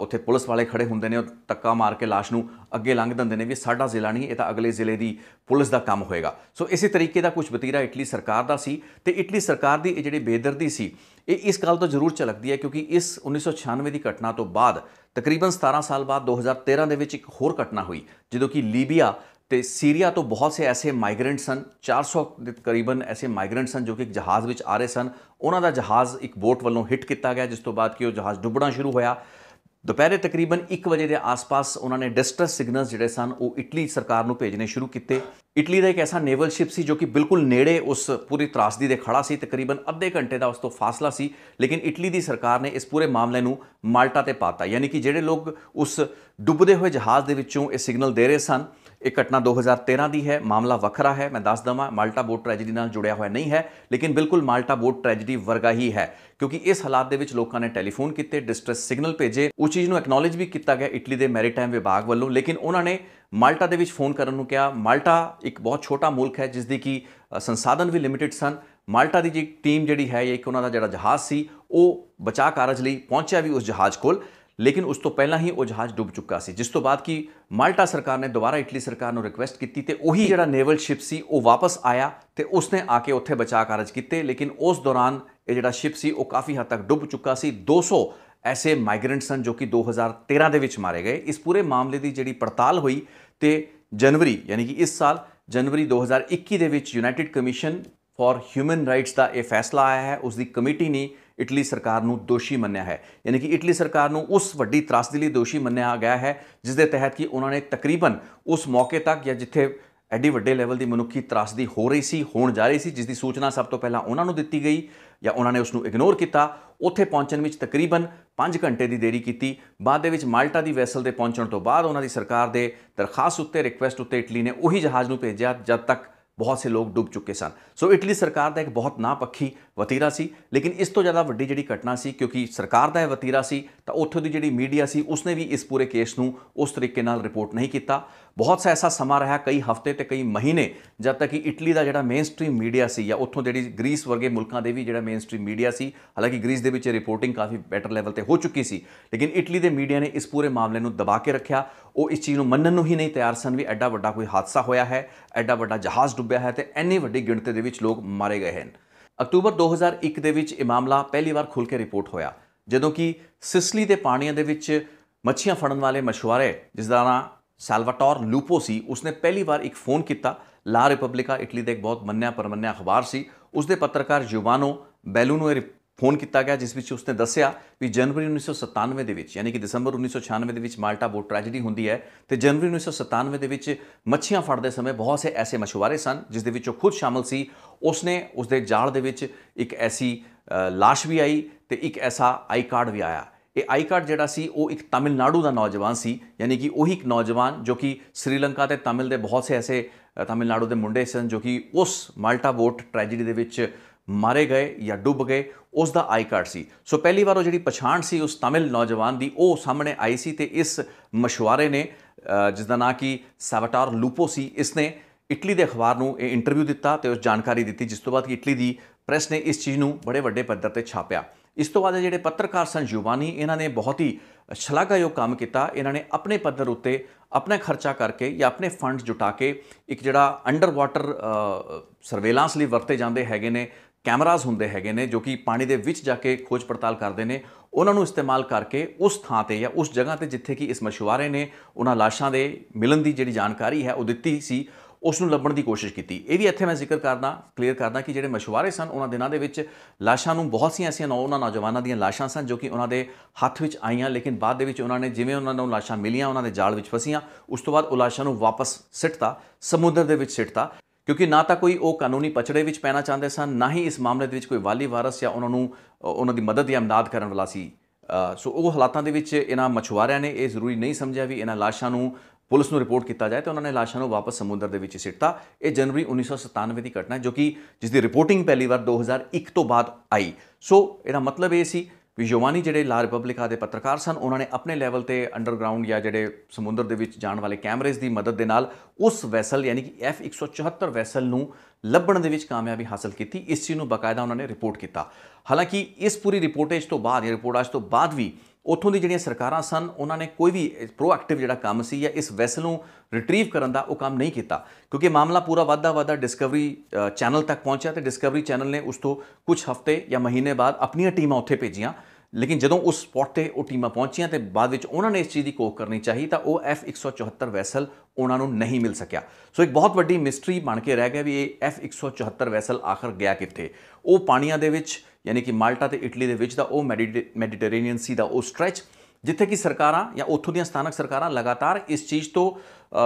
ਉੱਥੇ ਪੁਲਿਸ ਵਾਲੇ ਖੜੇ ਹੁੰਦੇ ਨੇ ਉਹ ਤੱਕਾ ਮਾਰ ਕੇ লাশ ਨੂੰ ਅੱਗੇ ਲੰਘ ਦਿੰਦੇ ਨੇ ਵੀ ਸਾਡਾ ਜ਼ਿਲ੍ਹਾ ਨਹੀਂ ਇਹ ਤਾਂ ਅਗਲੇ ਜ਼ਿਲ੍ਹੇ ਦੀ ਪੁਲਿਸ ਦਾ ਕੰਮ ਹੋਏਗਾ ਸੋ ਇਸੇ ਤਰੀਕੇ ਦਾ ਕੁਝ ਬਤੀਰਾ ਇਟਲੀ ਸਰਕਾਰ ਦਾ ਸੀ ਤੇ ਇਟਲੀ ਸਰਕਾਰ ਦੀ ਇਹ ਜਿਹੜੀ ਬੇਦਰਦੀ ਸੀ ਇਹ ਇਸ ਗੱਲ ਤੋਂ ਜ਼ਰੂਰ ਝਲਕਦੀ ਹੈ ਕਿਉਂਕਿ ਇਸ 1996 ਦੀ ਘਟਨਾ ਤੋਂ ਬਾਅਦ ਤਕਰੀਬਨ 17 ਸਾਲ ਬਾਅਦ 2013 ਦੇ ਵਿੱਚ ਇੱਕ ਹੋਰ ਘਟਨਾ ਹੋਈ ਜਦੋਂ ਕਿ ਲੀਬੀਆ ਤੇ ਸੀਰੀਆ ਤੋਂ ਬਹੁਤ ਸੇ ਐਸੇ ਮਾਈਗ੍ਰੈਂਟ ਸਨ 400 ਦੇ ਤਕਰੀਬਨ ਐਸੇ ਮਾਈਗ੍ਰੈਂਟ ਸਨ ਜੋ ਕਿ ਇੱਕ ਜਹਾਜ਼ ਵਿੱਚ ਆ ਰਹੇ ਸਨ ਉਹਨਾਂ ਦਾ ਜਹਾਜ਼ ਇੱਕ ਬੋਟ ਵੱਲੋਂ ਹਿੱਟ ਕੀਤਾ ਗਿਆ ਜਿਸ ਤੋਂ ਬਾਅਦ ਕਿ ਉਹ ਜਹਾਜ਼ ਡੁੱਬਣਾ ਸ਼ੁਰੂ ਹੋਇਆ ਦੁਪਹਿਰੇ ਤਕਰੀਬਨ 1 ਵਜੇ ਦੇ ਆਸ-ਪਾਸ ਉਹਨਾਂ ਨੇ ਡਿਸਟਰੈਸ ਸਿਗਨਲਸ ਜਿਹੜੇ ਸਨ ਉਹ ਇਟਲੀ ਸਰਕਾਰ ਨੂੰ ਭੇਜਨੇ ਸ਼ੁਰੂ ਕੀਤੇ ਇਟਲੀ ਦਾ ਇੱਕ ਐਸਾ ਨੇਵਲ ਸ਼ਿਪ ਸੀ ਜੋ ਕਿ ਬਿਲਕੁਲ ਨੇੜੇ ਉਸ ਪੂਰੀ ਤਰਾਸਦੀ ਦੇ ਖੜਾ ਸੀ ਤਕਰੀਬਨ ਅੱਧੇ ਘੰਟੇ ਦਾ ਉਸ ਤੋਂ ਫਾਸਲਾ ਸੀ ਲੇਕਿਨ ਇਟਲੀ ਦੀ ਸਰਕਾਰ ਨੇ ਇਸ ਪੂਰੇ ਮਾਮਲੇ ਨੂੰ ਮਾਲਟਾ ਤੇ ਪਾਤਾ ਯਾਨੀ ਕਿ ਜਿਹੜੇ ਲੋਕ ਉਸ ਡੁੱਬਦੇ ਹੋਏ ਜਹਾਜ਼ ਦੇ ਵਿੱਚੋਂ ਇਹ ਸਿਗਨਲ ਦੇ ਰਹੇ ਸਨ ਇਹ ਘਟਨਾ 2013 ਦੀ ਹੈ ਮਾਮਲਾ ਵੱਖਰਾ ਹੈ ਮੈਂ ਦੱਸ ਦਵਾਂ ਮਾਲਟਾ ਬੋਟ ਟ੍ਰੈਜੇਡੀ ਨਾਲ ਜੁੜਿਆ ਹੋਇਆ ਨਹੀਂ ਹੈ ਲੇਕਿਨ ਬਿਲਕੁਲ ਮਾਲਟਾ ਬੋਟ ਟ੍ਰੈਜੇਡੀ ਵਰਗਾ ਹੀ ਹੈ ਕਿਉਂਕਿ ਇਸ ਹਾਲਾਤ ਦੇ ਵਿੱਚ ਲੋਕਾਂ ਨੇ ਟੈਲੀਫੋਨ ਕੀਤੇ ਡਿਸਟ੍ਰੈਸ ਸਿਗਨਲ ਭੇਜੇ ਉਹ ਚੀਜ਼ ਨੂੰ ਐਕਨੋਲਜ ਵੀ ਕੀਤਾ ਗਿਆ ਇਟਲੀ ਦੇ ਮੈਰੀਟਾਈਮ ਵਿਭਾਗ ਵੱਲੋਂ ਲੇਕਿਨ ਉਹਨਾਂ ਨੇ ਮਾਲਟਾ ਦੇ ਵਿੱਚ ਫੋਨ ਕਰਨ ਨੂੰ ਕਿਹਾ ਮਾਲਟਾ ਇੱਕ ਬਹੁਤ ਛੋਟਾ ਮੁਲਕ ਹੈ ਜਿਸ ਦੀ ਕੀ ਸੰਸਾਧਨ ਵੀ ਲਿਮਿਟਿਡ ਸਨ ਮਾਲਟਾ ਦੀ ਜੀ ਟੀਮ ਜਿਹੜੀ ਹੈ ਇਹ ਇੱਕ ਉਹਨਾਂ ਦਾ ਜਿਹੜਾ ਜਹਾਜ਼ ਸੀ ਉਹ ਬਚਾਅ ਕਾਰਜ ਲਈ ਪਹੁੰਚਿਆ ਵੀ ਉਸ ਜਹਾਜ਼ ਕੋਲ ਲੇਕਿਨ ਉਸ ਤੋਂ ਪਹਿਲਾਂ ਹੀ ਉਹ ਜਹਾਜ਼ ਡੁੱਬ ਚੁੱਕਾ ਸੀ ਜਿਸ ਤੋਂ ਬਾਅਦ ਕਿ ਮਾਲਟਾ ਸਰਕਾਰ ਨੇ ਦੁਬਾਰਾ ਇਟਲੀ ਸਰਕਾਰ ਨੂੰ ਰਿਕੁਐਸਟ ਕੀਤੀ ਤੇ ਉਹੀ ਜਿਹੜਾ ਨੇਵਲ ਸ਼ਿਪ ਸੀ ਉਹ ਵਾਪਸ ਆਇਆ ਤੇ ਉਸਨੇ ਆ ਕੇ ਉੱਥੇ ਬਚਾਅ ਕਾਰਜ ਕੀਤੇ ਲੇਕਿਨ ਉਸ ਦੌਰਾਨ ਇਹ ਜਿਹੜਾ ਸ਼ਿਪ ਸੀ ਉਹ ਕਾਫੀ ਹੱਦ ਤੱਕ ਡੁੱਬ ਚੁੱਕਾ ਸੀ 200 ਐਸੇ ਮਾਈਗ੍ਰੈਂਟਸ ਹਨ ਜੋ ਕਿ 2013 ਦੇ ਵਿੱਚ ਮਾਰੇ ਗਏ ਇਸ ਪੂਰੇ ਮਾਮਲੇ ਦੀ ਜਿਹੜੀ ਪੜਤਾਲ ਹੋਈ ਤੇ ਜਨਵਰੀ ਯਾਨੀ ਕਿ ਇਸ ਸਾਲ ਜਨਵਰੀ 2021 ਦੇ ਵਿੱਚ United commission for human rights ਦਾ ਇਹ ਫੈਸਲਾ ਆਇਆ ਹੈ ਉਸ ਦੀ ਕਮੇਟੀ ਨੇ ਇਟਲੀ ਸਰਕਾਰ ਨੂੰ ਦੋਸ਼ੀ ਮੰਨਿਆ ਹੈ ਯਾਨੀ ਕਿ ਇਟਲੀ ਸਰਕਾਰ ਨੂੰ ਉਸ ਵੱਡੀ ਤਰਾਸਦੀ ਲਈ ਦੋਸ਼ੀ ਮੰਨਿਆ ਗਿਆ ਹੈ ਜਿਸ ਦੇ ਤਹਿਤ ਕਿ ਉਹਨਾਂ ਨੇ ਤਕਰੀਬਨ ਉਸ ਮੌਕੇ ਤੱਕ ਜਾਂ ਜਿੱਥੇ ਐਡੀ ਵੱਡੇ ਲੈਵਲ ਦੀ ਮਨੁੱਖੀ ਤਰਾਸਦੀ ਹੋ ਰਹੀ ਸੀ ਹੋਣ ਜਾ ਰਹੀ ਸੀ ਜਿਸ ਦੀ ਸੂਚਨਾ ਸਭ ਤੋਂ ਪਹਿਲਾਂ ਉਹਨਾਂ ਨੂੰ ਦਿੱਤੀ ਗਈ ਜਾਂ ਉਹਨਾਂ ਨੇ ਉਸ ਨੂੰ ਇਗਨੋਰ ਕੀਤਾ ਉੱਥੇ ਪਹੁੰਚਣ ਵਿੱਚ ਤਕਰੀਬਨ 5 ਘੰਟੇ ਦੀ ਦੇਰੀ ਕੀਤੀ ਬਾਅਦ ਦੇ ਵਿੱਚ ਮਾਲਟਾ ਦੀ ਵੈਸਲ ਦੇ ਪਹੁੰਚਣ ਤੋਂ ਬਾਅਦ ਉਹਨਾਂ ਦੀ ਸਰਕਾਰ ਦੇ ਦਰਖਾਸਤ ਉੱਤੇ ਰਿਕੁਐਸਟ ਉੱਤੇ ਇਟਲੀ ਨੇ ਉਹੀ ਜਹਾਜ਼ ਨੂੰ ਭੇਜਿਆ ਜਦ ਤੱਕ ਬਹੁਤ ਸੇ ਲੋਕ ਡੁੱਬ ਚੁੱਕੇ ਸਨ ਸੋ ਇਟਲੀ ਸਰਕਾਰ ਦਾ ਇੱਕ ਬਹੁਤ ਨਾਪੱਖੀ ਵਤੀਰਾ ਸੀ ਲੇਕਿਨ ਇਸ ਤੋਂ ਜ਼ਿਆਦਾ ਵੱਡੀ ਜਿਹੜੀ ਘਟਨਾ ਸੀ ਕਿਉਂਕਿ ਸਰਕਾਰ ਦਾ ਇਹ ਵਤੀਰਾ ਸੀ ਤਾਂ ਉੱਥੋਂ ਦੀ ਜਿਹੜੀ ਮੀਡੀਆ ਸੀ ਉਸਨੇ ਵੀ ਇਸ ਪੂਰੇ ਕੇਸ ਨੂੰ ਉਸ ਤਰੀਕੇ ਨਾਲ ਰਿਪੋਰਟ ਨਹੀਂ ਕੀਤਾ ਬਹੁਤ ਸਾ ਐਸਾ ਸਮਾਂ ਰਿਹਾ ਕਈ ਹਫ਼ਤੇ ਤੇ ਕਈ ਮਹੀਨੇ ਜਦ ਤੱਕ ਕਿ ਇਟਲੀ ਦਾ ਜਿਹੜਾ ਮੇਨਸਟ੍ਰੀਮ ਮੀਡੀਆ ਸੀ ਜਾਂ ਉੱਥੋਂ ਜਿਹੜੀ ਗ੍ਰੀਸ ਵਰਗੇ ਮੁਲਕਾਂ ਦੇ ਵੀ ਜਿਹੜਾ ਮੇਨਸਟ੍ਰੀਮ ਮੀਡੀਆ ਸੀ ਹਾਲਾਂਕਿ ਗ੍ਰੀਸ ਦੇ ਵਿੱਚ ਰਿਪੋਰਟਿੰਗ ਕਾਫੀ ਬੈਟਰ ਲੈਵਲ ਤੇ ਹੋ ਚੁੱਕੀ ਸੀ ਲੇਕਿਨ ਇਟਲੀ ਦੇ ਮੀਡੀਆ ਨੇ ਇਸ ਪੂਰੇ ਮਾਮਲੇ ਨੂੰ ਦਬਾ ਕੇ ਰੱਖਿਆ ਉਹ ਇਸ ਚੀਜ਼ ਨੂੰ ਮੰਨਣ ਨੂੰ ਹੀ ਨਹੀਂ ਤਿਆਰ ਸਨ ਵੀ ਐਡਾ ਵੱਡਾ ਕੋਈ ਹਾਦਸਾ ਹੋਇਆ ਹੈ ਐਡਾ ਵੱਡਾ ਜਹਾਜ਼ ਡੁੱਬਿਆ ਹੈ ਤੇ ਇੰਨੀ ਵੱਡੀ ਗਿਣਤੀ ਦੇ ਵਿੱਚ ਲੋਕ ਮਾਰੇ ਗਏ ਹਨ ਅਕਤੂਬਰ 2001 ਦੇ ਵਿੱਚ ਇਹ ਮਾਮਲਾ ਪਹਿਲੀ ਵਾਰ ਖੁੱਲ ਕੇ ਰਿਪੋਰਟ ਹੋਇਆ ਜਦੋਂ ਕਿ ਸਿਸਲੀ ਦੇ ਪਾਣੀਆਂ ਦੇ ਵਿੱਚ ਮੱਛੀਆਂ ਫੜਨ ਵਾਲੇ ਮਛੁਆਰੇ ਜਿਸ ਦਾ ਨਾਮ ਸੈਲਵਾਟੋਰ ਲੂਪੋ ਸੀ ਉਸਨੇ ਪਹਿਲੀ ਵਾਰ ਇੱਕ ਫੋਨ ਕੀਤਾ ਲਾ ਰਿਪਬਲਿਕਾ ਇਟਲੀ ਦੇ ਇੱਕ ਬਹੁਤ ਮੰਨਿਆ ਪਰਮੰਨਿਆ ਅਖਬਾਰ ਸੀ ਉਸਦੇ ਪੱਤਰਕਾਰ ਜੁਵਾਨੋ ਬੈਲੂਨੋ ਫੋਨ ਕੀਤਾ ਗਿਆ ਜਿਸ ਵਿੱਚ ਉਸਨੇ ਦੱਸਿਆ ਵੀ ਜਨਵਰੀ 1997 ਦੇ ਵਿੱਚ ਯਾਨੀ ਕਿ ਦਸੰਬਰ 1996 ਦੇ ਵਿੱਚ ਮਾਲਟਾ ਬੋਟ ਟ੍ਰੈਜੇਡੀ ਹੁੰਦੀ ਹੈ ਤੇ ਜਨਵਰੀ 1997 ਦੇ ਵਿੱਚ ਮੱਛੀਆਂ ਫੜਦੇ ਸਮੇਂ ਬਹੁਤ ਸੇ ਐਸੇ ਮਛੁਆਰੇ ਸਨ ਜਿਸ ਦੇ ਵਿੱਚ ਉਹ ਖੁਦ ਸ਼ਾਮਲ ਸੀ ਉਸਨੇ ਉਸਦੇ ਜਾਲ ਦੇ ਵਿੱਚ ਇੱਕ ਐਸੀ লাশ ਵੀ ਆਈ ਤੇ ਇੱਕ ਐਸਾ ਆਈ ਕਾਰਡ ਵੀ ਆਇਆ ਇਹ ਆਈ ਕਾਰਡ ਜਿਹੜਾ ਸੀ ਉਹ ਇੱਕ ਤਾਮਿਲਨਾਡੂ ਦਾ ਨੌਜਵਾਨ ਸੀ ਯਾਨੀ ਕਿ ਉਹੀ ਇੱਕ ਨੌਜਵਾਨ ਜੋ ਕਿ ਸ੍ਰੀਲੰਕਾ ਤੇ ਤਾਮਿਲ ਦੇ ਬਹੁਤ ਸੇ ਐਸੇ ਤਾਮਿਲਨਾਡੂ ਦੇ ਮੁੰਡੇ ਸਨ ਜੋ ਕਿ ਉਸ ਮਾਲਟਾ ਬੋਟ ਟ੍ਰੈਜੇਡੀ ਦੇ ਵਿੱਚ ਮਾਰੇ ਗਏ ਜਾਂ ਡੁੱਬ ਗਏ ਉਸ ਦਾ ਆਈ ਕਾਰਡ ਸੀ ਸੋ ਪਹਿਲੀ ਵਾਰ ਉਹ ਜਿਹੜੀ ਪਛਾਣ ਸੀ ਉਸ ਤਾਮਿਲ ਨੌਜਵਾਨ ਦੀ ਉਹ ਸਾਹਮਣੇ ਆਈ ਸੀ ਤੇ ਇਸ ਮਸ਼ਵਾਰੇ ਨੇ ਜਿਸ ਦਾ ਨਾਂ ਕੀ ਸਵਟਾਰ ਲੂਪੋ ਸੀ ਇਸ ਨੇ ਇਟਲੀ ਦੇ ਅਖਬਾਰ ਨੂੰ ਇਹ ਇੰਟਰਵਿਊ ਦਿੱਤਾ ਤੇ ਉਸ ਜਾਣਕਾਰੀ ਦਿੱਤੀ ਜਿਸ ਤੋਂ ਬਾਅਦ ਕਿ ਇਟਲੀ ਦੀ ਪ੍ਰੈਸ ਨੇ ਇਸ ਚੀਜ਼ ਨੂੰ ਬੜੇ ਵੱਡੇ ਪੱਧਰ ਤੇ ਛਾਪਿਆ ਇਸ ਤੋਂ ਬਾਅਦ ਜਿਹੜੇ ਪੱਤਰਕਾਰ ਸਨ ਯੁਵਾਨੀ ਇਹਨਾਂ ਨੇ ਬਹੁਤ ਹੀ ਸ਼ਲਾਘਾਯੋਗ ਕੰਮ ਕੀਤਾ ਇਹਨਾਂ ਨੇ ਆਪਣੇ ਪੱਧਰ ਉੱਤੇ ਆਪਣਾ ਖਰਚਾ ਕਰਕੇ ਜਾਂ ਆਪਣੇ ਫੰਡ ਜੁਟਾ ਕੇ ਇੱਕ ਜਿਹੜਾ ਅੰਡਰ ਵਾਟਰ ਸਰਵੇਲੈਂਸ ਲਈ ਵਰਤੇ ਜਾਂਦੇ ਹੈਗੇ ਨੇ ਕੈਮਰਾਸ ਹੁੰਦੇ ਹੈਗੇ ਨੇ ਜੋ ਕਿ ਪਾਣੀ ਦੇ ਵਿੱਚ ਜਾ ਕੇ ਖੋਜ ਪੜਤਾਲ ਕਰਦੇ ਨੇ ਉਹਨਾਂ ਨੂੰ ਇਸਤੇਮਾਲ ਕਰਕੇ ਉਸ ਥਾਂ ਤੇ ਜਾਂ ਉਸ ਜਗ੍ਹਾ ਤੇ ਜਿੱਥੇ ਕਿ ਇਸ ਮਸ਼ਵਾਰੇ ਨੇ ਉਹਨਾਂ ਲਾਸ਼ਾਂ ਦੇ ਮਿਲਣ ਦੀ ਜਿਹੜੀ ਜਾਣਕਾਰੀ ਹੈ ਉਹ ਦਿੱਤੀ ਸੀ ਉਸ ਨੂੰ ਲੱਭਣ ਦੀ ਕੋਸ਼ਿਸ਼ ਕੀਤੀ ਇਹ ਵੀ ਇੱਥੇ ਮੈਂ ਜ਼ਿਕਰ ਕਰਦਾ ਕਲੀਅਰ ਕਰਦਾ ਕਿ ਜਿਹੜੇ ਮਸ਼ਵਾਰੇ ਸਨ ਉਹਨਾਂ ਦਿਨਾਂ ਦੇ ਵਿੱਚ ਲਾਸ਼ਾਂ ਨੂੰ ਬਹੁਤ ਸੀ ਐਸੀਆਂ ਉਹਨਾਂ ਨੌਜਵਾਨਾਂ ਦੀਆਂ ਲਾਸ਼ਾਂ ਸਨ ਜੋ ਕਿ ਉਹਨਾਂ ਦੇ ਹੱਥ ਵਿੱਚ ਆਈਆਂ ਲੇਕਿਨ ਬਾਅਦ ਦੇ ਵਿੱਚ ਉਹਨਾਂ ਨੇ ਜਿਵੇਂ ਉਹਨਾਂ ਨੂੰ ਲਾਸ਼ਾਂ ਮਿਲੀਆਂ ਉਹਨਾਂ ਦੇ ਜਾਲ ਵਿੱਚ ਫਸੀਆਂ ਉਸ ਤੋਂ ਬਾਅਦ ਉਹ ਲਾਸ਼ਾਂ ਨੂੰ ਵਾਪਸ ਸਿੱਟਤਾ ਸਮੁੰਦਰ ਦੇ ਵਿੱਚ ਸਿੱਟਤਾ ਕਿਉਂਕਿ ਨਾ ਤਾਂ ਕੋਈ ਉਹ ਕਾਨੂੰਨੀ ਪਛੜੇ ਵਿੱਚ ਪੈਣਾ ਚਾਹੁੰਦੇ ਸਨ ਨਾ ਹੀ ਇਸ ਮਾਮਲੇ ਦੇ ਵਿੱਚ ਕੋਈ ਵਾਲੀ ਵਾਰਸ ਜਾਂ ਉਹਨਾਂ ਨੂੰ ਉਹਨਾਂ ਦੀ ਮਦਦ ਜਾਂ امداد ਕਰਨ ਵਾਲਾ ਸੀ ਸੋ ਉਹ ਹਾਲਾਤਾਂ ਦੇ ਵਿੱਚ ਇਹਨਾਂ ਮਛੁਆਰਿਆਂ ਨੇ ਇਹ ਜ਼ਰੂਰੀ ਨਹੀਂ ਸਮਝਿਆ ਵੀ ਇਹਨਾਂ ਲਾਸ਼ਾਂ ਨੂੰ ਪੁਲਿਸ ਨੂੰ ਰਿਪੋਰਟ ਕੀਤਾ ਜਾਏ ਤੇ ਉਹਨਾਂ ਨੇ ਲਾਸ਼ਾਂ ਨੂੰ ਵਾਪਸ ਸਮੁੰਦਰ ਦੇ ਵਿੱਚ ਸਿੱਟਤਾ ਇਹ ਜਨਵਰੀ 1997 ਦੀ ਘਟਨਾ ਹੈ ਜੋ ਕਿ ਜਿਸ ਦੀ ਰਿਪੋਰਟਿੰਗ ਪਹਿਲੀ ਵਾਰ 2001 ਤੋਂ ਬਾਅਦ ਆਈ ਸੋ ਇਹਦਾ ਮਤਲਬ ਇਹ ਸੀ ਯੋਵਾਨੀ ਜਿਹੜੇ ਲਾ ਰਿਪਬਲਿਕਾ ਦੇ ਪੱਤਰਕਾਰ ਸਨ ਉਹਨਾਂ ਨੇ ਆਪਣੇ ਲੈਵਲ ਤੇ ਅੰਡਰਗਰਾਉਂਡ ਜਾਂ ਜਿਹੜੇ ਸਮੁੰਦਰ ਦੇ ਵਿੱਚ ਜਾਣ ਵਾਲੇ ਕੈਮਰੇਜ਼ ਦੀ ਮਦਦ ਦੇ ਨਾਲ ਉਸ ਵੈਸਲ ਯਾਨੀ ਕਿ F174 ਵੈਸਲ ਨੂੰ ਲੱਭਣ ਦੇ ਵਿੱਚ ਕਾਮਯਾਬੀ ਹਾਸਲ ਕੀਤੀ ਇਸ ਚੀਜ਼ ਨੂੰ ਬਕਾਇਦਾ ਉਹਨਾਂ ਨੇ ਰਿਪੋਰਟ ਕੀਤਾ ਹਾਲਾਂਕਿ ਇਸ ਪੂਰੀ ਰਿਪੋਰਟੇਜ ਤੋਂ ਬਾਅਦ ਇਹ ਰਿਪੋਰਟਾਂ ਤੋਂ ਬਾਅਦ ਵੀ ਉਥੋਂ ਦੀ ਜਿਹੜੀਆਂ ਸਰਕਾਰਾਂ ਸਨ ਉਹਨਾਂ ਨੇ ਕੋਈ ਵੀ ਪ੍ਰੋਐਕਟਿਵ ਜਿਹੜਾ ਕੰਮ ਸੀ ਜਾਂ ਇਸ ਵੈਸਲ ਨੂੰ ਰਿਟਰੀਵ ਕਰਨ ਦਾ ਉਹ ਕੰਮ ਨਹੀਂ ਕੀਤਾ ਕਿਉਂਕਿ ਮਾਮਲਾ ਪੂਰਾ ਵਾਦਾ ਵਾਦਾ ਡਿਸਕਵਰੀ ਚੈਨਲ ਤੱਕ ਪਹੁੰਚਿਆ ਤੇ ਡਿਸਕਵਰੀ ਚੈਨਲ ਨੇ ਉਸ ਤੋਂ ਕੁਝ ਹਫ਼ਤੇ ਜਾਂ ਮਹੀਨੇ ਬਾਅਦ ਆਪਣੀਆਂ ਟੀਮਾਂ ਉੱਥੇ ਭੇਜੀਆਂ ਲੇਕਿਨ ਜਦੋਂ ਉਸ ਸਪੌਟ ਤੇ ਉਹ ਟੀਮਾਂ ਪਹੁੰਚੀਆਂ ਤੇ ਬਾਅਦ ਵਿੱਚ ਉਹਨਾਂ ਨੇ ਇਸ ਚੀਜ਼ ਦੀ ਕੋਖ ਕਰਨੀ ਚਾਹੀ ਤਾਂ ਉਹ F174 ਵੈਸਲ ਉਹਨਾਂ ਨੂੰ ਨਹੀਂ ਮਿਲ ਸਕਿਆ ਸੋ ਇੱਕ ਬਹੁਤ ਵੱਡੀ ਮਿਸਟਰੀ ਬਣ ਕੇ ਰਹਿ ਗਿਆ ਵੀ ਇਹ F174 ਵੈਸਲ ਆਖਰ ਗਿਆ ਕਿੱਥੇ ਉਹ ਪਾਣੀਆਂ ਦੇ ਵਿੱਚ ਯਾਨੀ ਕਿ ਮਾਲਟਾ ਤੇ ਇਟਲੀ ਦੇ ਵਿੱਚ ਦਾ ਉਹ ਮੈਡੀਟਰੇਨੀਅਨ ਸੀ ਦਾ ਉਹ ਸਟ੍ਰੈਚ ਜਿੱਥੇ ਕਿ ਸਰਕਾਰਾਂ ਜਾਂ ਉੱਥੋਂ ਦੀਆਂ ਸਥਾਨਕ ਸਰਕਾਰਾਂ ਲਗਾਤਾਰ ਇਸ ਚੀਜ਼ ਤੋਂ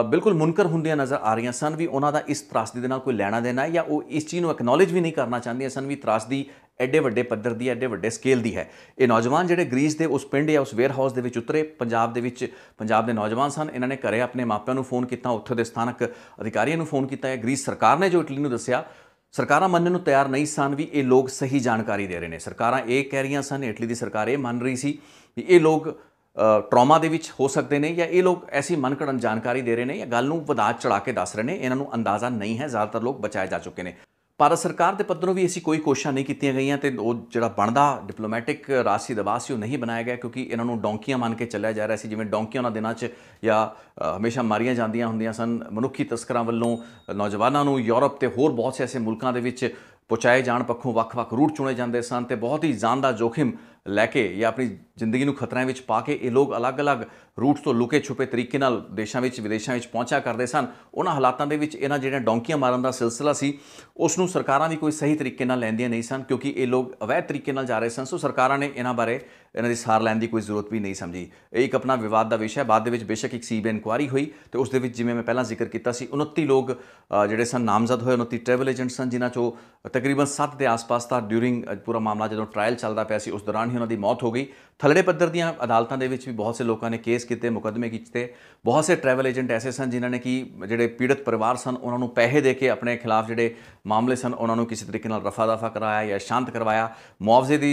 ਬਿਲਕੁਲ ਮੁਨਕਰ ਹੁੰਦੀਆਂ ਨਜ਼ਰ ਆ ਰਹੀਆਂ ਸਨ ਵੀ ਉਹਨਾਂ ਦਾ ਇਸ ਤਰਾਸਦੀ ਦੇ ਨਾਲ ਕੋਈ ਲੈਣਾ ਦੇਣਾ ਹੈ ਜਾਂ ਉਹ ਇਸ ਚੀਜ਼ ਨੂੰ ਐਕਨੋਲਜ ਵੀ ਨਹੀਂ ਕਰਨਾ ਚਾਹੁੰਦੀਆਂ ਸਨ ਵੀ ਤਰਾਸਦੀ ਐਡੇ ਵੱਡੇ ਪੱਧਰ ਦੀ ਐਡੇ ਵੱਡੇ ਸਕੇਲ ਦੀ ਹੈ ਇਹ ਨੌਜਵਾਨ ਜਿਹੜੇ ਗ੍ਰੀਸ ਦੇ ਉਸ ਪਿੰਡ ਜਾਂ ਉਸ ਵੇਅਰ ਹਾਊਸ ਦੇ ਵਿੱਚ ਉਤਰੇ ਪੰਜਾਬ ਦੇ ਵਿੱਚ ਪੰਜਾਬ ਦੇ ਨੌਜਵਾਨ ਸਨ ਇਹਨਾਂ ਨੇ ਘਰੇ ਆਪਣੇ ਮਾਪਿਆਂ ਨੂੰ ਫੋਨ ਕੀਤਾ ਉੱਥੇ ਦੇ ਸਥਾਨਕ ਅਧਿਕਾਰੀਆਂ ਨੂੰ ਫੋਨ ਕੀਤਾ ਹੈ ਗ੍ਰੀਸ ਸਰਕਾਰ ਨੇ ਜੋ ਇਟਲੀ ਨੂੰ ਦੱਸਿਆ ਸਰਕਾਰਾਂ ਮੰਨਣ ਨੂੰ ਤਿਆਰ ਨਹੀਂ ਸਨ ਵੀ ਇਹ ਲੋਕ ਸਹੀ ਜਾਣਕਾਰੀ ਦੇ ਰਹੇ ਨੇ ਸਰਕਾਰਾਂ ਇਹ ਕਹਿ ਰਹੀਆਂ ਸਨ ਇਟਲੀ ਦੀ ਸਰਕਾਰ ਇਹ ਮੰਨ ਰਹੀ ਸੀ ਵੀ ਇਹ ਲੋਕ ਟਰਾਮਾ ਦੇ ਵਿੱਚ ਹੋ ਸਕਦੇ ਨੇ ਜਾਂ ਇਹ ਲੋਕ ਐਸੀ ਮਨਕੜਨ ਜਾਣਕਾਰੀ ਦੇ ਰਹੇ ਨੇ ਜਾਂ ਗੱਲ ਨੂੰ ਵਧਾ ਚੜਾ ਕੇ ਦੱਸ ਰਹੇ ਨੇ ਇਹਨਾਂ ਨੂੰ ਅੰਦਾਜ਼ਾ ਨਹੀਂ ਹੈ ਜ਼ਿਆਦਾਤਰ ਲੋਕ ਬਚਾਏ ਜਾ ਚੁੱਕੇ ਨੇ ਪਰ ਸਰਕਾਰ ਦੇ ਪੱਧਰੋਂ ਵੀ ਐਸੀ ਕੋਈ ਕੋਸ਼ਿਸ਼ਾਂ ਨਹੀਂ ਕੀਤੀਆਂ ਗਈਆਂ ਤੇ ਉਹ ਜਿਹੜਾ ਬਣਦਾ ਡਿਪਲੋਮੈਟਿਕ ਰਾਸੀ ਦਬਾਅ ਉਹ ਨਹੀਂ ਬਣਾਇਆ ਗਿਆ ਕਿਉਂਕਿ ਇਹਨਾਂ ਨੂੰ ਡੌਂਕੀਆਂ ਮੰਨ ਕੇ ਚੱਲਿਆ ਜਾ ਰਿਹਾ ਸੀ ਜਿਵੇਂ ਡੌਂਕੀਆਂ ਉਹਨਾਂ ਦਿਨਾਂ 'ਚ ਜਾਂ ਹਮੇਸ਼ਾ ਮਾਰੀਆਂ ਜਾਂਦੀਆਂ ਹੁੰਦੀਆਂ ਸਨ ਮਨੁੱਖੀ ਤਸਕਰਾਂ ਵੱਲੋਂ ਨੌਜਵਾਨਾਂ ਨੂੰ ਯੂਰਪ ਤੇ ਹੋਰ ਬਹੁਤ ਸੇ ਐਸੇ ਮੁਲਕਾਂ ਦੇ ਵਿੱਚ ਪਹੁੰਚਾਏ ਜਾਣ ਪੱਖੋਂ ਵੱਖ-ਵੱਖ ਰੂਟ ਚੁਣੇ ਜਾਂਦੇ ਸਨ ਤੇ ਬਹੁਤ ਹੀ ਜਾਨ ਜੋਖਮ ਜੋਖਿਮ ਲੈ ਕੇ ਜਾਂ ਆਪਣੀ ਜ਼ਿੰਦਗੀ ਨੂੰ ਖਤਰਿਆਂ ਵਿੱਚ ਪਾ ਕੇ ਇਹ ਲੋਕ ਅਲੱਗ-ਅਲੱਗ ਰੂਟਸ ਤੋਂ ਲੁਕੇ ਛੁਪੇ ਤਰੀਕੇ ਨਾਲ ਦੇਸ਼ਾਂ ਵਿੱਚ ਵਿਦੇਸ਼ਾਂ ਵਿੱਚ ਪਹੁੰਚਿਆ ਕਰਦੇ ਸਨ ਉਹਨਾਂ ਹਾਲਾਤਾਂ ਦੇ ਵਿੱਚ ਇਹਨਾਂ ਜਿਹੜੀਆਂ ਡੌਂਕੀਆਂ ਮਾਰਨ ਦਾ ਸਿਲਸਿਲਾ ਸੀ ਉਸ ਨੂੰ ਸਰਕਾਰਾਂ ਵੀ ਕੋਈ ਸਹੀ ਤਰੀਕੇ ਨਾਲ ਲੈਂਦੀਆਂ ਨਹੀਂ ਸਨ ਕਿਉਂਕਿ ਇਹ ਲੋਕ ਅਵੈਧ ਤਰੀਕੇ ਨਾਲ ਜਾ ਰਹੇ ਸਨ ਸੋ ਸਰਕਾਰਾਂ ਨੇ ਇਹਨਾਂ ਬਾਰੇ ਇਹਨਾਂ ਦੀ ਸਾਰ ਲੈਣ ਦੀ ਕੋਈ ਜ਼ਰੂਰਤ ਵੀ ਨਹੀਂ ਸਮਝੀ ਇਹ ਇੱਕ ਆਪਣਾ ਵਿਵਾਦ ਦਾ ਵਿਸ਼ਾ ਹੈ ਬਾਅਦ ਦੇ ਵਿੱਚ ਬੇਸ਼ੱਕ ਇੱਕ ਸੀਬੀ ਇਨਕੁਆਇਰੀ ਹੋਈ ਤੇ ਉਸ ਦੇ ਵਿੱਚ ਜਿਵੇਂ ਮੈਂ ਪਹਿਲਾਂ ਜ਼ਿਕਰ ਕੀਤਾ ਸੀ 29 ਲੋਕ ਜਿਹੜੇ ਸਨ ਨਾਮਜ਼ਦ ਹੋਏ 29 ਟ੍ਰੈਵਲ ਏਜੰਟਸ ਸਨ ਜਿਨ੍ਹਾਂ ਚੋਂ ਤਕਰੀਬਨ 7 ਦੇ ਆਸ-ਪਾਸ ਦਾ ਡਿਊਰਿੰਗ ਪੂਰਾ ਮਾਮਲਾ ਜਦੋਂ ਟ੍ਰਾਇਲ ਚੱਲਦਾ ਪਿਆ ਸੀ ਉਸ ਦੌਰਾਨ ਹੀ ਉਹਨਾਂ ਦੀ ਮੌਤ ਹੋ ਗਈ ਖਲੜੇ ਪੱਧਰ ਦੀਆਂ ਅਦਾਲਤਾਂ ਦੇ ਵਿੱਚ ਵੀ ਬਹੁਤ ਸੇ ਲੋਕਾਂ ਨੇ ਕੇਸ ਕੀਤੇ ਮੁਕਦਮੇ ਕੀਤੇ ਬਹੁਤ ਸੇ ਟਰੈਵਲ ਏਜੰਟ ਐਸੇ ਸਨ ਜਿਨ੍ਹਾਂ ਨੇ ਕਿ ਜਿਹੜੇ ਪੀੜਤ ਪਰਿਵਾਰ ਸਨ ਉਹਨਾਂ ਨੂੰ ਪੈਸੇ ਦੇ ਕੇ ਆਪਣੇ ਖਿਲਾਫ ਜਿਹੜੇ ਮਾਮਲੇ ਸਨ ਉਹਨਾਂ ਨੂੰ ਕਿਸੇ ਤਰੀਕੇ ਨਾਲ ਰਫਾ ਦਫਾ ਕਰਾਇਆ ਜਾਂ ਸ਼ਾਂਤ ਕਰਵਾਇਆ ਮੁਆਵਜ਼ੇ ਦੀ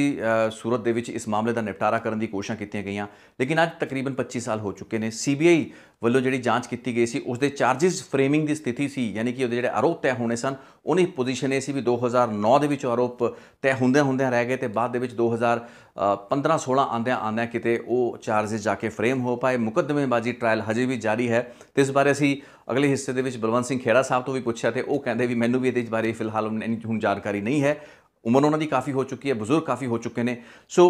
ਸੂਰਤ ਦੇ ਵਿੱਚ ਇਸ ਮਾਮਲੇ ਦਾ ਨਿਪਟਾਰਾ ਕਰਨ ਦੀ ਕੋਸ਼ਿਸ਼ਾਂ ਕੀਤੀਆਂ ਗਈਆਂ ਲੇਕਿਨ ਅੱਜ ਤਕਰੀਬਨ 25 ਸਾਲ ਹੋ ਚੁੱਕੇ ਨੇ ਸੀਬੀਆਈ ਵੱਲੋਂ ਜਿਹੜੀ ਜਾਂਚ ਕੀਤੀ ਗਈ ਸੀ ਉਸ ਦੇ ਚਾਰजेस ਫਰੇਮਿੰਗ ਦੀ ਸਥਿਤੀ ਸੀ ਯਾਨੀ ਕਿ ਉਹਦੇ ਜਿਹੜੇ ਆਰੋਪ ਤੈਅ ਹੋਣੇ ਸਨ ਉਹਨੇ ਪੋਜੀਸ਼ਨ ਇਹ ਸੀ ਵੀ 2009 ਦੇ ਵਿੱਚ ਆਰੋਪ ਤੈਅ ਹੁੰਦੇ ਹੁੰਦੇ ਰਹਿ ਗਏ ਤੇ ਬਾਅਦ ਦੇ ਵਿੱਚ 2015 16 ਆਂਦਿਆਂ ਆਂਦਿਆਂ ਕਿਤੇ ਉਹ ਚਾਰजेस ਜਾ ਕੇ ਫਰੇਮ ਹੋ ਪਾਏ ਮੁਕੱਦਮੇਬਾਜ਼ੀ ਟ੍ਰਾਇਲ ਹਜੇ ਵੀ ਜਾਰੀ ਹੈ ਤੇ ਇਸ ਬਾਰੇ ਅਸੀਂ ਅਗਲੇ ਹਿੱਸੇ ਦੇ ਵਿੱਚ ਬਲਵੰਤ ਸਿੰਘ ਖੇੜਾ ਸਾਹਿਬ ਤੋਂ ਵੀ ਪੁੱਛਿਆ ਤੇ ਉਹ ਕਹਿੰਦੇ ਵੀ ਮੈਨੂੰ ਵੀ ਇਹਦੇ ਬਾਰੇ ਫਿਲਹਾਲ ਹੁਣ ਜਾਣਕਾਰੀ ਨਹੀਂ ਹੈ ਉਮਰ ਉਹਨਾਂ ਦੀ ਕਾਫੀ ਹੋ ਚੁੱਕੀ ਹੈ ਬਜ਼ੁਰਗ ਕਾਫੀ ਹੋ ਚੁੱਕੇ ਨੇ ਸੋ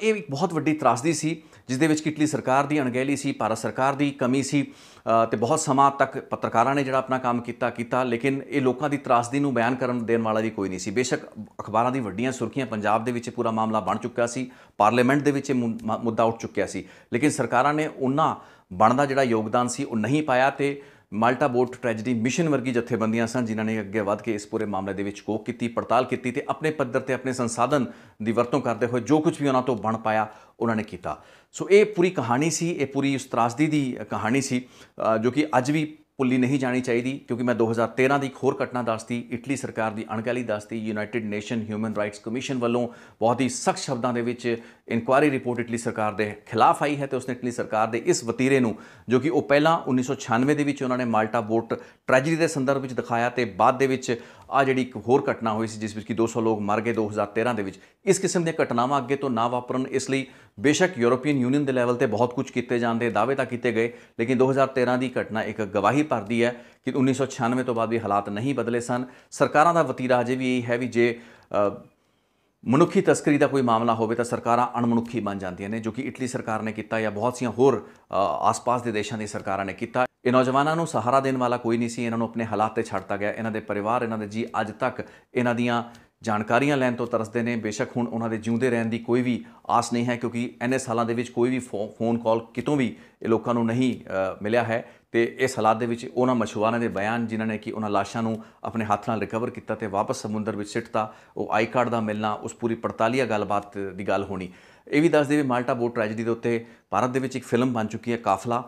ਇਹ ਇੱਕ ਬਹੁਤ ਵੱਡੀ ਤਰਾਸਦੀ ਸੀ ਜਿਸ ਦੇ ਵਿੱਚ ਕਿਟਲੀ ਸਰਕਾਰ ਦੀ ਅਣਗਹਿਲੀ ਸੀ ਭਾਰਤ ਸਰਕਾਰ ਦੀ ਕਮੀ ਸੀ ਤੇ ਬਹੁਤ ਸਮਾਂ ਤੱਕ ਪੱਤਰਕਾਰਾਂ ਨੇ ਜਿਹੜਾ ਆਪਣਾ ਕੰਮ ਕੀਤਾ ਕੀਤਾ ਲੇਕਿਨ ਇਹ ਲੋਕਾਂ ਦੀ ਤਰਾਸਦੀ ਨੂੰ ਬਿਆਨ ਕਰਨ ਦੇਣ ਵਾਲਾ ਵੀ ਕੋਈ ਨਹੀਂ ਸੀ ਬੇਸ਼ੱਕ ਅਖਬਾਰਾਂ ਦੀ ਵੱਡੀਆਂ ਸੁਰਖੀਆਂ ਪੰਜਾਬ ਦੇ ਵਿੱਚ ਪੂਰਾ ਮਾਮਲਾ ਬਣ ਚੁੱਕਾ ਸੀ ਪਾਰਲੀਮੈਂਟ ਦੇ ਵਿੱਚ ਇਹ ਮੁੱਦਾ ਉੱਠ ਚੁੱਕਿਆ ਸੀ ਲੇਕਿਨ ਸਰਕਾਰਾਂ ਨੇ ਉਹਨਾਂ ਬਣਦਾ ਜਿਹੜਾ ਯੋਗਦਾਨ ਸੀ ਉਹ ਨਹੀਂ ਪਾਇਆ ਤੇ ਮਾਲਟਾ ਬੋਟ ਟ੍ਰੈਜੇਡੀ ਮਿਸ਼ਨ ਵਰਗੀ ਜਥੇਬੰਦੀਆਂ ਸਨ ਜਿਨ੍ਹਾਂ ਨੇ ਅੱਗੇ ਵਧ ਕੇ ਇਸ ਪੂਰੇ ਮਾਮਲੇ ਦੇ ਵਿੱਚ ਕੋਕ ਕੀਤੀ ਪੜਤਾਲ ਕੀਤੀ ਤੇ ਆਪਣੇ ਪੱਧਰ ਤੇ ਆਪਣੇ ਸੰਸਾਧਨ ਦੀ ਵਰਤੋਂ ਕਰਦੇ ਹੋਏ ਜੋ ਕੁਝ ਵੀ ਉਹਨਾਂ ਤੋਂ ਬਣ ਪਾਇਆ ਉਹਨਾਂ ਨੇ ਕੀਤਾ ਸੋ ਇਹ ਪੂਰੀ ਕਹਾਣੀ ਸੀ ਇਹ ਪੂਰੀ ਉਸ ਤਰਾਸਦੀ ਦੀ ਕਹਾਣੀ ਸੀ ਜੋ ਕਿ ਅੱਜ ਵੀ ਭੁੱਲੀ ਨਹੀਂ ਜਾਣੀ ਚਾਹੀਦੀ ਕਿਉਂਕਿ ਮੈਂ 2013 ਦੀ ਇੱਕ ਹੋਰ ਘਟਨਾ ਦੱਸਦੀ ਇਟਲੀ ਸਰਕਾਰ ਦੀ ਅਣਗਹਿਲੀ ਦੱਸਦੀ United nation human rights commission ਵੱਲੋਂ ਬਹੁਤ ਹੀ ਸਖਤ ਸ਼ਬਦਾਂ ਦੇ ਵਿੱਚ ਇਨਕੁਆਇਰੀ ਰਿਪੋਰਟ ਇਟਲੀ ਸਰਕਾਰ ਦੇ ਖਿਲਾਫ ਆਈ ਹੈ ਤੇ ਉਸਨੇ ਇਟਲੀ ਸਰਕਾਰ ਦੇ ਇਸ ਵਤੀਰੇ ਨੂੰ ਜੋ ਕਿ ਉਹ ਪਹਿਲਾਂ 1996 ਦੇ ਵਿੱਚ ਉਹਨਾਂ ਨੇ ਮਾਲਟਾ ਬੋਟ ਟ੍ਰੈਜੇਡੀ ਦੇ ਸੰਦਰਭ ਵਿੱਚ ਦਿਖਾਇਆ ਤੇ ਬਾਅਦ ਦੇ ਵਿੱਚ ਆ ਜਿਹੜੀ ਇੱਕ ਹੋਰ ਘਟਨਾ ਹੋਈ ਸੀ ਜਿਸ ਵਿੱਚ ਕਿ 200 ਲੋਕ ਮਰ ਗਏ 2013 ਦੇ ਵਿੱਚ ਇਸ ਕਿਸਮ ਦੀਆਂ ਘਟਨਾਵਾਂ ਅੱਗੇ ਤੋਂ ਨਾ ਵਾਪਰਨ ਇਸ ਲਈ ਬੇਸ਼ੱਕ ਯੂਰੋਪੀਅਨ ਯੂਨੀਅਨ ਦੇ ਲੈਵਲ ਤੇ ਬਹੁਤ ਕੁਝ ਕੀਤੇ ਜਾਂਦੇ ਦਾਅਵੇ ਤਾਂ ਕੀਤੇ ਗਏ ਲੇਕਿਨ 2013 ਦੀ ਘਟਨਾ ਇੱਕ ਗਵਾਹੀ ਭਰਦੀ ਹੈ ਕਿ 1996 ਤੋਂ ਬਾਅਦ ਵੀ ਹਾਲਾਤ ਨਹੀਂ ਬਦਲੇ ਸਨ ਸਰਕਾਰਾਂ ਦਾ ਵਤੀਰਾ ਅਜੇ ਵੀ ਇਹ ਹੈ ਵੀ ਜੇ ਮਨੁੱਖੀ ਤਸਕਰੀ ਦਾ ਕੋਈ ਮਾਮਲਾ ਹੋਵੇ ਤਾਂ ਸਰਕਾਰਾਂ ਅਣਮਨੁੱਖੀ ਬਣ ਜਾਂਦੀਆਂ ਨੇ ਜੋ ਕਿ ਇਟਲੀ ਸਰਕਾਰ ਨੇ ਕੀਤਾ ਜਾਂ ਬਹੁਤ ਸੀਆਂ ਹੋਰ ਆਸ-ਪਾਸ ਦੇ ਦੇਸ਼ਾਂ ਦੀ ਸਰਕਾਰਾਂ ਨੇ ਕੀਤਾ ਇਹ ਨੌਜਵਾਨਾਂ ਨੂੰ ਸਹਾਰਾ ਦੇਣ ਵਾਲਾ ਕੋਈ ਨਹੀਂ ਸੀ ਇਹਨਾਂ ਨੂੰ ਆਪਣੇ ਹਾਲਾਤ ਤੇ ਛੱਡਤਾ ਗਿਆ ਇਹਨਾਂ ਦੇ ਪਰਿਵਾਰ ਇਹਨਾਂ ਦੇ ਜੀ ਅੱਜ ਤੱਕ ਇਹਨਾਂ ਦੀਆਂ ਜਾਣਕਾਰੀਆਂ ਲੈਣ ਤੋਂ ਤਰਸਦੇ ਨੇ ਬੇਸ਼ੱਕ ਹੁਣ ਉਹਨਾਂ ਦੇ ਜਿਉਂਦੇ ਰਹਿਣ ਦੀ ਕੋਈ ਵੀ ਆਸ ਨਹੀਂ ਹੈ ਕਿਉਂਕਿ ਐਨੇ ਸਾਲਾਂ ਦੇ ਵਿੱਚ ਕੋਈ ਵੀ ਫੋਨ ਕਾਲ ਕਿਤੋਂ ਵੀ ਇਹ ਲੋਕਾਂ ਨੂੰ ਨਹੀਂ ਮਿਲਿਆ ਹੈ ਤੇ ਇਸ ਹਾਲਾਤ ਦੇ ਵਿੱਚ ਉਹਨਾਂ ਮਛੂਆਰਾਂ ਦੇ ਬਿਆਨ ਜਿਨ੍ਹਾਂ ਨੇ ਕਿ ਉਹਨਾਂ ਲਾਸ਼ਾਂ ਨੂੰ ਆਪਣੇ ਹੱਥ ਨਾਲ ਰਿਕਵਰ ਕੀਤਾ ਤੇ ਵਾਪਸ ਸਮੁੰਦਰ ਵਿੱਚ ਸਿੱਟਤਾ ਉਹ ਆਈ ਕਾਰਡ ਦਾ ਮਿਲਣਾ ਉਸ ਪੂਰੀ ਪੜਤਾਲੀਆ ਗੱਲਬਾਤ ਦੀ ਗੱਲ ਹੋਣੀ ਇਹ ਵੀ ਦੱਸ ਦੇਵੇ ਮਾਲਟਾ ਬੋਟ ਟ੍ਰੈਜੇਡੀ ਦੇ ਉੱਤੇ ਭਾਰਤ ਦੇ ਵਿੱਚ ਇੱਕ ਫਿਲਮ ਬਣ ਚੁੱਕੀ ਹੈ ਕਾਫਲਾ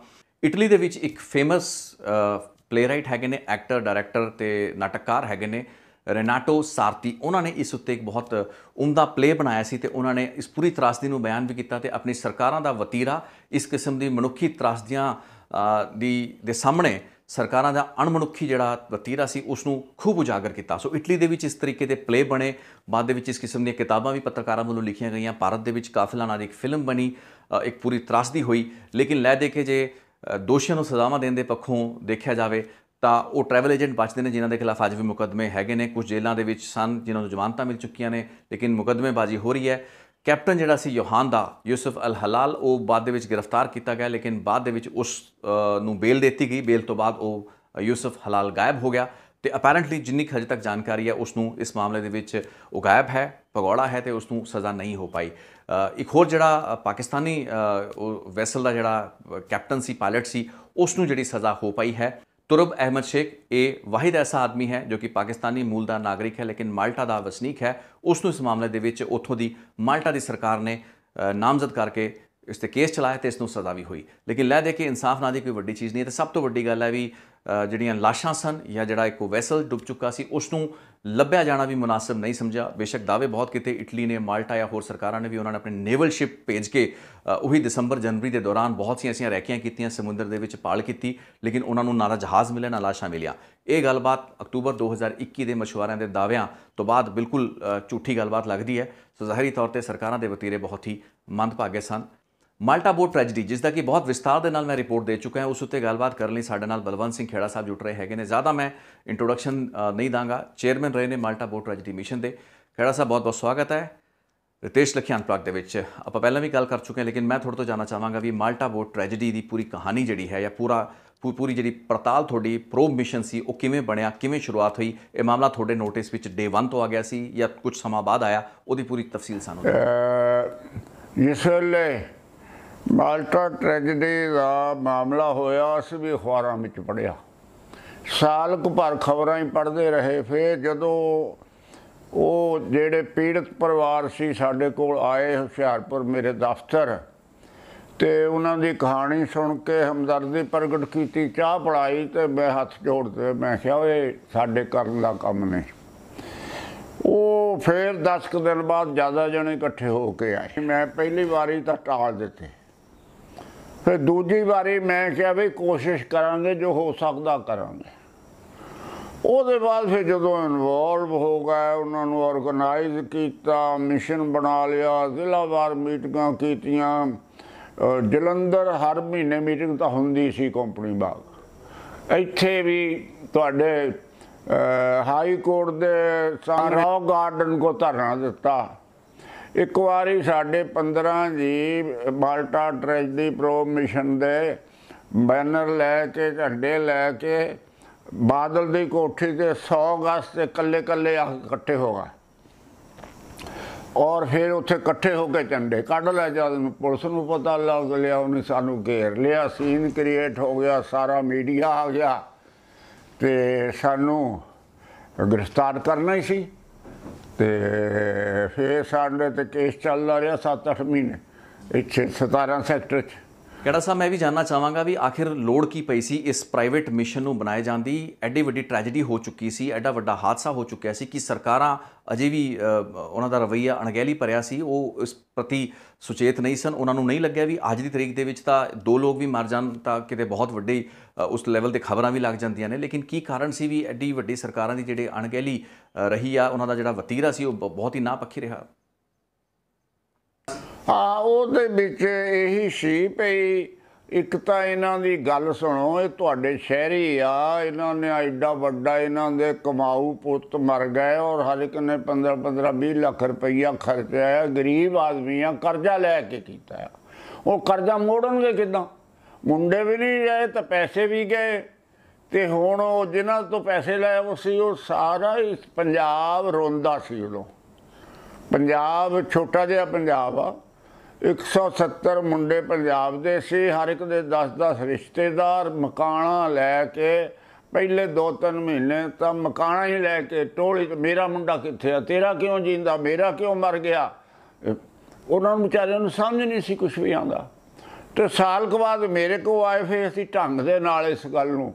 ਇਟਲੀ ਦੇ ਵਿੱਚ ਇੱਕ ਫੇਮਸ ਪਲੇਰਾਈਟ ਹੈਗੇ ਨੇ ਐਕਟਰ ਡਾਇਰੈਕਟਰ ਤੇ ਨਾਟਕਕਾਰ ਹੈਗੇ ਨੇ ਰੈਨਾਟੋ ਸਾਰਤੀ ਉਹਨਾਂ ਨੇ ਇਸ ਉੱਤੇ ਇੱਕ ਬਹੁਤ ਉਮਦਾ ਪਲੇ ਬਣਾਇਆ ਸੀ ਤੇ ਉਹਨਾਂ ਨੇ ਇਸ ਪੂਰੀ ਤਰਾਸਦੀ ਨੂੰ ਬਿਆਨ ਵੀ ਕੀਤਾ ਤੇ ਆਪਣੀ ਸਰਕਾਰਾਂ ਦਾ ਵਤੀਰਾ ਇਸ ਕਿਸਮ ਦੀ ਮਨੁੱਖੀ ਤਰਾਸਦੀਆਂ ਦੀ ਦੇ ਸਾਹਮਣੇ ਸਰਕਾਰਾਂ ਦਾ ਅਣਮਨੁੱਖੀ ਜਿਹੜਾ ਵਤੀਰਾ ਸੀ ਉਸ ਨੂੰ ਖੂਬ ਉਜਾਗਰ ਕੀਤਾ ਸੋ ਇਟਲੀ ਦੇ ਵਿੱਚ ਇਸ ਤਰੀਕੇ ਦੇ ਪਲੇ ਬਣੇ ਬਾਅਦ ਦੇ ਵਿੱਚ ਇਸ ਕਿਸਮ ਦੀਆਂ ਕਿਤਾਬਾਂ ਵੀ ਪੱਤਰਕਾਰਾਂ ਵੱਲੋਂ ਲਿਖੀਆਂ ਗਈਆਂ ਭਾਰਤ ਦੇ ਵਿੱਚ ਕਾਫਲਾ ਨਾਲ ਇੱਕ ਫਿਲਮ ਬਣੀ ਇੱਕ ਪੂਰੀ ਤਰਾਸਦੀ ਹੋਈ ਲੇਕਿਨ ਲੈ ਦੇ ਕੇ ਜੇ ਦੋਸ਼ੀਆਂ ਨੂੰ ਸਜ਼ਾਵਾਂ ਦੇਣ ਦੇ ਪੱਖੋਂ ਦੇਖਿਆ ਜਾਵੇ ਤਾਂ ਉਹ ਟਰੈਵਲ ਏਜੰਟ ਬਚਦੇ ਨੇ ਜਿਨ੍ਹਾਂ ਦੇ ਖਿਲਾਫ ਅੱਜ ਵੀ ਮੁਕੱਦਮੇ ਹੈਗੇ ਨੇ ਕੁਝ ਜੇਲ੍ਹਾਂ ਦੇ ਵਿੱਚ ਸਨ ਜਿਨ੍ਹਾਂ ਨੂੰ ਜ਼ਮਾਨਤਾਂ ਮਿਲ ਚੁੱਕੀਆਂ ਨੇ ਲੇਕਿਨ ਮੁਕੱਦਮੇਬਾਜ਼ੀ ਹੋ ਰਹੀ ਹੈ ਕੈਪਟਨ ਜਿਹੜਾ ਸੀ ਯੋਹਾਨ ਦਾ ਯੂਸਫ ਅਲ ਹਲਾਲ ਉਹ ਬਾਅਦ ਦੇ ਵਿੱਚ ਗ੍ਰਿਫਤਾਰ ਕੀਤਾ ਗਿਆ ਲੇਕਿਨ ਬਾਅਦ ਦੇ ਵਿੱਚ ਉਸ ਨੂੰ ਬੇਲ ਦਿੱਤੀ ਗਈ ਬੇਲ ਤੋਂ ਬਾਅਦ ਉਹ ਯੂਸਫ ਹਲਾਲ ਗਾਇਬ ਹੋ ਗਿਆ ਤੇ ਅਪੈਰੈਂਟਲੀ ਜਿੰਨੀ ਖਜ ਤੱਕ ਜਾਣਕਾਰੀ ਹੈ ਉਸ ਨੂੰ ਇਸ ਮਾਮਲੇ ਦੇ ਵਿੱਚ ਉਹ ਗਾਇਬ ਹੈ ਪਗੋੜਾ ਹੈ ਤੇ ਉਸ ਨੂੰ ਸਜ਼ਾ ਨਹੀਂ ਹੋ ਪਾਈ ਇੱਕ ਹੋਰ ਜਿਹੜਾ ਪਾਕਿਸਤਾਨੀ ਵੈਸਲ ਦਾ ਜਿਹੜਾ ਕੈਪਟਨ ਸੀ ਪਾਇਲਟ ਸੀ ਉਸ ਨੂੰ ਜਿਹੜੀ ਸਜ਼ਾ ਹੋ ਪਾਈ ਹੈ तुरब अहमद शेख ਇਹ ਵਾਹਿਦ ਐਸਾ ਆਦਮੀ ਹੈ ਜੋ ਕਿ ਪਾਕਿਸਤਾਨੀ ਮੂਲ ਦਾ ਨਾਗਰਿਕ ਹੈ ਲੇਕਿਨ ਮਾਲਟਾ ਦਾ ਵਸਨੀਕ ਹੈ ਉਸ ਨੂੰ ਇਸ ਮਾਮਲੇ ਦੇ ਵਿੱਚ ਉੱਥੋਂ ਦੀ ਮਾਲਟਾ ਦੀ ਸਰਕਾਰ ਨੇ ਨਾਮਜ਼ਦ ਕਰਕੇ ਇਸ ਤੇ ਕੇਸ ਚਲਾਇਆ ਤੇ ਇਸ ਨੂੰ ਸਜ਼ਾ ਵੀ ਹੋਈ ਲੇਕਿਨ ਲੈ ਦੇ ਕੇ ਇਨਸਾਫ ਨਾ ਦੀ ਕੋਈ ਵੱਡੀ ਚੀਜ਼ ਨਹੀਂ ਹੈ ਤੇ ਸਭ ਤੋਂ ਵੱਡੀ ਗੱਲ ਹੈ ਵੀ ਜਿਹੜੀਆਂ ਲਾਸ਼ਾਂ ਸਨ ਜਾਂ ਜਿਹੜਾ ਇੱਕ ਵੈਸਲ ਡੁੱਬ ਚੁੱਕਾ ਸੀ ਉਸ ਨੂੰ ਲੱਭਿਆ ਜਾਣਾ ਵੀ ਮناسب ਨਹੀਂ ਸਮਝਿਆ ਬੇਸ਼ੱਕ ਦਾਅਵੇ ਬਹੁਤ ਕੀਤੇ ਇਟਲੀ ਨੇ ਮਾਲਟਾ ਜਾਂ ਹੋਰ ਸਰਕਾਰਾਂ ਨੇ ਵੀ ਉਹਨਾਂ ਨੇ ਆਪਣੇ ਨੇਵਲ ਸ਼ਿਪ ਭੇਜ ਕੇ ਉਹੀ ਦਸੰਬਰ ਜਨਵਰੀ ਦੇ ਦੌਰਾਨ ਬਹੁਤ ਸੀਆਂ ਐਸੀਆਂ ਰੈਕੀਆਂ ਕੀਤੀਆਂ ਸਮੁੰਦਰ ਦੇ ਵਿੱਚ ਪਾਲ ਕੀਤੀ ਲੇਕਿਨ ਉਹਨਾਂ ਨੂੰ ਨਾ ਤਾਂ ਜਹਾਜ਼ ਮਿਲੇ ਨਾ ਲਾਸ਼ਾਂ ਮਿਲੀਆਂ ਇਹ ਗੱਲਬਾਤ ਅਕਤੂਬਰ 2021 ਦੇ ਮਸ਼ਵਾਰਿਆਂ ਦੇ ਦਾਅਵਿਆਂ ਤੋਂ ਬਾਅਦ ਬਿਲਕੁਲ ਝੂਠੀ ਗੱਲਬਾਤ ਲੱਗਦੀ ਹੈ ਸੋ ਜ਼ਾਹਰੀ ਤੌਰ ਤੇ ਸਰਕਾਰਾਂ ਦੇ ਵਤੀਰੇ ਬਹੁਤ ਹੀ ਮੰਦਭਾਗੇ ਸਨ ਮਾਲਟਾ ਬੋਟ ਟ੍ਰੈਜੇਡੀ ਜਿਸ ਦਾ ਕਿ ਬਹੁਤ ਵਿਸਤਾਰ ਦੇ ਨਾਲ ਮੈਂ ਰਿਪੋਰਟ ਦੇ ਚੁੱਕਾ ਹਾਂ ਉਸ ਉੱਤੇ ਗੱਲਬਾਤ ਕਰਨ ਲਈ ਸਾਡੇ ਨਾਲ ਬਲਵੰਤ ਸਿੰਘ ਖੇੜਾ ਸਾਹਿਬ ਜੁਟ ਰਹੇ ਹੈਗੇ ਨੇ ਜ਼ਿਆਦਾ ਮੈਂ ਇੰਟਰੋਡਕਸ਼ਨ ਨਹੀਂ ਦਾਂਗਾ ਚੇਅਰਮੈਨ ਰਹੇ ਨੇ ਮਾਲਟਾ ਬੋਟ ਟ੍ਰੈਜੇਡੀ ਮਿਸ਼ਨ ਦੇ ਖੇੜਾ ਸਾਹਿਬ ਬਹੁਤ ਬਹੁਤ ਸਵਾਗਤ ਹੈ ਰਿਤੇਸ਼ ਲਖਿਆਨ ਪਲਾਕ ਦੇ ਵਿੱਚ ਆਪਾਂ ਪਹਿਲਾਂ ਵੀ ਗੱਲ ਕਰ ਚੁੱਕੇ ਹਾਂ ਲੇਕਿਨ ਮੈਂ ਥੋੜਾ ਤੋਂ ਜਾਣਾ ਚਾਹਾਂਗਾ ਵੀ ਮਾਲਟਾ ਬੋਟ ਟ੍ਰੈਜੇਡੀ ਦੀ ਪੂਰੀ ਕਹਾਣੀ ਜਿਹੜੀ ਹੈ ਜਾਂ ਪੂਰਾ ਪੂਰੀ ਜਿਹੜੀ ਪੜਤਾਲ ਤੁਹਾਡੀ ਪ੍ਰੋਬ ਮਿਸ਼ਨ ਸੀ ਉਹ ਕਿਵੇਂ ਬਣਿਆ ਕਿਵੇਂ ਸ਼ੁਰੂਆਤ ਹੋਈ ਇਹ ਮਾਮਲਾ ਤੁਹਾਡੇ ਨੋਟਿਸ ਵਿੱਚ ਡੇ 1 ਤੋਂ ਆ ਗਿਆ ਸੀ ਜਾਂ ਕੁਝ ਸਮਾਂ ਬਾਅਦ ਆਇਆ ਉਹਦੀ ਪੂਰੀ ਤਫਸੀਲ ਸਾਨੂੰ ਇਸ ਲਈ ਮਾਲਟਾ ਟ੍ਰੈਜਡੀ ਦਾ ਮਾਮਲਾ ਹੋਇਆ ਉਸ ਵੀ ਖਵਾਰਾਂ ਵਿੱਚ ਪੜਿਆ ਸਾਲ ਕੁ ਭਰ ਖਬਰਾਂ ਹੀ ਪੜਦੇ ਰਹੇ ਫਿਰ ਜਦੋਂ ਉਹ ਜਿਹੜੇ ਪੀੜਤ ਪਰਿਵਾਰ ਸੀ ਸਾਡੇ ਕੋਲ ਆਏ ਹੁਸ਼ਿਆਰਪੁਰ ਮੇਰੇ ਦਫ਼ਤਰ ਤੇ ਉਹਨਾਂ ਦੀ ਕਹਾਣੀ ਸੁਣ ਕੇ ਹਮਦਰਦੀ ਪ੍ਰਗਟ ਕੀਤੀ ਚਾਹ ਪੜਾਈ ਤੇ ਮੈਂ ਹੱਥ ਜੋੜਦੇ ਮੈਂ ਕਿਹਾ ਓਏ ਸਾਡੇ ਕਰਨ ਦਾ ਕੰਮ ਨਹੀਂ ਉਹ ਫਿਰ 10 ਦਿਨ ਬਾਅਦ ਜ਼ਿਆਦਾ ਜਣੇ ਇਕੱਠੇ ਹੋ ਕੇ ਆਏ ਮੈਂ ਪਹਿਲੀ ਵਾਰੀ ਤਾਂ ਟਾਲ ਦਿੱਤੇ ਫਿਰ ਦੂਜੀ ਵਾਰੀ ਮੈਂ ਕਿਹਾ ਵੀ ਕੋਸ਼ਿਸ਼ ਕਰਾਂਗੇ ਜੋ ਹੋ ਸਕਦਾ ਕਰਾਂਗੇ ਉਹਦੇ ਬਾਅਦ ਫਿਰ ਜਦੋਂ ਇਨਵੋਲਵ ਹੋ ਗਏ ਉਹਨਾਂ ਨੂੰ ਆਰਗੇਨਾਈਜ਼ ਕੀਤਾ ਮਿਸ਼ਨ ਬਣਾ ਲਿਆ ਜ਼ਿਲ੍ਹਾਵਾਰ ਮੀਟਿੰਗਾਂ ਕੀਤੀਆਂ ਜਲੰਧਰ ਹਰ ਮਹੀਨੇ ਮੀਟਿੰਗ ਤਾਂ ਹੁੰਦੀ ਸੀ ਕੰਪਨੀ ਬਾਗ ਇੱਥੇ ਵੀ ਤੁਹਾਡੇ ਹਾਈ ਕੋਰਟ ਦੇ ਸਾਰਾ ਗਾਰਡਨ ਕੋ ਧਰਨਾ ਦਿੱਤਾ ਇੱਕ ਵਾਰੀ ਸਾਡੇ 15 ਜੀ ਮਾਲਟਾ ਟ੍ਰੈਜਡੀ ਪ੍ਰੋ ਮਿਸ਼ਨ ਦੇ ਬੈਨਰ ਲੈ ਕੇ ਝੰਡੇ ਲੈ ਕੇ ਬਾਦਲ ਦੀ ਕੋਠੀ ਤੇ 100 ਅਗਸਤ ਤੇ ਕੱਲੇ ਕੱਲੇ ਇਕੱਠੇ ਹੋਗਾ ਔਰ ਫਿਰ ਉੱਥੇ ਇਕੱਠੇ ਹੋ ਕੇ ਝੰਡੇ ਕੱਢ ਲੈ ਜਦ ਪੁਲਿਸ ਨੂੰ ਪਤਾ ਲੱਗ ਗਿਆ ਉਹਨੇ ਸਾਨੂੰ ਘੇਰ ਲਿਆ ਸੀਨ ਕ੍ਰੀਏਟ ਹੋ ਗਿਆ ਸਾਰਾ ਮੀਡੀਆ ਆ ਗਿਆ ਤੇ ਸਾਨੂੰ ਗ੍ਰਿਫਤਾਰ ਕਰਨਾ ਹੀ ਸੀ ਤੇ ਫੇਰ ਸਾਡੇ ਤੇ ਕੇਸ ਚੱਲਦਾ ਰਿਹਾ 7-8 ਮਹੀਨੇ ਇੱਥੇ 17 ਸੈਕਟਰ 'ਚ ਕਿਹੜਾ ਸਾਹਿਬ ਮੈਂ ਵੀ ਜਾਨਣਾ ਚਾਹਾਂਗਾ ਵੀ ਆਖਿਰ ਲੋੜ ਕੀ ਪਈ ਸੀ ਇਸ ਪ੍ਰਾਈਵੇਟ ਮਿਸ਼ਨ ਨੂੰ ਬਣਾਏ ਜਾਂਦੀ ਐਡੀ ਵੱਡੀ ਟ੍ਰੈਜੇਡੀ ਹੋ ਚੁੱਕੀ ਸੀ ਐਡਾ ਵੱਡਾ ਹਾਦਸਾ ਹੋ ਚੁੱਕਿਆ ਸੀ ਕਿ ਸਰਕਾਰਾਂ ਅਜੇ ਵੀ ਉਹਨਾਂ ਦਾ ਰਵਈਆ ਅਣਗਹਿਲੀ ਭਰਿਆ ਸੀ ਉਹ ਇਸ ਪ੍ਰਤੀ ਸੁਚੇਤ ਨਹੀਂ ਸਨ ਉਹਨਾਂ ਨੂੰ ਨਹੀਂ ਲੱਗਿਆ ਵੀ ਅੱਜ ਦੀ ਤਰੀਕ ਦੇ ਵਿੱਚ ਤਾਂ ਦੋ ਲੋਕ ਵੀ ਮਰ ਜਾਣ ਤਾਂ ਕਿਤੇ ਬਹੁਤ ਵੱਡੀ ਉਸ ਲੈਵਲ ਤੇ ਖਬਰਾਂ ਵੀ ਲੱਗ ਜਾਂਦੀਆਂ ਨੇ ਲੇਕਿਨ ਕੀ ਕਾਰਨ ਸੀ ਵੀ ਐਡੀ ਵੱਡੀ ਸਰਕਾਰਾਂ ਦੀ ਜਿਹੜੇ ਅਣਗਹਿਲੀ ਰਹੀ ਆ ਉਹਨਾਂ ਦਾ ਜਿਹੜਾ ਵਤੀਰਾ ਸੀ ਉਹ ਬਹੁਤ ਹੀ ਨਾਪੱਖੀ ਰਿਹਾ ਆ ਉਹਦੇ ਵਿੱਚ ਇਹੀ ਸੀ ਪਈ ਇੱਕ ਤਾਂ ਇਹਨਾਂ ਦੀ ਗੱਲ ਸੁਣੋ ਇਹ ਤੁਹਾਡੇ ਸ਼ਹਿਰੀ ਆ ਇਹਨਾਂ ਨੇ ਐਡਾ ਵੱਡਾ ਇਹਨਾਂ ਦੇ ਕਮਾਊ ਪੁੱਤ ਮਰ ਗਏ ਔਰ ਹਰ ਇੱਕ ਨੇ 15 15 20 ਲੱਖ ਰੁਪਈਆ ਖਰਚਿਆ ਗਰੀਬ ਆਦਮੀਆਂ ਕਰਜ਼ਾ ਲੈ ਕੇ ਕੀਤਾ ਉਹ ਕਰਜ਼ਾ ਮੋੜਨਗੇ ਕਿਦਾਂ ਮੁੰਡੇ ਵੀ ਨਹੀਂ ਗਏ ਤਾਂ ਪੈਸੇ ਵੀ ਗਏ ਤੇ ਹੁਣ ਉਹ ਜਿਨ੍ਹਾਂ ਤੋਂ ਪੈਸੇ ਲਏ ਉਹ ਸੀ ਉਹ ਸਾਰਾ ਪੰਜਾਬ ਰੋਂਦਾ ਸੀ ਉਹ ਪੰਜਾਬ ਛੋਟਾ ਜਿਹਾ ਪੰਜਾਬ ਆ 170 ਮੁੰਡੇ ਪੰਜਾਬ ਦੇ ਸੀ ਹਰ ਇੱਕ ਦੇ 10-10 ਰਿਸ਼ਤੇਦਾਰ ਮਕਾਨਾ ਲੈ ਕੇ ਪਹਿਲੇ 2-3 ਮਹੀਨੇ ਤਾਂ ਮਕਾਨਾ ਹੀ ਲੈ ਕੇ ਟੋਲੀ ਮੇਰਾ ਮੁੰਡਾ ਕਿੱਥੇ ਆ ਤੇਰਾ ਕਿਉਂ ਜਿੰਦਾ ਮੇਰਾ ਕਿਉਂ ਮਰ ਗਿਆ ਉਹਨਾਂ ਨੂੰ ਵਿਚਾਰਿਆਂ ਨੂੰ ਸਮਝ ਨਹੀਂ ਸੀ ਕੁਝ ਵੀ ਆਉਂਦਾ ਤੇ ਸਾਲ ਕੁ ਬਾਅਦ ਮੇਰੇ ਕੋ ਆਏ ਫੇ ਅਸੀਂ ਢੰਗ ਦੇ ਨਾਲ ਇਸ ਗੱਲ ਨੂੰ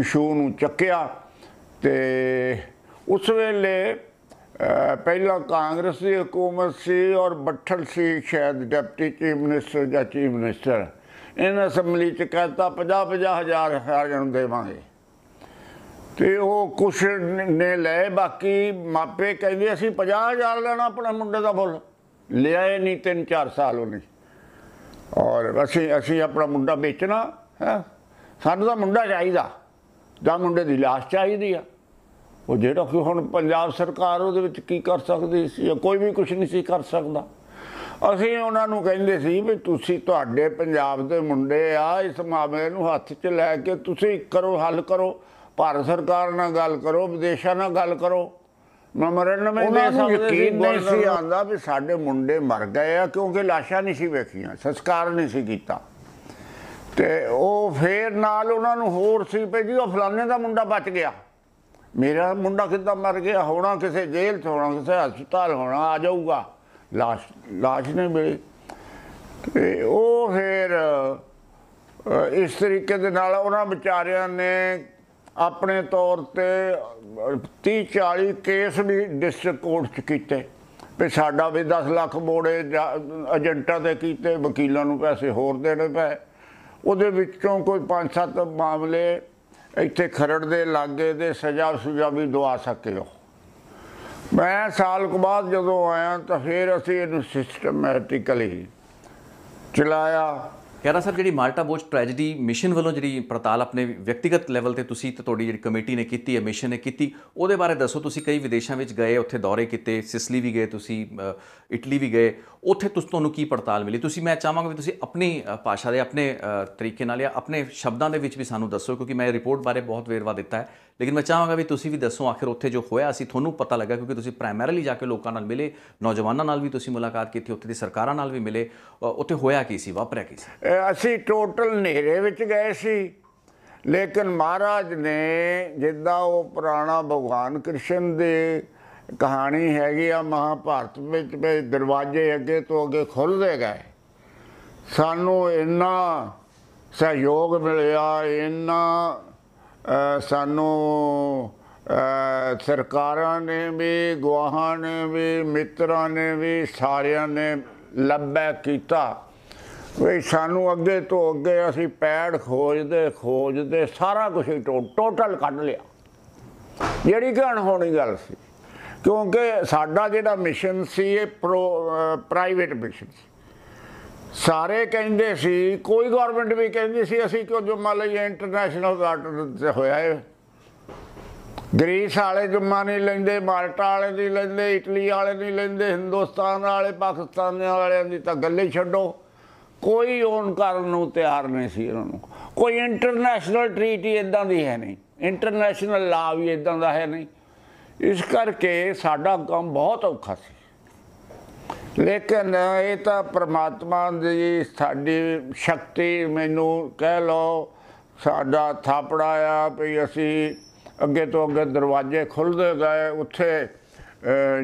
ਇਸ਼ੂ ਨੂੰ ਚੱਕਿਆ ਤੇ ਉਸ ਵੇਲੇ ਪਹਿਲਾਂ ਕਾਂਗਰਸ ਦੀ ਹਕੂਮਤ ਸੀ ਔਰ ਬੱਠਲ ਸੀ ਸ਼ਾਇਦ ਡਿਪਟੀ ਚੀਫ ਮਿਨਿਸਟਰ ਜਾਂ ਚੀਫ ਮਿਨਿਸਟਰ ਇਹਨਾਂ ਅਸੈਂਬਲੀ ਚ ਕਹਤਾ 50 50 ਹਜ਼ਾਰ ਹਰਿਆਣਾ ਨੂੰ ਦੇਵਾਂਗੇ ਤੇ ਉਹ ਕੁਛ ਨੇ ਲੈ ਬਾਕੀ ਮਾਪੇ ਕਹਿੰਦੇ ਅਸੀਂ 50000 ਲੈਣਾ ਆਪਣੇ ਮੁੰਡੇ ਦਾ ਫੁੱਲ ਲਿਆਏ ਨਹੀਂ 3-4 ਸਾਲ ਉਹਨੇ ਔਰ ਅਸੀਂ ਅਸੀਂ ਆਪਣਾ ਮੁੰਡਾ ਵੇਚਣਾ ਹੈ ਸਾਨੂੰ ਤਾਂ ਮੁੰਡਾ ਚਾਹੀਦਾ ਜਾਂ ਮੁੰਡੇ ਦੀ ਲਾਸ਼ ਚਾਹੀਦੀ ਆ ਉਹ ਜਿਹੜਾ ਕਿ ਹੁਣ ਪੰਜਾਬ ਸਰਕਾਰ ਉਹਦੇ ਵਿੱਚ ਕੀ ਕਰ ਸਕਦੀ ਸੀ ਜਾਂ ਕੋਈ ਵੀ ਕੁਝ ਨਹੀਂ ਸੀ ਕਰ ਸਕਦਾ ਅਸੀਂ ਉਹਨਾਂ ਨੂੰ ਕਹਿੰਦੇ ਸੀ ਵੀ ਤੁਸੀਂ ਤੁਹਾਡੇ ਪੰਜਾਬ ਦੇ ਮੁੰਡੇ ਆ ਇਸ ਮਾਮਲੇ ਨੂੰ ਹੱਥ 'ਚ ਲੈ ਕੇ ਤੁਸੀਂ ਕਰੋ ਹੱਲ ਕਰੋ ਭਾਰਤ ਸਰਕਾਰ ਨਾਲ ਗੱਲ ਕਰੋ ਵਿਦੇਸ਼ਾਂ ਨਾਲ ਗੱਲ ਕਰੋ ਮੈਮੋਰੈਂਡਮ ਨੇ ਯਕੀਨ ਨਹੀਂ ਸੀ ਆਂਦਾ ਵੀ ਸਾਡੇ ਮੁੰਡੇ ਮਰ ਗਏ ਆ ਕਿਉਂਕਿ ਲਾਸ਼ਾਂ ਨਹੀਂ ਸੀ ਵੇਖੀਆਂ ਸੰਸਕਾਰ ਨਹੀਂ ਸੀ ਕੀਤਾ ਤੇ ਉਹ ਫੇਰ ਨਾਲ ਉਹਨਾਂ ਨੂੰ ਹੋਰ ਸੀ ਪਈ ਉਹ ਫਲਾਣੇ ਦਾ ਮੁੰਡਾ ਬਚ ਗਿਆ ਮੇਰਾ ਮੁੰਡਾ ਕਿੱਦਾਂ ਮਰ ਗਿਆ ਹੋਣਾ ਕਿਸੇ ਜੇਲ੍ਹ 'ਚ ਹੋਣਾ ਕਿਸੇ ਹਸਪਤਾਲ ਹੋਣਾ ਆ ਜਾਊਗਾ লাশ লাশ ਨਹੀਂ ਮਿਲੀ ਤੇ ਉਹ ਫਿਰ ਇਸ ਤਰੀਕੇ ਦੇ ਨਾਲ ਉਹਨਾਂ ਵਿਚਾਰਿਆਂ ਨੇ ਆਪਣੇ ਤੌਰ ਤੇ 30 40 ਕੇਸ ਵੀ ਡਿਸਟ੍ਰਿਕਟ ਕੋਰਟ 'ਚ ਕੀਤੇ ਵੀ ਸਾਡਾ ਵੀ 10 ਲੱਖ ਮੋੜੇ ਏਜੰਟਾਂ ਦੇ ਕੀਤੇ ਵਕੀਲਾਂ ਨੂੰ ਪੈਸੇ ਹੋਰ ਦੇਣੇ ਪਏ ਉਹਦੇ ਵਿੱਚੋਂ ਕੋਈ 5-7 ਮਾਮਲੇ ਇੱਥੇ ਖਰੜ ਦੇ ਲਾਗੇ ਦੇ ਸਜ਼ਾ ਸੁਜਾ ਵੀ ਦਵਾ ਸਕਿਓ ਮੈਂ ਸਾਲ ਕੁ ਬਾਅਦ ਜਦੋਂ ਆਇਆ ਤਾਂ ਫਿਰ ਅਸੀਂ ਇਹਨੂੰ ਸਿਸਟਮੈਟਿਕਲੀ ਚਲਾਇਆ ਕਹਿੰਦਾ ਸਰ ਜਿਹੜੀ ਮਾਲਟਾ ਬੋਚ ਟ੍ਰੈਜੇਡੀ ਮਿਸ਼ਨ ਵੱਲੋਂ ਜਿਹੜੀ ਪੜਤਾਲ ਆਪਣੇ ਵਿਅਕਤੀਗਤ ਲੈਵਲ ਤੇ ਤੁਸੀਂ ਤੇ ਤੁਹਾਡੀ ਜਿਹੜੀ ਕਮੇਟੀ ਨੇ ਕੀਤੀ ਹੈ ਮਿਸ਼ਨ ਨੇ ਕੀਤੀ ਉਹਦੇ ਬਾਰੇ ਦੱਸੋ ਤੁਸੀਂ ਕਈ ਵਿਦੇਸ਼ਾਂ ਵਿੱਚ ਗਏ ਉੱਥੇ ਦੌਰੇ ਕੀਤੇ ਸਿਸਲੀ ਵੀ ਗਏ ਤੁਸੀਂ ਇਟਲੀ ਵੀ ਗਏ ਉੱਥੇ ਤੁਸ ਤੁਹਾਨੂੰ ਕੀ ਪੜਤਾਲ ਮਿਲੀ ਤੁਸੀਂ ਮੈਂ ਚਾਹਾਂਗਾ ਵੀ ਤੁਸੀਂ ਆਪਣੀ ਭਾਸ਼ਾ ਦੇ ਆਪਣੇ ਤਰੀਕੇ ਨਾਲ ਜਾਂ ਆਪਣੇ ਸ਼ਬਦਾਂ ਦੇ ਵਿੱਚ ਵੀ ਸਾਨੂੰ ਦੱਸੋ ਕਿਉਂਕਿ ਮੈਂ ਰਿਪੋਰਟ ਬਾਰੇ ਬਹੁਤ ਵੇਰਵਾ ਦਿੱਤਾ ਹੈ ਲੇਕਿਨ ਮੈਂ ਚਾਹਾਂਗਾ ਵੀ ਤੁਸੀਂ ਵੀ ਦੱਸੋ ਆਖਿਰ ਉੱਥੇ ਜੋ ਹੋਇਆ ਸੀ ਤੁਹਾਨੂੰ ਪਤਾ ਲੱਗਾ ਕਿਉਂਕਿ ਤੁਸੀਂ ਪ੍ਰਾਇਮਰੀਲੀ ਜਾ ਕੇ ਲੋਕਾਂ ਨਾਲ ਮਿਲੇ ਨੌਜਵਾਨਾਂ ਨਾਲ ਵੀ ਤੁਸੀਂ ਮੁਲਾਕਾਤ ਕੀਤੀ ਉੱਥੇ ਦੀ ਸਰਕਾਰਾਂ ਨਾਲ ਵੀ ਮਿਲੇ ਉੱਥੇ ਹੋਇਆ ਕੀ ਸੀ ਵਾਪਰਿਆ ਕੀ ਸੀ ਅਸੀਂ ਟੋਟਲ ਨੇਰੇ ਵਿੱਚ ਗਏ ਸੀ ਲੇਕਿਨ ਮਹਾਰਾਜ ਨੇ ਜਿੱਦਾਂ ਉਹ ਪੁਰਾਣਾ ਭਗਵਾਨ ਕ੍ਰਿਸ਼ਨ ਦੇ ਕਹਾਣੀ ਹੈਗੀ ਆ ਮਹਾਭਾਰਤ ਵਿੱਚ ਵੀ ਦਰਵਾਜ਼ੇ ਅੱਗੇ ਤੋਂ ਅੱਗੇ ਖੁੱਲਦੇ ਗਏ ਸਾਨੂੰ ਇੰਨਾ ਸਹਿਯੋਗ ਮਿਲਿਆ ਇੰਨਾ ਸਾਨੂੰ ਸਰਕਾਰਾਂ ਨੇ ਵੀ ਗਵਾਹਾਂ ਨੇ ਵੀ ਮਿੱਤਰਾਂ ਨੇ ਵੀ ਸਾਰਿਆਂ ਨੇ ਲੱਭਾ ਕੀਤਾ ਵੀ ਸਾਨੂੰ ਅੱਗੇ ਤੋਂ ਅੱਗੇ ਅਸੀਂ ਪੈੜ ਖੋਜਦੇ ਖੋਜਦੇ ਸਾਰਾ ਕੁਝ ਟੋਟਲ ਕੱਢ ਲਿਆ ਜਿਹੜੀ ਕਹਣ ਹੋਣੀ ਗੱਲ ਸੀ ਕਿਉਂਕਿ ਸਾਡਾ ਜਿਹੜਾ ਮਿਸ਼ਨ ਸੀ ਇਹ ਪ੍ਰਾਈਵੇਟ ਮਿਸ਼ਨ ਸੀ ਸਾਰੇ ਕਹਿੰਦੇ ਸੀ ਕੋਈ ਗਵਰਨਮੈਂਟ ਵੀ ਕਹਿੰਦੀ ਸੀ ਅਸੀਂ ਕਿਉਂ ਜੁਮਾ ਲਈ ਇੰਟਰਨੈਸ਼ਨਲ ਗਾਰਡਨ ਹੋਇਆ ਹੈ ਗ੍ਰੀਸ ਵਾਲੇ ਜੁਮਾ ਨਹੀਂ ਲੈਂਦੇ ਮਾਲਟਾ ਵਾਲੇ ਨਹੀਂ ਲੈਂਦੇ ਇਟਲੀ ਵਾਲੇ ਨਹੀਂ ਲੈਂਦੇ ਹਿੰਦੁਸਤਾਨ ਵਾਲੇ ਪਾਕਿਸਤਾਨ ਵਾਲਿਆਂ ਦੀ ਤਾਂ ਗੱਲੇ ਛੱਡੋ ਕੋਈ ਓਨ ਕਰਨ ਨੂੰ ਤਿਆਰ ਨਹੀਂ ਸੀ ਉਹਨਾਂ ਨੂੰ ਕੋਈ ਇੰਟਰਨੈਸ਼ਨਲ ਟ੍ਰੀਟੀ ਇਦਾਂ ਦੀ ਹੈ ਨਹੀਂ ਇੰਟਰਨੈਸ਼ਨਲ ਲਾ ਵੀ ਇਦਾਂ ਦਾ ਹੈ ਨਹੀਂ ਇਸ ਕਰਕੇ ਸਾਡਾ ਕੰਮ ਬਹੁਤ ਔਖਾ ਸੀ ਲੇਕਿਨ ਇਹ ਤਾਂ ਪ੍ਰਮਾਤਮਾ ਦੀ ਸਾਡੀ ਸ਼ਕਤੀ ਮੈਨੂੰ ਕਹਿ ਲਓ ਸਾਡਾ ਥਾਪੜਾ ਆ ਵੀ ਅਸੀਂ ਅੱਗੇ ਤੋਂ ਅੱਗੇ ਦਰਵਾਜ਼ੇ ਖੁੱਲਦੇ ਗਏ ਉੱਥੇ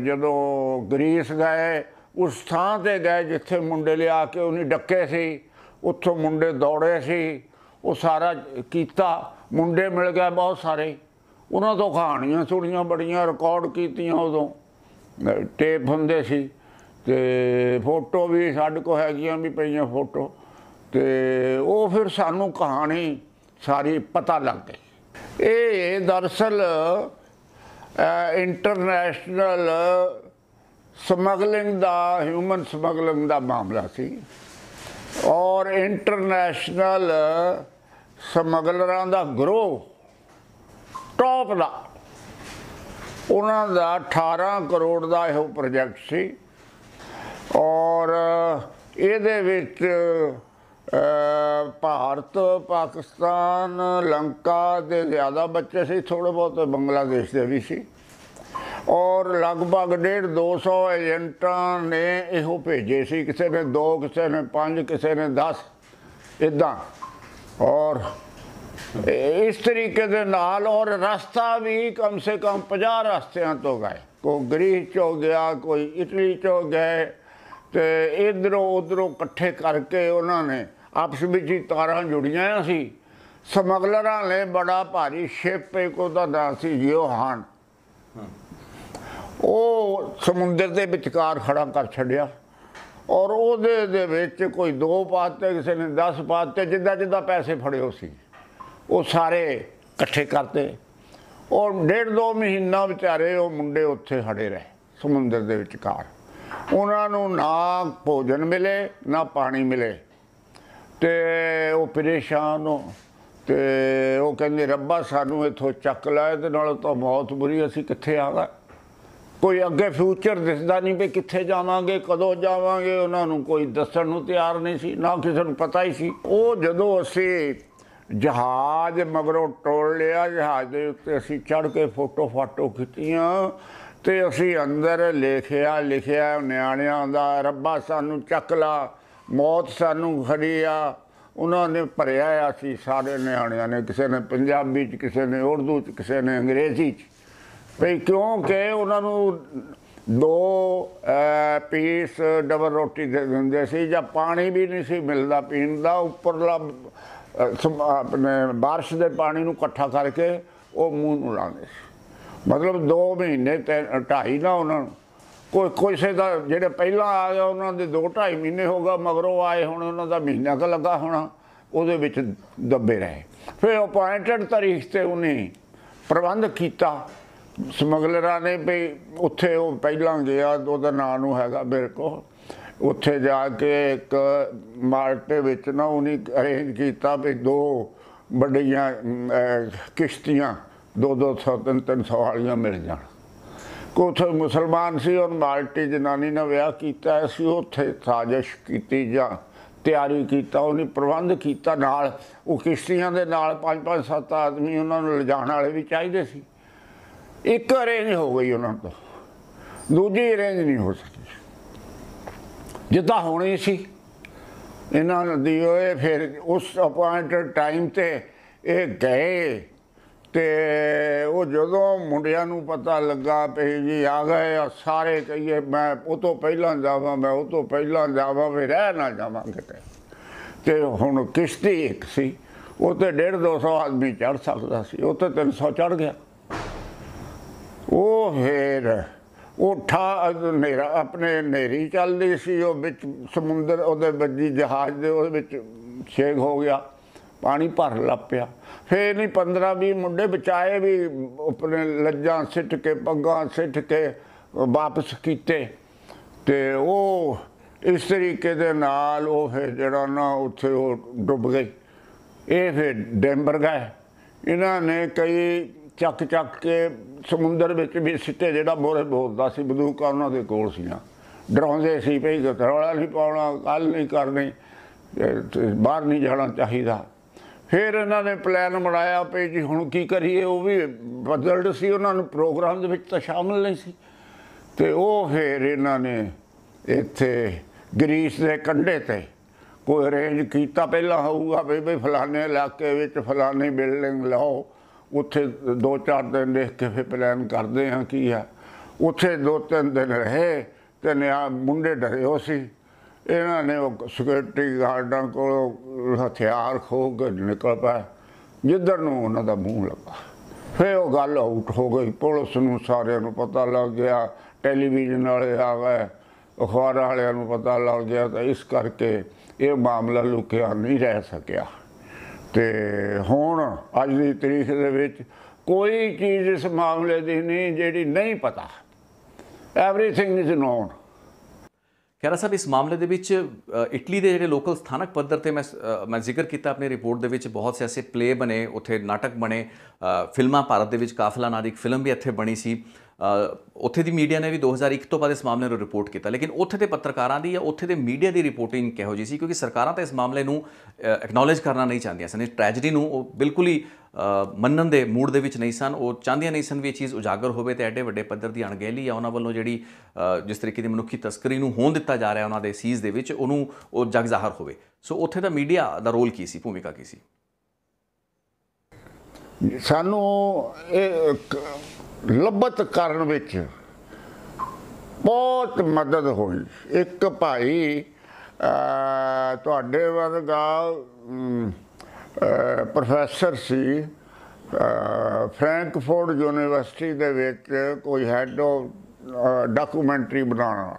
ਜਦੋਂ ਗ੍ਰੀਸ ਗਏ ਉਸ ਥਾਂ ਤੇ ਗਏ ਜਿੱਥੇ ਮੁੰਡੇ ਲਿਆ ਕੇ ਉਹਨੇ ਡੱਕੇ ਸੀ ਉੱਥੋਂ ਮੁੰਡੇ ਦੌੜੇ ਸੀ ਉਹ ਸਾਰਾ ਕੀਤਾ ਮੁੰਡੇ ਮਿਲ ਗਏ ਬਹੁਤ ਸਾਰੇ ਉਹਨਾਂ ਤੋਂ ਕਹਾਣੀਆਂ ਸੁਣੀਆਂ ਬੜੀਆਂ ਰਿਕਾਰਡ ਕੀਤੀਆਂ ਉਦੋਂ ਟੇਪ ਹੁੰਦੇ ਸੀ ਤੇ ਫੋਟੋ ਵੀ ਸਾਡੇ ਕੋ ਹੈਗੀਆਂ ਵੀ ਪਈਆਂ ਫੋਟੋ ਤੇ ਉਹ ਫਿਰ ਸਾਨੂੰ ਕਹਾਣੀ ਸਾਰੀ ਪਤਾ ਲੱਗ ਗਈ ਇਹ ਦਰਸਲ ਇੰਟਰਨੈਸ਼ਨਲ ਸਮਗਲਿੰਗ ਦਾ ਹਿਊਮਨ ਸਮਗਲਿੰਗ ਦਾ ਮਾਮਲਾ ਸੀ ਔਰ ਇੰਟਰਨੈਸ਼ਨਲ ਸਮਗਲਰਾਂ ਦਾ ਗਰੋਹ ਟੌਪ ਦਾ ਉਹਨਾਂ ਦਾ 18 ਕਰੋੜ ਦਾ ਇਹੋ ਪ੍ਰੋਜੈਕਟ ਸੀ ਔਰ ਇਹਦੇ ਵਿੱਚ ਭਾਰਤ ਪਾਕਿਸਤਾਨ ਲੰਕਾ ਦੇ ਜ਼ਿਆਦਾ ਬੱਚੇ ਸੀ ਥੋੜੇ ਬਹੁਤ ਬੰਗਲਾਦੇਸ਼ ਦੇ ਵੀ ਸੀ ਔਰ ਲਗਭਗ 1.5 200 ਏਜੰਟਾਂ ਨੇ ਇਹੋ ਭੇਜੇ ਸੀ ਕਿਸੇ ਨੇ 2 ਕਿਸੇ ਨੇ 5 ਕਿਸੇ ਨੇ 10 ਇਦਾਂ ਔਰ ਇਸ ਤਰੀਕੇ ਦੇ ਨਾਲ ਔਰ ਰਸਤਾ ਵੀ ਕਮ ਸੇ ਕਮ 50 ਰਸਤਿਆਂ ਤੋਂ ਗਏ ਕੋ ਗ੍ਰੀਸ ਚੋ ਗਿਆ ਕੋਈ ਇਟਲੀ ਚੋ ਗਏ ਤੇ ਇਧਰੋਂ ਉਧਰੋਂ ਇਕੱਠੇ ਕਰਕੇ ਉਹਨਾਂ ਨੇ ਆਪਸ ਵਿੱਚ ਹੀ ਤਾਰਾਂ ਜੁੜੀਆਂ ਸੀ ਸਮਗਲਰਾਂ ਨੇ ਬੜਾ ਭਾਰੀ ਸ਼ਿਪ ਇੱਕ ਉਹਦਾ ਨਾਮ ਸੀ ਯੋਹਾਨ ਉਹ ਸਮੁੰਦਰ ਦੇ ਵਿਚਕਾਰ ਖੜਾ ਕਰ ਛੱਡਿਆ ਔਰ ਉਹਦੇ ਦੇ ਵਿੱਚ ਕੋਈ ਦੋ ਪਾਤੇ ਕਿਸੇ ਨੇ 10 ਪਾਤੇ ਜਿੱਦਾਂ ਜਿੱਦਾਂ ਪੈਸੇ ਫੜਿਓ ਸੀ ਉਹ ਸਾਰੇ ਇਕੱਠੇ ਕਰਤੇ ਔਰ ਡੇਢ ਦੋ ਮਹੀਨਾ ਵਿਚਾਰੇ ਉਹ ਮੁੰਡੇ ਉੱਥੇ ਖੜੇ ਰਹੇ ਸਮੁੰਦਰ ਦੇ ਵਿਚਕਾਰ ਉਹਨਾਂ ਨੂੰ ਨਾ ਭੋਜਨ ਮਿਲੇ ਨਾ ਪਾਣੀ ਮਿਲੇ ਤੇ ਉਹ ਪਰੇਸ਼ਾਨ ਹੋ ਤੇ ਉਹ ਕਹਿੰਦੇ ਰੱਬਾ ਸਾਨੂੰ ਇਥੋਂ ਚੱਕ ਲੈ ਤੇ ਨਾਲ ਤਾਂ ਬਹੁਤ ਬੁਰੀ ਅਸੀਂ ਕਿੱਥੇ ਆਵਾਂ ਕੋਈ ਅੱਗੇ ਫਿਊਚਰ ਦਿਸਦਾ ਨਹੀਂ ਵੀ ਕਿੱਥੇ ਜਾਵਾਂਗੇ ਕਦੋਂ ਜਾਵਾਂਗੇ ਉਹਨਾਂ ਨੂੰ ਕੋਈ ਦੱਸਣ ਨੂੰ ਤਿਆਰ ਨਹੀਂ ਸੀ ਨਾ ਕਿਸੇ ਨੂੰ ਪਤਾ ਹੀ ਸੀ ਉਹ ਜਦੋਂ ਅਸੀਂ ਜਹਾਜ਼ ਮਗਰੋਂ ਟੋਲ ਲਿਆ ਜਹਾਜ਼ ਦੇ ਉੱਤੇ ਅਸੀਂ ਚੜ ਕੇ ਫੋਟੋ ਫਾਟੋ ਖਿੱਚੀਆਂ ਤੇ ਅਸੀਂ ਅੰਦਰ ਲਿਖਿਆ ਲਿਖਿਆ ਨਿਆਣਿਆਂ ਦਾ ਰੱਬਾ ਸਾਨੂੰ ਚੱਕ ਲਾ ਮੌਤ ਸਾਨੂੰ ਖੜੀ ਆ ਉਹਨਾਂ ਨੇ ਭਰਿਆ ਆ ਸੀ ਸਾਰੇ ਨਿਆਣਿਆਂ ਨੇ ਕਿਸੇ ਨੇ ਪੰਜਾਬੀ ਚ ਕਿਸੇ ਨੇ ਉਰਦੂ ਚ ਕਿਸੇ ਨੇ ਅੰਗਰੇਜ਼ੀ ਚ ਭਈ ਕਿਉਂਕਿ ਉਹਨਾਂ ਨੂੰ ਦੋ ਪੀਸ ਡਬਲ ਰੋਟੀ ਦੇ ਦਿੰਦੇ ਸੀ ਜਾਂ ਪਾਣੀ ਵੀ ਨਹੀਂ ਸੀ ਮਿਲਦਾ ਪੀਣ ਦਾ ਉੱਪਰਲਾ ਸਮ- ਆਪਣੇ بارش ਦੇ ਪਾਣੀ ਨੂੰ ਇਕੱਠਾ ਕਰਕੇ ਉਹ ਮੂੰਹ ਨੂੰ ਲਾਉਂਦੇ ਸੀ ਮਤਲਬ 2 ਮਹੀਨੇ ਤੇ ਢਾਈ ਨਾ ਉਹਨਾਂ ਨੂੰ ਕੋਈ ਕਿਸੇ ਦਾ ਜਿਹੜੇ ਪਹਿਲਾਂ ਆ ਗਿਆ ਉਹਨਾਂ ਦੇ 2 2.5 ਮਹੀਨੇ ਹੋ ਗਏ ਮਗਰੋਂ ਆਏ ਹੁਣ ਉਹਨਾਂ ਦਾ ਮਹੀਨਾ ਕ ਲੱਗਾ ਹੋਣਾ ਉਹਦੇ ਵਿੱਚ ਦੱਬੇ ਰਹੇ ਫਿਰ ਅਪਾਇੰਟਡ ਤਾਰੀਖ ਤੇ ਉਹਨੇ ਪ੍ਰਬੰਧ ਕੀਤਾ ਸਮਗਲਰਾਂ ਨੇ ਵੀ ਉੱਥੇ ਉਹ ਪਹਿਲਾਂ ਗਿਆ ਉਹਦਾ ਨਾਂ ਨੂੰ ਹੈਗਾ ਮੇਰੇ ਕੋਲ ਉੱਥੇ ਜਾ ਕੇ ਇੱਕ ਮਾਰਟ ਵਿੱਚ ਨਾ ਉਹਨੇ ਅਰੇਂਜ ਕੀਤਾ ਵੀ ਦੋ ਵੱਡੀਆਂ ਕਿਸ਼ਤੀਆਂ ਦੋ ਦੋ ਸੌ ਤਿੰਨ ਤਿੰਨ ਸੌ ਵਾਲੀਆਂ ਮਿਲ ਜਾਣ ਕੋਥੇ ਮੁਸਲਮਾਨ ਸੀ ਔਰ ਮਾਰਟੀ ਜਨਾਨੀ ਨਾਲ ਵਿਆਹ ਕੀਤਾ ਸੀ ਉੱਥੇ ਸਾਜ਼ਿਸ਼ ਕੀਤੀ ਜਾਂ ਤਿਆਰੀ ਕੀਤਾ ਉਹਨੇ ਪ੍ਰਬੰਧ ਕੀਤਾ ਨਾਲ ਉਹ ਕਿਸ਼ਤੀਆਂ ਦੇ ਨਾਲ ਪੰਜ ਪੰਜ ਸੱਤ ਆਦਮੀ ਉਹਨਾਂ ਨੂੰ ਲਿਜਾਣ ਵਾਲੇ ਵੀ ਚਾਹੀਦੇ ਸੀ ਇੱਕ ਅਰੇਂਜ ਹੋ ਗਈ ਉਹਨਾਂ ਤੋਂ ਦੂਜੀ ਅਰੇਂਜ ਨਹੀਂ ਹੋ ਸਕੀ ਜਿੱਦਾਂ ਹੋਣੀ ਸੀ ਇਹਨਾਂ ਨੂੰ ਦਿਓਏ ਫਿਰ ਉਸ ਅਪਾਇੰਟਡ ਟਾਈਮ ਤੇ ਇਹ ਗਏ ਤੇ ਉਹ ਜਦੋਂ ਮੁੰਡਿਆਂ ਨੂੰ ਪਤਾ ਲੱਗਾ ਪਈ ਜੀ ਆ ਗਏ ਆ ਸਾਰੇ ਕਹੀਏ ਮੈਂ ਉਹ ਤੋਂ ਪਹਿਲਾਂ ਜਾਵਾਂ ਮੈਂ ਉਹ ਤੋਂ ਪਹਿਲਾਂ ਜਾਵਾਂ ਵੀ ਰਹਿ ਨਾ ਜਾਵਾਂ ਕਿਤੇ ਤੇ ਹੁਣ ਕਿਸ਼ਤੀ ਇੱਕ ਸੀ ਉਹ ਤੇ 1.5 200 ਆਦਮੀ ਚੜ ਸਕਦਾ ਸੀ ਉਹ ਤੇ 300 ਚੜ ਗਿਆ ਉਹ ਫੇਰ ਉਠਾ ਨੇਰਾ ਆਪਣੇ ਨੇਰੀ ਚੱਲਦੀ ਸੀ ਉਹ ਵਿੱਚ ਸਮੁੰਦਰ ਉਹਦੇ ਵੱਡੀ ਜਹਾਜ਼ ਦੇ ਉਹਦੇ ਵਿੱਚ ਛੇਕ ਹੋ ਗਿਆ ਪਾਣੀ ਭਰ ਲੱਪਿਆ ਫੇਰ ਨਹੀਂ 15 20 ਮੁੰਡੇ ਬਚਾਏ ਵੀ ਆਪਣੇ ਲੱਜਾਂ ਸਿੱਟ ਕੇ ਪੱਗਾਂ ਸਿੱਟ ਕੇ ਵਾਪਸ ਕੀਤੇ ਤੇ ਉਹ ਇਸ ਤਰੀਕੇ ਦੇ ਨਾਲ ਉਹ ਫੇਰ ਜਿਹੜਾ ਨਾ ਉੱਥੇ ਉਹ ਡੁੱਬ ਗਈ ਇਹ ਫਿਰ ਡੈਂਬਰ ਗਏ ਇਹਨਾਂ ਨੇ ਕਈ ਚੱਕ ਚੱਕ ਕੇ ਸਮੁੰਦਰ ਵਿੱਚ ਵੀ ਸਿੱਟੇ ਜਿਹੜਾ ਮੋਰੇ ਬੋਲਦਾ ਸੀ ਬੰਦੂਕਾਂ ਉਹਨਾਂ ਦੇ ਕੋਲ ਸੀਆਂ ਡਰਾਉਂਦੇ ਸੀ ਭਈ ਰੌਲਾ ਨਹੀਂ ਪਾਉਣਾ ਕੱਲ ਨਹੀਂ ਕਰਨੀ ਬਾਹਰ ਨਹੀਂ ਜਾਣਾ ਚਾਹੀਦਾ ਫਿਰ ਇਹਨਾਂ ਨੇ ਪਲਾਨ ਬਣਾਇਆ ਪਈ ਜੀ ਹੁਣ ਕੀ ਕਰੀਏ ਉਹ ਵੀ ਬਦਲਡ ਸੀ ਉਹਨਾਂ ਨੂੰ ਪ੍ਰੋਗਰਾਮ ਦੇ ਵਿੱਚ ਤਾਂ ਸ਼ਾਮਲ ਨਹੀਂ ਸੀ ਤੇ ਉਹ ਫਿਰ ਇਹਨਾਂ ਨੇ ਇੱਥੇ ਗ੍ਰੀਸ ਦੇ ਕੰਢੇ ਤੇ ਕੋਈ ਅਰੇਂਜ ਕੀਤਾ ਪਹਿਲਾਂ ਹੋਊਗਾ ਭਈ ਬਈ ਫਲਾਣੇ ਇਲਾਕੇ ਵਿੱਚ ਫਲਾਣੀ ਬਿਲਡਿੰਗ ਲਾਓ ਉੱਥੇ 2-4 ਦਿਨ ਲਿਖ ਕੇ ਫਿਰ ਪਲਾਨ ਕਰਦੇ ਹਾਂ ਕੀ ਆ ਉੱਥੇ 2-3 ਦਿਨ ਰਹੇ ਤੇ ਨਿਆ ਮੁੰਡੇ ਡਰੇ ਹੋ ਸੀ ਇਹਨਾਂ ਨੇ ਉਹ ਸਿਕਿਉਰਿਟੀ ਗਾਰਡਾਂ ਕੋਲ ਹਥਿਆਰ ਖੋ ਕੇ ਨਿਕਲ ਪਏ ਜਿੱਧਰ ਨੂੰ ਉਹਨਾਂ ਦਾ ਮੂੰਹ ਲੱਗਾ ਫੇ ਉਹ ਗੱਲ ਆਊਟ ਹੋ ਗਈ ਪੁਲਿਸ ਨੂੰ ਸਾਰਿਆਂ ਨੂੰ ਪਤਾ ਲੱਗ ਗਿਆ ਟੈਲੀਵਿਜ਼ਨ ਵਾਲੇ ਆ ਗਏ ਅਖਬਾਰਾਂ ਵਾਲਿਆਂ ਨੂੰ ਪਤਾ ਲੱਗ ਗਿਆ ਤਾਂ ਇਸ ਕਰਕੇ ਇਹ ਮਾਮਲਾ ਲੁਕਿਆ ਨਹੀਂ ਰਹਿ ਸਕਿਆ ਤੇ ਹੁਣ ਅੱਜ ਦੀ ਤਰੀਕ ਦੇ ਵਿੱਚ ਕੋਈ ਚੀਜ਼ ਇਸ ਮਾਮਲੇ ਦੀ ਨਹੀਂ ਜਿਹੜੀ ਨਹੀਂ ਪਤਾ ਐਵਰੀਥਿੰਗ ਇਜ਼ ਨੋਨ ਖੈਰਾ ਸਾਹਿਬ ਇਸ ਮਾਮਲੇ ਦੇ ਵਿੱਚ ਇਟਲੀ ਦੇ ਜਿਹੜੇ ਲੋਕਲ ਸਥਾਨਕ ਪੱਧਰ ਤੇ ਮੈਂ ਮੈਂ ਜ਼ਿਕਰ ਕੀਤਾ ਆਪਣੀ ਰਿਪੋਰਟ ਦੇ ਵਿੱਚ ਬਹੁਤ ਸੇ ਐਸੇ ਪਲੇ ਬਣੇ ਉੱਥੇ ਨਾਟਕ ਬਣੇ ਫਿਲਮਾਂ ਭਾਰਤ ਦੇ ਵਿੱਚ ਕਾਫਲਾ ਨਾਂ ਦੀ ਇੱਕ ਫਿਲਮ ਵੀ ਇੱਥੇ ਬਣੀ ਸੀ ਉੱਥੇ ਦੀ ਮੀਡੀਆ ਨੇ ਵੀ 2001 ਤੋਂ ਬਾਅਦ ਇਸ ਮਾਮਲੇ ਨੂੰ ਰਿਪੋਰਟ ਕੀਤਾ ਲੇਕਿਨ ਉੱਥੇ ਦੇ ਪੱਤਰਕਾਰਾਂ ਦੀ ਜਾਂ ਉੱਥੇ ਦੇ ਮੀਡੀਆ ਦੀ ਰਿਪੋਰਟਿੰਗ ਕਿਹੋ ਜੀ ਸੀ ਕਿਉਂਕਿ ਸਰਕਾਰਾਂ ਤਾਂ ਇਸ ਮਾਮਲੇ ਨੂੰ ਐਕਨੋਲਜ ਕਰਨਾ ਨਹੀਂ ਚਾਹੁੰਦੀਆਂ ਸਨ ਇਸ ਟ੍ਰੈਜੇਡੀ ਨੂੰ ਉਹ ਬਿਲਕੁਲ ਹੀ ਮੰਨਣ ਦੇ ਮੂਡ ਦੇ ਵਿੱਚ ਨਹੀਂ ਸਨ ਉਹ ਚਾਹੁੰਦੀਆਂ ਨਹੀਂ ਸਨ ਵੀ ਇਹ ਚੀਜ਼ ਉਜਾਗਰ ਹੋਵੇ ਤੇ ਐਡੇ ਵੱਡੇ ਪੱਧਰ ਦੀ ਅਣਗਹਿਲੀ ਆ ਉਹਨਾਂ ਵੱਲੋਂ ਜਿਹੜੀ ਜਿਸ ਤਰੀਕੇ ਦੀ ਮਨੁੱਖੀ ਤਸਕਰੀ ਨੂੰ ਹੋਣ ਦਿੱਤਾ ਜਾ ਰਿਹਾ ਉਹਨਾਂ ਦੇ ਸੀਜ਼ ਦੇ ਵਿੱਚ ਉਹਨੂੰ ਉਹ ਜਗ ਜ਼ਾਹਰ ਹੋਵੇ ਸੋ ਉੱਥੇ ਦਾ ਮੀਡੀਆ ਦਾ ਰੋਲ ਕੀ ਸੀ ਭੂਮਿਕਾ ਕੀ ਸੀ ਸਾਨੂੰ ਇਹ ਲੱਭਤ ਕਰਨ ਵਿੱਚ ਬਹੁਤ ਮਦਦ ਹੋਈ ਇੱਕ ਭਾਈ ਤੁਹਾਡੇ ਵਰਗਾ ਪ੍ਰੋਫੈਸਰ ਸੀ ਫ੍ਰੈਂਕਫੋਰਡ ਯੂਨੀਵਰਸਿਟੀ ਦੇ ਵਿੱਚ ਕੋਈ ਹੈਡ ਆਫ ਡਾਕੂਮੈਂਟਰੀ ਬਣਾਉਣਾ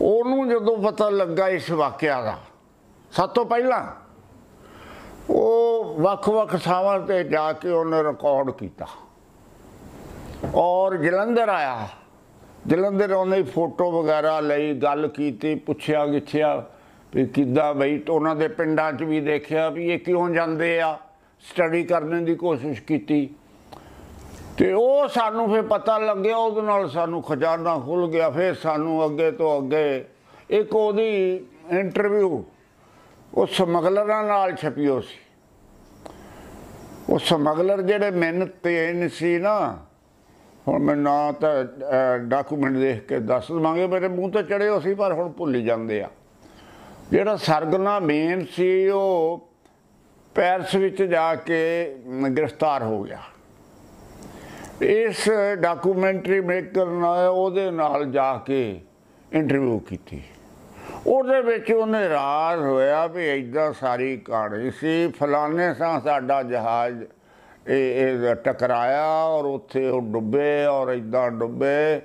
ਉਹਨੂੰ ਜਦੋਂ ਪਤਾ ਲੱਗਾ ਇਸ ਵਾਕਿਆ ਦਾ ਸਭ ਤੋਂ ਪਹਿਲਾਂ ਉਹ ਵੱਖ-ਵੱਖ ਥਾਵਾਂ ਤੇ ਜਾ ਕੇ ਉਹਨੇ ਰਿਕਾਰਡ ਕੀਤਾ ਔਰ ਜਲੰਧਰ ਆਇਆ ਜਲੰਧਰ ਉਹਨੇ ਫੋਟੋ ਵਗੈਰਾ ਲਈ ਗੱਲ ਕੀਤੀ ਪੁੱਛਿਆ ਗਿੱਛਿਆ ਵੀ ਕਿੱਦਾਂ ਬਈ ਉਹਨਾਂ ਦੇ ਪਿੰਡਾਂ 'ਚ ਵੀ ਦੇਖਿਆ ਵੀ ਇਹ ਕਿਉਂ ਜਾਂਦੇ ਆ ਸਟੱਡੀ ਕਰਨ ਦੀ ਕੋਸ਼ਿਸ਼ ਕੀਤੀ ਤੇ ਉਹ ਸਾਨੂੰ ਫਿਰ ਪਤਾ ਲੱਗਿਆ ਉਹਦੇ ਨਾਲ ਸਾਨੂੰ ਖਜ਼ਾਨਾ ਖੁੱਲ ਗਿਆ ਫਿਰ ਸਾਨੂੰ ਅੱਗੇ ਤੋਂ ਅੱਗੇ ਇੱਕ ਉਹਦੀ ਇੰਟਰਵਿਊ ਉਹ ਸਮਗਲਰਾਂ ਨਾਲ ਛਪੀ ਹੋ ਸੀ ਉਹ ਸਮਗਲਰ ਜਿਹੜੇ ਮਿਹਨਤ ਤੇ ਸੀ ਨਾ ਹੁਣ ਮੈਂ ਨਾ ਤਾਂ ਡਾਕੂਮੈਂਟ ਦੇਖ ਕੇ ਦੱਸ ਦਵਾਂਗੇ ਮੇਰੇ ਮੂੰਹ ਤੇ ਚੜੇ ਹੋ ਸੀ ਪਰ ਹੁਣ ਭੁੱਲ ਜਾਂਦੇ ਆ ਜਿਹੜਾ ਸਰਗਨਾ ਮੇਨ ਸੀ ਉਹ ਪੈਰਸ ਵਿੱਚ ਜਾ ਕੇ ਗ੍ਰਿਫਤਾਰ ਹੋ ਗਿਆ ਇਸ ਡਾਕੂਮੈਂਟਰੀ ਮੇਕਰ ਨਾਲ ਉਹਦੇ ਨਾਲ ਜਾ ਕੇ ਇੰਟਰਵਿਊ ਕੀਤੀ ਉਹਦੇ ਵਿੱਚ ਉਹਨੇ ਰਾਜ਼ ਹੋਇਆ ਵੀ ਐਦਾਂ ਸਾਰੀ ਕਹਾਣੀ ਸੀ ਫਲਾਣੇ ਸਾਂ ਸਾਡਾ ਜਹਾਜ਼ ਇਹ ਟਕਰਾਇਆ ਔਰ ਉੱਥੇ ਉਹ ਡੁੱਬੇ ਔਰ ਇਦਾਂ ਡੁੱਬੇ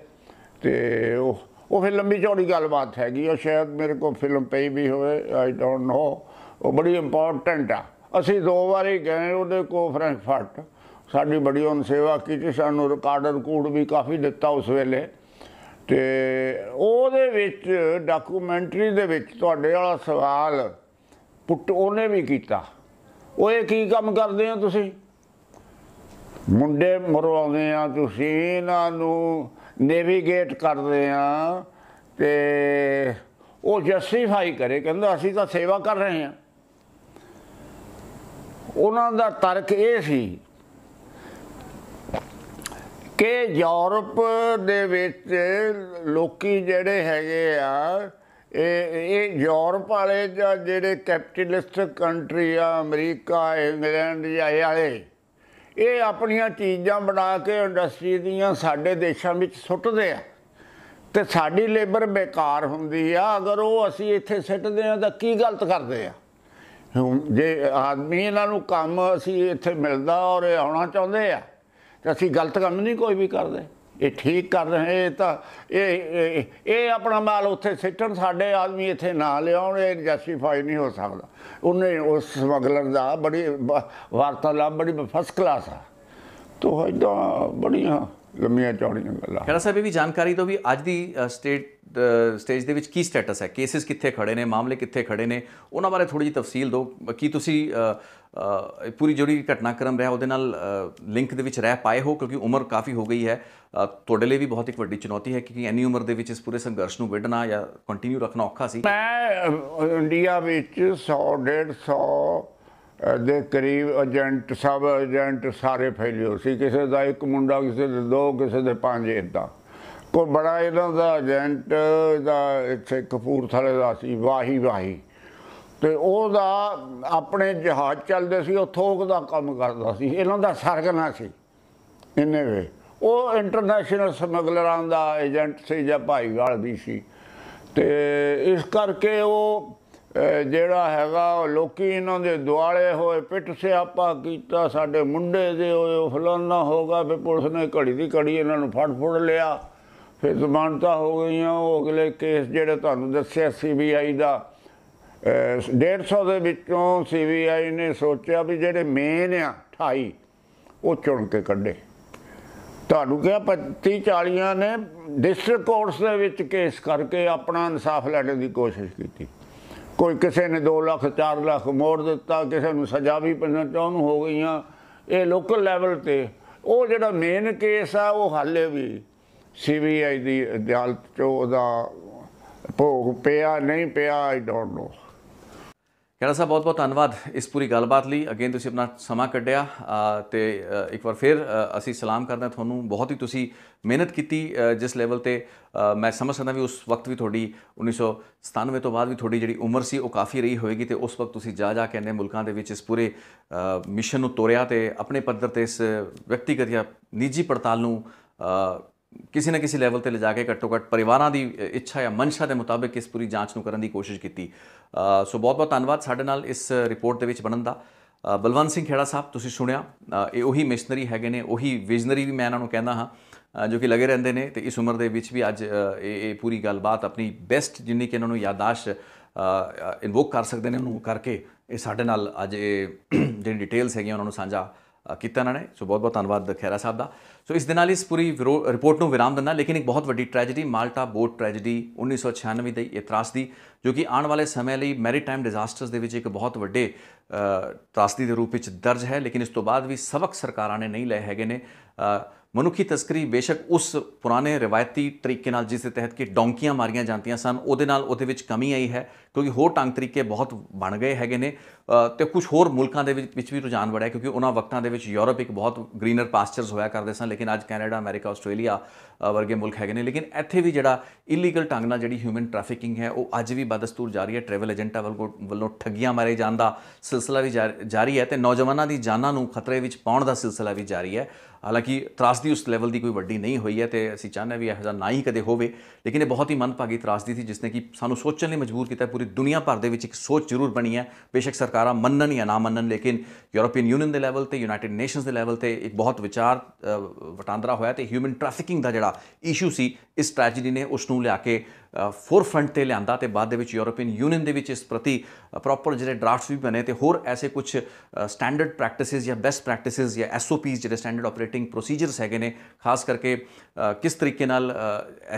ਤੇ ਉਹ ਉਹ ਫਿਰ ਲੰਬੀ ਚੌੜੀ ਗੱਲਬਾਤ ਹੈਗੀ ਉਹ ਸ਼ਾਇਦ ਮੇਰੇ ਕੋਲ ਫਿਲਮ ਪਈ ਵੀ ਹੋਵੇ ਆਈ ਡੋਨਟ ਨੋ ਉਹ ਬੜੀ ਇੰਪੋਰਟੈਂਟ ਆ ਅਸੀਂ ਦੋ ਵਾਰੀ ਗਏ ਉਹਦੇ ਕੋ ਫਰੈਂਕਫਰਟ ਸਾਡੀ ਬੜੀ ਉਹਨ ਸੇਵਾ ਕੀਤੀ ਸਾਨੂੰ ਰਿਕਾਰਡਰ ਕੋਡ ਵੀ ਕਾਫੀ ਦਿੱਤਾ ਉਸ ਵੇਲੇ ਤੇ ਉਹਦੇ ਵਿੱਚ ਡਾਕੂਮੈਂਟਰੀ ਦੇ ਵਿੱਚ ਤੁਹਾਡੇ ਵਾਲਾ ਸਵਾਲ ਪੁੱਟ ਉਹਨੇ ਵੀ ਕੀਤਾ ਉਹ ਇਹ ਕੀ ਕੰਮ ਕਰਦੇ ਆ ਤੁਸੀਂ ਮੁੰਡੇ ਮਰਵਾਉਂਦੇ ਆ ਤੁਸੀਂ ਇਹਨਾਂ ਨੂੰ ਨੇਵੀਗੇਟ ਕਰਦੇ ਆ ਤੇ ਉਹ ਜਸਟੀਫਾਈ ਕਰੇ ਕਹਿੰਦਾ ਅਸੀਂ ਤਾਂ ਸੇਵਾ ਕਰ ਰਹੇ ਆ ਉਹਨਾਂ ਦਾ ਤਰਕ ਇਹ ਸੀ ਕਿ ਯੂਰਪ ਦੇ ਵਿੱਚ ਲੋਕੀ ਜਿਹੜੇ ਹੈਗੇ ਆ ਇਹ ਯੂਰਪ ਵਾਲੇ ਜਿਹੜੇ ਕੈਪੀਟਲਿਸਟ ਕੰਟਰੀ ਆ ਅਮਰੀਕਾ ਇੰਗਲੈਂਡ ਜਾਂ ਇਹ ਵਾਲੇ ਇਹ ਆਪਣੀਆਂ ਚੀਜ਼ਾਂ ਬਣਾ ਕੇ ਇੰਡਸਟਰੀ ਦੀਆਂ ਸਾਡੇ ਦੇਸ਼ਾਂ ਵਿੱਚ ਸੁੱਟਦੇ ਆ ਤੇ ਸਾਡੀ ਲੇਬਰ ਬੇਕਾਰ ਹੁੰਦੀ ਆ ਅਗਰ ਉਹ ਅਸੀਂ ਇੱਥੇ ਸਿੱਟਦੇ ਆ ਤਾਂ ਕੀ ਗਲਤ ਕਰਦੇ ਆ ਜੇ ਆਦਮੀ ਇਹਨਾਂ ਨੂੰ ਕੰਮ ਅਸੀਂ ਇੱਥੇ ਮਿਲਦਾ ਔਰ ਇਹ ਆਉਣਾ ਚਾਹੁੰਦੇ ਆ ਤੇ ਅਸੀਂ ਗਲਤ ਕੰਮ ਨਹੀਂ ਕੋਈ ਵੀ ਕਰਦੇ ਇਹ ਠੀਕ ਕਰ ਰਹੇ ਇਹ ਤਾਂ ਇਹ ਇਹ ਆਪਣਾ ਮਾਲ ਉੱਥੇ ਸਿੱਟਣ ਸਾਡੇ ਆਦਮੀ ਇੱਥੇ ਨਾ ਲਿਆਉਣ ਇਹ ਜਸਟੀਫਾਈ ਨਹੀਂ ਹੋ ਸਕਦਾ ਉਹਨੇ ਉਸ ਸਮਗਲਰ ਦਾ ਬੜੀ ਵਾਰਤਾਲਾਪ ਬੜੀ ਫਸਟ ਕਲਾਸ ਆ ਤੋ ਇਦਾਂ ਬੜੀਆਂ ਲੰਮੀਆਂ ਚੌੜੀਆਂ ਗੱਲਾਂ ਖੜਾ ਸਾਹਿਬ ਇਹ ਵੀ ਜਾਣਕਾਰੀ ਤੋਂ ਵੀ ਅੱਜ ਦੀ ਸਟੇਟ ਸਟੇਜ ਦੇ ਵਿੱਚ ਕੀ ਸਟੇਟਸ ਹੈ ਕੇਸਿਸ ਕਿੱਥੇ ਖੜੇ ਨੇ ਮਾਮਲੇ ਕਿੱਥੇ ਖੜੇ ਨੇ ਉਹਨਾਂ ਬਾਰੇ ਥੋੜੀ ਜਿਹੀ ਤਫਸੀਲ ਦਿਓ ਕੀ ਤੁਸੀਂ ਪੂਰੀ ਜਿਹੜੀ ਘਟਨਾਕ੍ਰਮ ਰਿਹਾ ਉਹਦੇ ਨਾਲ ਲਿੰਕ ਦੇ ਵਿੱਚ ਰਹਿ ਪਾਏ ਹੋ ਕਿਉਂਕਿ ਉਮਰ ਕਾਫੀ ਹੋ ਗਈ ਹੈ ਤੁਹਾਡੇ ਲਈ ਵੀ ਬਹੁਤ ਇੱਕ ਵੱਡੀ ਚੁਣੌਤੀ ਹੈ ਕਿ ਇੰਨੀ ਉਮਰ ਦੇ ਵਿੱਚ ਇਸ ਪੂਰੇ ਸੰਘਰਸ਼ ਨੂੰ ਵਿੜਨਾ ਜਾਂ ਕੰਟੀਨਿਊ ਰੱਖਣਾ ਔਖਾ ਸੀ ਮੈਂ ਇੰਡੀਆ ਵਿੱਚ 100 150 ਦੇ ਕਰੀਬ ਏਜੰਟ ਸਭ ਏਜੰਟ ਸਾਰੇ ਫੈਲੇ ਹੋ ਸੀ ਕਿਸੇ ਦਾ ਇੱਕ ਮੁੰਡਾ ਕਿਸੇ ਦੇ ਦੋ ਕਿਸੇ ਦੇ ਪੰਜ ਇਦਾਂ ਕੋ ਬੜਾ ਇਹਨਾਂ ਦਾ ਏਜੰਟ ਦਾ ਇੱਥੇ ਕਪੂਰਥਲੇ ਦਾ ਸੀ ਵਾਹੀ ਵਾਹੀ ਤੇ ਉਹਦਾ ਆਪਣੇ ਜਹਾਜ਼ ਚੱਲਦੇ ਸੀ ਉਹ ਥੋਕ ਦਾ ਕੰਮ ਕਰਦਾ ਸੀ ਇਹਨਾਂ ਦਾ ਸਰਗਨਾ ਸੀ ਇੰਨੇ ਵੇ ਉਹ ਇੰਟਰਨੈਸ਼ਨਲ ਸਮਗਲਰਾਂ ਦਾ ਏਜੰਟ ਸੀ ਜਾਂ ਭਾਈਵਾਲ ਵੀ ਸੀ ਤੇ ਇਸ ਕਰਕੇ ਉਹ ਜਿਹੜਾ ਹੈਗਾ ਉਹ ਲੋਕੀ ਇਹਨਾਂ ਦੇ ਦੁਆਲੇ ਹੋਏ ਪਿੱਟ ਸਿਆਪਾ ਕੀਤਾ ਸਾਡੇ ਮੁੰਡੇ ਦੇ ਹੋਏ ਫਲਾਨਾ ਹੋਗਾ ਫਿਰ ਪੁਲਿਸ ਨੇ ਘੜੀ ਦੀ ਘੜੀ ਇਹਨਾਂ ਨੂੰ ਫੜ ਫੜ ਲਿਆ ਫਿਰ ਜ਼ਮਾਨਤਾਂ ਹੋ ਗਈਆਂ ਉਹ ਅਗਲੇ ਕੇਸ ਜਿਹੜੇ ਤੁਹਾਨੂੰ ਦੱਸਿਆ ਸੀਬੀਆਈ ਦਾ 150 ਦੇ ਵਿੱਚੋਂ ਸੀਬੀਆਈ ਨੇ ਸੋਚਿਆ ਵੀ ਜਿਹੜੇ ਮੇਨ ਆ 28 ਉਹ ਚੁਣ ਕੇ ਕੱਢੇ ਤੁਹਾਨੂੰ ਕਿਹਾ 35 40 ਨੇ ਡਿਸਟ੍ਰਿਕਟ ਕੋਰਟਸ ਦੇ ਵਿੱਚ ਕੇਸ ਕਰਕੇ ਆਪਣਾ ਇਨਸਾਫ ਲੈਣ ਦੀ ਕੋਸ਼ਿਸ਼ ਕੀਤੀ ਕੋਈ ਕਿਸੇ ਨੇ 2 ਲੱਖ 4 ਲੱਖ ਮੋੜ ਦਿੱਤਾ ਕਿਸੇ ਨੂੰ ਸਜ਼ਾ ਵੀ 50 ਨੂੰ ਹੋ ਗਈਆਂ ਇਹ ਲੋਕਲ ਲੈਵਲ ਤੇ ਉਹ ਜਿਹੜਾ ਮੇਨ ਕੇਸ ਆ ਉਹ ਹਾਲੇ ਵੀ ਸੀਬੀਆਈ ਦੀ ਅਦਾਲਤ 'ਚ ਉਹਦਾ ਭੋਗ ਪਿਆ ਨਹੀਂ ਪਿਆ ਆਈ ਡੋਨਟ ਨੋ ਖੇੜਾ ਸਾਹਿਬ ਬਹੁਤ ਬਹੁਤ ਧੰਨਵਾਦ ਇਸ ਪੂਰੀ ਗੱਲਬਾਤ ਲਈ ਅਗੇਨ ਤੁਸੀਂ ਆਪਣਾ ਸਮਾਂ ਕੱਢਿਆ ਤੇ ਇੱਕ ਵਾਰ ਫਿਰ ਅਸੀਂ ਸਲਾਮ ਕਰਦੇ ਹਾਂ ਤੁਹਾਨੂੰ ਬਹੁਤ ਹੀ ਤੁਸੀਂ ਮਿਹਨਤ ਕੀਤੀ ਜਿਸ ਲੈਵਲ ਤੇ ਮੈਂ ਸਮਝ ਸਕਦਾ ਵੀ ਉਸ ਵਕਤ ਵੀ ਤੁਹਾਡੀ 1997 ਤੋਂ ਬਾਅਦ ਵੀ ਤੁਹਾਡੀ ਜਿਹੜੀ ਉਮਰ ਸੀ ਉਹ ਕਾਫੀ ਰਹੀ ਹੋਵੇਗੀ ਤੇ ਉਸ ਵਕਤ ਤੁਸੀਂ ਜਾ ਜਾ ਕੇ ਨੇ ਮੁਲਕਾਂ ਦੇ ਵਿੱਚ ਇਸ ਪੂਰੇ ਮਿਸ਼ਨ ਨੂੰ ਤੋਰਿਆ ਤੇ ਆਪਣੇ ਪੱਧਰ ਤੇ ਇਸ ਵਿਅਕਤੀਗਤ ਜਾਂ ਨਿੱਜੀ ਪੜਤਾਲ ਨੂੰ ਕਿਸੇ ਨਾ ਕਿਸੇ ਲੈਵਲ ਤੇ ਲਿਜਾ ਕੇ ਘੱਟੋ ਘੱਟ ਪਰਿਵਾਰਾਂ ਦੀ ਇੱਛਾ ਜਾਂ ਮਨਸ਼ਾ ਦੇ ਮੁਤਾਬਕ ਇਸ ਪੂਰੀ ਜਾਂਚ ਨੂੰ ਕਰਨ ਦੀ ਕੋਸ਼ਿਸ਼ ਕੀਤੀ ਸੋ ਬਹੁਤ ਬਹੁਤ ਧੰਨਵਾਦ ਸਾਡੇ ਨਾਲ ਇਸ ਰਿਪੋਰਟ ਦੇ ਵਿੱਚ ਬਣਨ ਦਾ ਬਲਵੰਤ ਸਿੰਘ ਖੇੜਾ ਸਾਹਿਬ ਤੁਸੀਂ ਸੁਣਿਆ ਇਹ ਉਹੀ ਮਿਸ਼ਨਰੀ ਹੈਗੇ ਨੇ ਉਹੀ ਵਿਜ਼ਨਰੀ ਵੀ ਮੈਂ ਇਹਨਾਂ ਨੂੰ ਕਹਿੰਦਾ ਹਾਂ ਜੋ ਕਿ ਲਗੇ ਰਹਿੰਦੇ ਨੇ ਤੇ ਇਸ ਉਮਰ ਦੇ ਵਿੱਚ ਵੀ ਅੱਜ ਇਹ ਪੂਰੀ ਗੱਲਬਾਤ ਆਪਣੀ ਬੈਸਟ ਜਿੰਨੀ ਕਿ ਇਹਨਾਂ ਨੂੰ ਯਾਦਾਸ਼ ਇਨਵੋਕ ਕਰ ਸਕਦੇ ਨੇ ਉਹਨੂੰ ਕਰਕੇ ਇਹ ਸਾਡੇ ਨਾਲ ਅੱਜ ਇਹ ਜਿਹੜੀ ਡਿਟੇਲਸ ਹੈਗੀਆਂ ਉਹਨਾਂ ਨੂੰ ਸਾਂਝਾ ਕੀਤਾ ਇਹਨਾਂ ਨੇ ਸੋ ਬਹੁਤ ਬਹੁਤ ਧੰਨਵਾਦ ਖੈਰਾ ਸਾਹਿਬ ਦਾ ਸੋ ਇਸ ਦੇ ਨਾਲ ਇਸ ਪੂਰੀ ਰਿਪੋਰਟ ਨੂੰ ਵਿਰਾਮ ਦਿੰਦਾ ਲੇਕਿਨ ਇੱਕ ਬਹੁਤ ਵੱਡੀ ਟ੍ਰੈਜੇਡੀ ਮਾਲਟਾ ਬੋਟ ਟ੍ਰੈਜੇਡੀ 1996 ਦੇ ਇਤਰਾਸ ਦੀ ਜੋ ਕਿ ਆਉਣ ਵਾਲੇ ਸਮੇਂ ਲਈ ਮੈਰੀਟਾਈਮ ਡਿਜ਼ਾਸਟਰਸ ਦੇ ਵਿੱਚ ਇੱਕ ਬਹੁਤ ਵੱਡੇ ਤ੍ਰਾਸਦੀ ਦੇ ਰੂਪ ਵਿੱਚ ਦਰਜ ਹੈ ਲੇਕਿਨ ਇਸ ਤੋਂ ਬਾਅਦ ਵੀ ਸਬਕ ਸਰਕਾਰਾਂ ਨੇ ਨਹੀਂ ਲਏ ਹੈਗੇ ਨੇ ਮਨੁੱਖੀ ਤਸਕਰੀ ਬੇਸ਼ੱਕ ਉਸ ਪੁਰਾਣੇ ਰਵਾਇਤੀ ਤਰੀਕੇ ਨਾਲ ਜਿਸ ਦੇ ਤਹਿਤ ਕਿ ਡੌਂਕੀਆਂ ਮਾਰੀਆਂ ਜਾਂਦੀਆਂ ਸਨ ਉਹਦੇ ਨਾਲ ਉਹਦੇ ਵਿੱਚ ਕਮੀ ਆਈ ਹੈ ਕਿਉਂਕਿ ਹੋਰ ਢੰਗ ਤਰੀਕੇ ਬਹੁਤ ਬਣ ਗਏ ਹੈਗੇ ਨੇ ਤੇ ਕੁਝ ਹੋਰ ਮੁਲਕਾਂ ਦੇ ਵਿੱਚ ਵੀ ਰੁਝਾਨ ਵੜਿਆ ਕਿਉਂਕਿ ਉਹਨਾਂ ਵਕਤਾਂ ਦੇ ਵਿੱਚ ਯੂਰਪ ਇੱਕ ਬਹੁਤ ਗ੍ਰੀਨਰ ਪਾਸਚਰਸ ਹੋਇਆ ਕਰਦੇ ਸਨ ਲੇਕਿਨ ਅੱਜ ਕੈਨੇਡਾ ਅਮਰੀਕਾ ਆਸਟ੍ਰੇਲੀਆ ਵਰਗੇ ਮੁਲਕ ਹੈਗੇ ਨੇ ਲੇਕਿਨ ਇੱਥੇ ਵੀ ਜਿਹੜਾ ਇਲੀਗਲ ਢੰਗ ਨਾਲ ਜਿਹੜੀ ਹਿਊਮਨ ਟ੍ਰੈਫਿਕਿੰਗ ਹੈ ਉਹ ਅੱਜ ਵੀ ਬਦਸਤੂਰ ਜਾਰੀ ਹੈ ਟ੍ਰੈਵਲ ਏਜੰਟਾਂ ਵੱਲੋਂ ਠੱਗੀਆਂ ਮਾਰੇ ਜਾਣ ਦਾ ਸਿਲਸਿਲਾ ਵੀ ਜਾਰੀ ਹੈ ਤੇ ਨੌਜਵਾਨਾਂ ਦੀ ਜਾਨਾਂ ਨੂੰ ਖਤਰੇ ਵਿੱਚ ਪਾਉਣ ਦਾ ਸਿਲਸਿਲਾ ਵੀ ਜਾਰੀ ਹੈ ਹਾਲਾਂਕਿ ਤਰਾਸਦੀ ਉਸ ਲੈਵਲ ਦੀ ਕੋਈ ਵੱਡੀ ਨਹੀਂ ਹੋਈ ਹੈ ਤੇ ਅਸੀਂ ਚਾਹੁੰਦੇ ਵੀ ਇਹੋ ਜਿਹਾ ਨਾ ਹੀ ਕਦੇ ਹੋਵੇ ਲੇਕਿਨ ਇਹ ਬਹੁਤ ਹੀ ਮਨਪਾਗੀ ਤਰਾਸਦੀ ਸੀ ਜਿਸ ਨੇ ਕਿ ਸਾਨੂੰ ਸੋਚਣ ਲਈ ਮਜਬੂਰ ਕੀਤਾ ਪੂਰੀ ਦੁਨੀਆ ਭਰ ਦੇ ਵਿੱਚ ਇੱਕ ਸੋਚ ਜ਼ਰੂਰ ਬਣੀ ਹੈ ਬੇਸ਼ੱਕ ਸਰਕਾਰਾਂ ਮੰਨਣ ਜਾਂ ਨਾ ਮੰਨਣ ਲੇਕਿਨ ਯੂਰੋਪੀਅਨ ਯੂਨੀਅਨ ਦੇ ਲੈਵਲ ਤੇ ਯੂਨਾਈਟਿਡ ਨੇਸ਼ਨਸ ਦੇ ਲੈਵਲ ਤੇ ਇੱਕ ਬਹੁਤ ਵਿਚਾਰ ਵਟਾਂਦਰਾ ਹੋਇਆ ਤੇ ਹਿਊਮਨ ਟ੍ਰੈਫਿਕਿੰਗ ਦਾ ਜਿਹੜਾ ਇਸ਼ੂ ਸੀ ਇਸ ਟ੍ਰੈਜੇਡੀ ਨੇ ਉਸ ਨੂੰ ਲਿਆ ਕੇ ਫੋਰਫਰੰਟ ਤੇ ਲਿਆਂਦਾ ਤੇ ਬਾਅਦ ਦੇ ਵਿੱਚ ਯੂਰੋਪੀਅਨ ਯੂਨੀਅਨ ਦੇ ਵਿੱਚ ਇਸ ਪ੍ਰਤੀ ਪ੍ਰੋਪਰ ਜਿਹੜੇ ਡਰਾਫਟਸ ਵੀ ਬਣੇ ਤੇ ਹੋਰ ਐਸੇ ਕੁਝ ਸਟੈਂਡਰਡ ਪ੍ਰੈਕਟਿਸਿਸ ਜਾਂ ਬੈਸਟ ਪ੍ਰੈਕਟਿਸਿਸ ਜਾਂ ਐਸਓਪੀਸ ਜਿਹੜੇ ਸਟੈਂਡਰਡ ਆਪਰੇਟਿੰਗ ਪ੍ਰੋਸੀਜਰਸ ਹੈਗੇ ਨੇ ਖਾਸ ਕਰਕੇ ਕਿਸ ਤਰੀਕੇ ਨਾਲ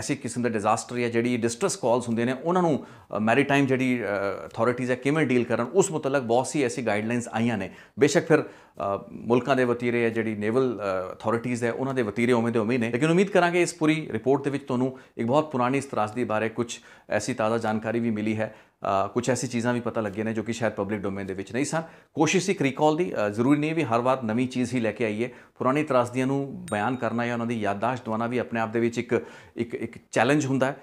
ਐਸੀ ਕਿਸਮ ਦੇ ਡਿਜ਼ਾਸਟਰ ਜਾਂ ਜਿਹੜੀ ਡਿਸਟ੍ਰੈਸ ਕਾਲਸ ਹੁੰਦੇ ਨੇ ਉਹਨਾਂ ਨੂੰ ਮੈਰੀਟਾਈਮ ਜਿਹੜੀ ਅਥਾਰਟੀਜ਼ ਹੈ ਕਿਵੇਂ ਡੀਲ ਕਰਨ ਉਸ ਮੁਤਲਕ ਬਹੁਤ ਸੀ ਐਸੀ ਗਾਈਡਲਾਈਨਸ ਆਈਆਂ ਨੇ ਬੇਸ਼ੱਕ ਫਿਰ ਮੁਲਕਾਂ ਦੇ ਵਤੀਰੇ ਹੈ ਜਿਹੜੀ ਨੇਵਲ ਅਥਾਰਟੀਆਂ ਹੈ ਉਹਨਾਂ ਦੇ ਵਤੀਰੇ ਉਵੇਂ ਦੇ ਉਵੇਂ ਨੇ ਲੇਕਿਨ ਉਮੀਦ ਕਰਾਂਗੇ ਇਸ ਪੂਰੀ ਰਿਪੋਰਟ ਦੇ ਵਿੱਚ ਤੁਹਾਨੂੰ ਇੱਕ ਬਹੁਤ ਪੁਰਾਣੀ ਇਸ ਤਰਾਸਦੀ ਬਾਰੇ ਕੁਝ ਐਸੀ ਤਾਜ਼ਾ ਜਾਣਕਾਰੀ ਵੀ ਮਿਲੀ ਹੈ ਕੁਝ ਐਸੀ ਚੀਜ਼ਾਂ ਵੀ ਪਤਾ ਲੱਗੀਆਂ ਨੇ ਜੋ ਕਿ ਸ਼ਾਇਦ ਪਬਲਿਕ ਡੋਮੇਨ ਦੇ ਵਿੱਚ ਨਹੀਂ ਸਨ ਕੋਸ਼ਿਸ਼ ਸੀ ਰੀਕਾਲ ਦੀ ਜ਼ਰੂਰੀ ਨਹੀਂ ਵੀ ਹਰ ਵਾਰ ਨਵੀਂ ਚੀਜ਼ ਹੀ ਲੈ ਕੇ ਆਈਏ ਪੁਰਾਣੀ ਤਰਾਸਦੀਆਂ ਨੂੰ ਬਿਆਨ ਕਰਨਾ ਜਾਂ ਉਹਨਾਂ ਦੀ ਯਾਦਦਾਸ਼ਤ ਦਵਾਉਣਾ ਵੀ ਆਪਣੇ ਆਪ ਦੇ ਵਿੱਚ ਇੱਕ ਇੱਕ ਇੱਕ ਚੈਲੰਜ ਹੁੰਦਾ ਹੈ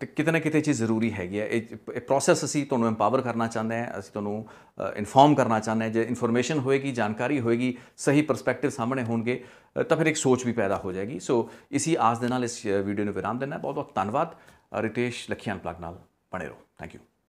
ਤੇ ਕਿਤੇ ਨਾ ਕਿਤੇ ਚੀਜ਼ ਜ਼ਰੂਰੀ ਹੈਗੀ ਹੈ ਇਹ ਪ੍ਰੋਸੈਸ ਅਸੀਂ ਤੁਹਾਨੂੰ ਐਮਪਾਵਰ ਕਰਨਾ ਚਾਹੁੰਦੇ ਹਾਂ ਅਸੀਂ ਤੁਹਾਨੂੰ ਇਨਫੋਰਮ ਕਰਨਾ ਚਾਹੁੰਦੇ ਹਾਂ ਜੇ ਇਨਫੋਰਮੇਸ਼ਨ ਹੋਏਗੀ ਜਾਣਕਾਰੀ ਹੋਏਗੀ ਸਹੀ ਪਰਸਪੈਕਟਿਵ ਸਾਹਮਣੇ ਹੋਣਗੇ ਤਾਂ ਫਿਰ ਇੱਕ ਸੋਚ ਵੀ ਪੈਦਾ ਹੋ ਜਾਏਗੀ ਸੋ ਇਸੀ ਆਸ ਦੇ ਨਾਲ ਇਸ ਵੀਡੀਓ ਨੂੰ ਵਿਰਾਮ ਦੇਣਾ ਬਹੁਤ ਬਹੁਤ ਧੰਨਵਾਦ ਰਿਤੇਸ਼ ਲਖੀਆਂ ਪਲਗ ਨਾਲ ਬਣੇ ਰਹੋ ਥੈਂਕ ਯੂ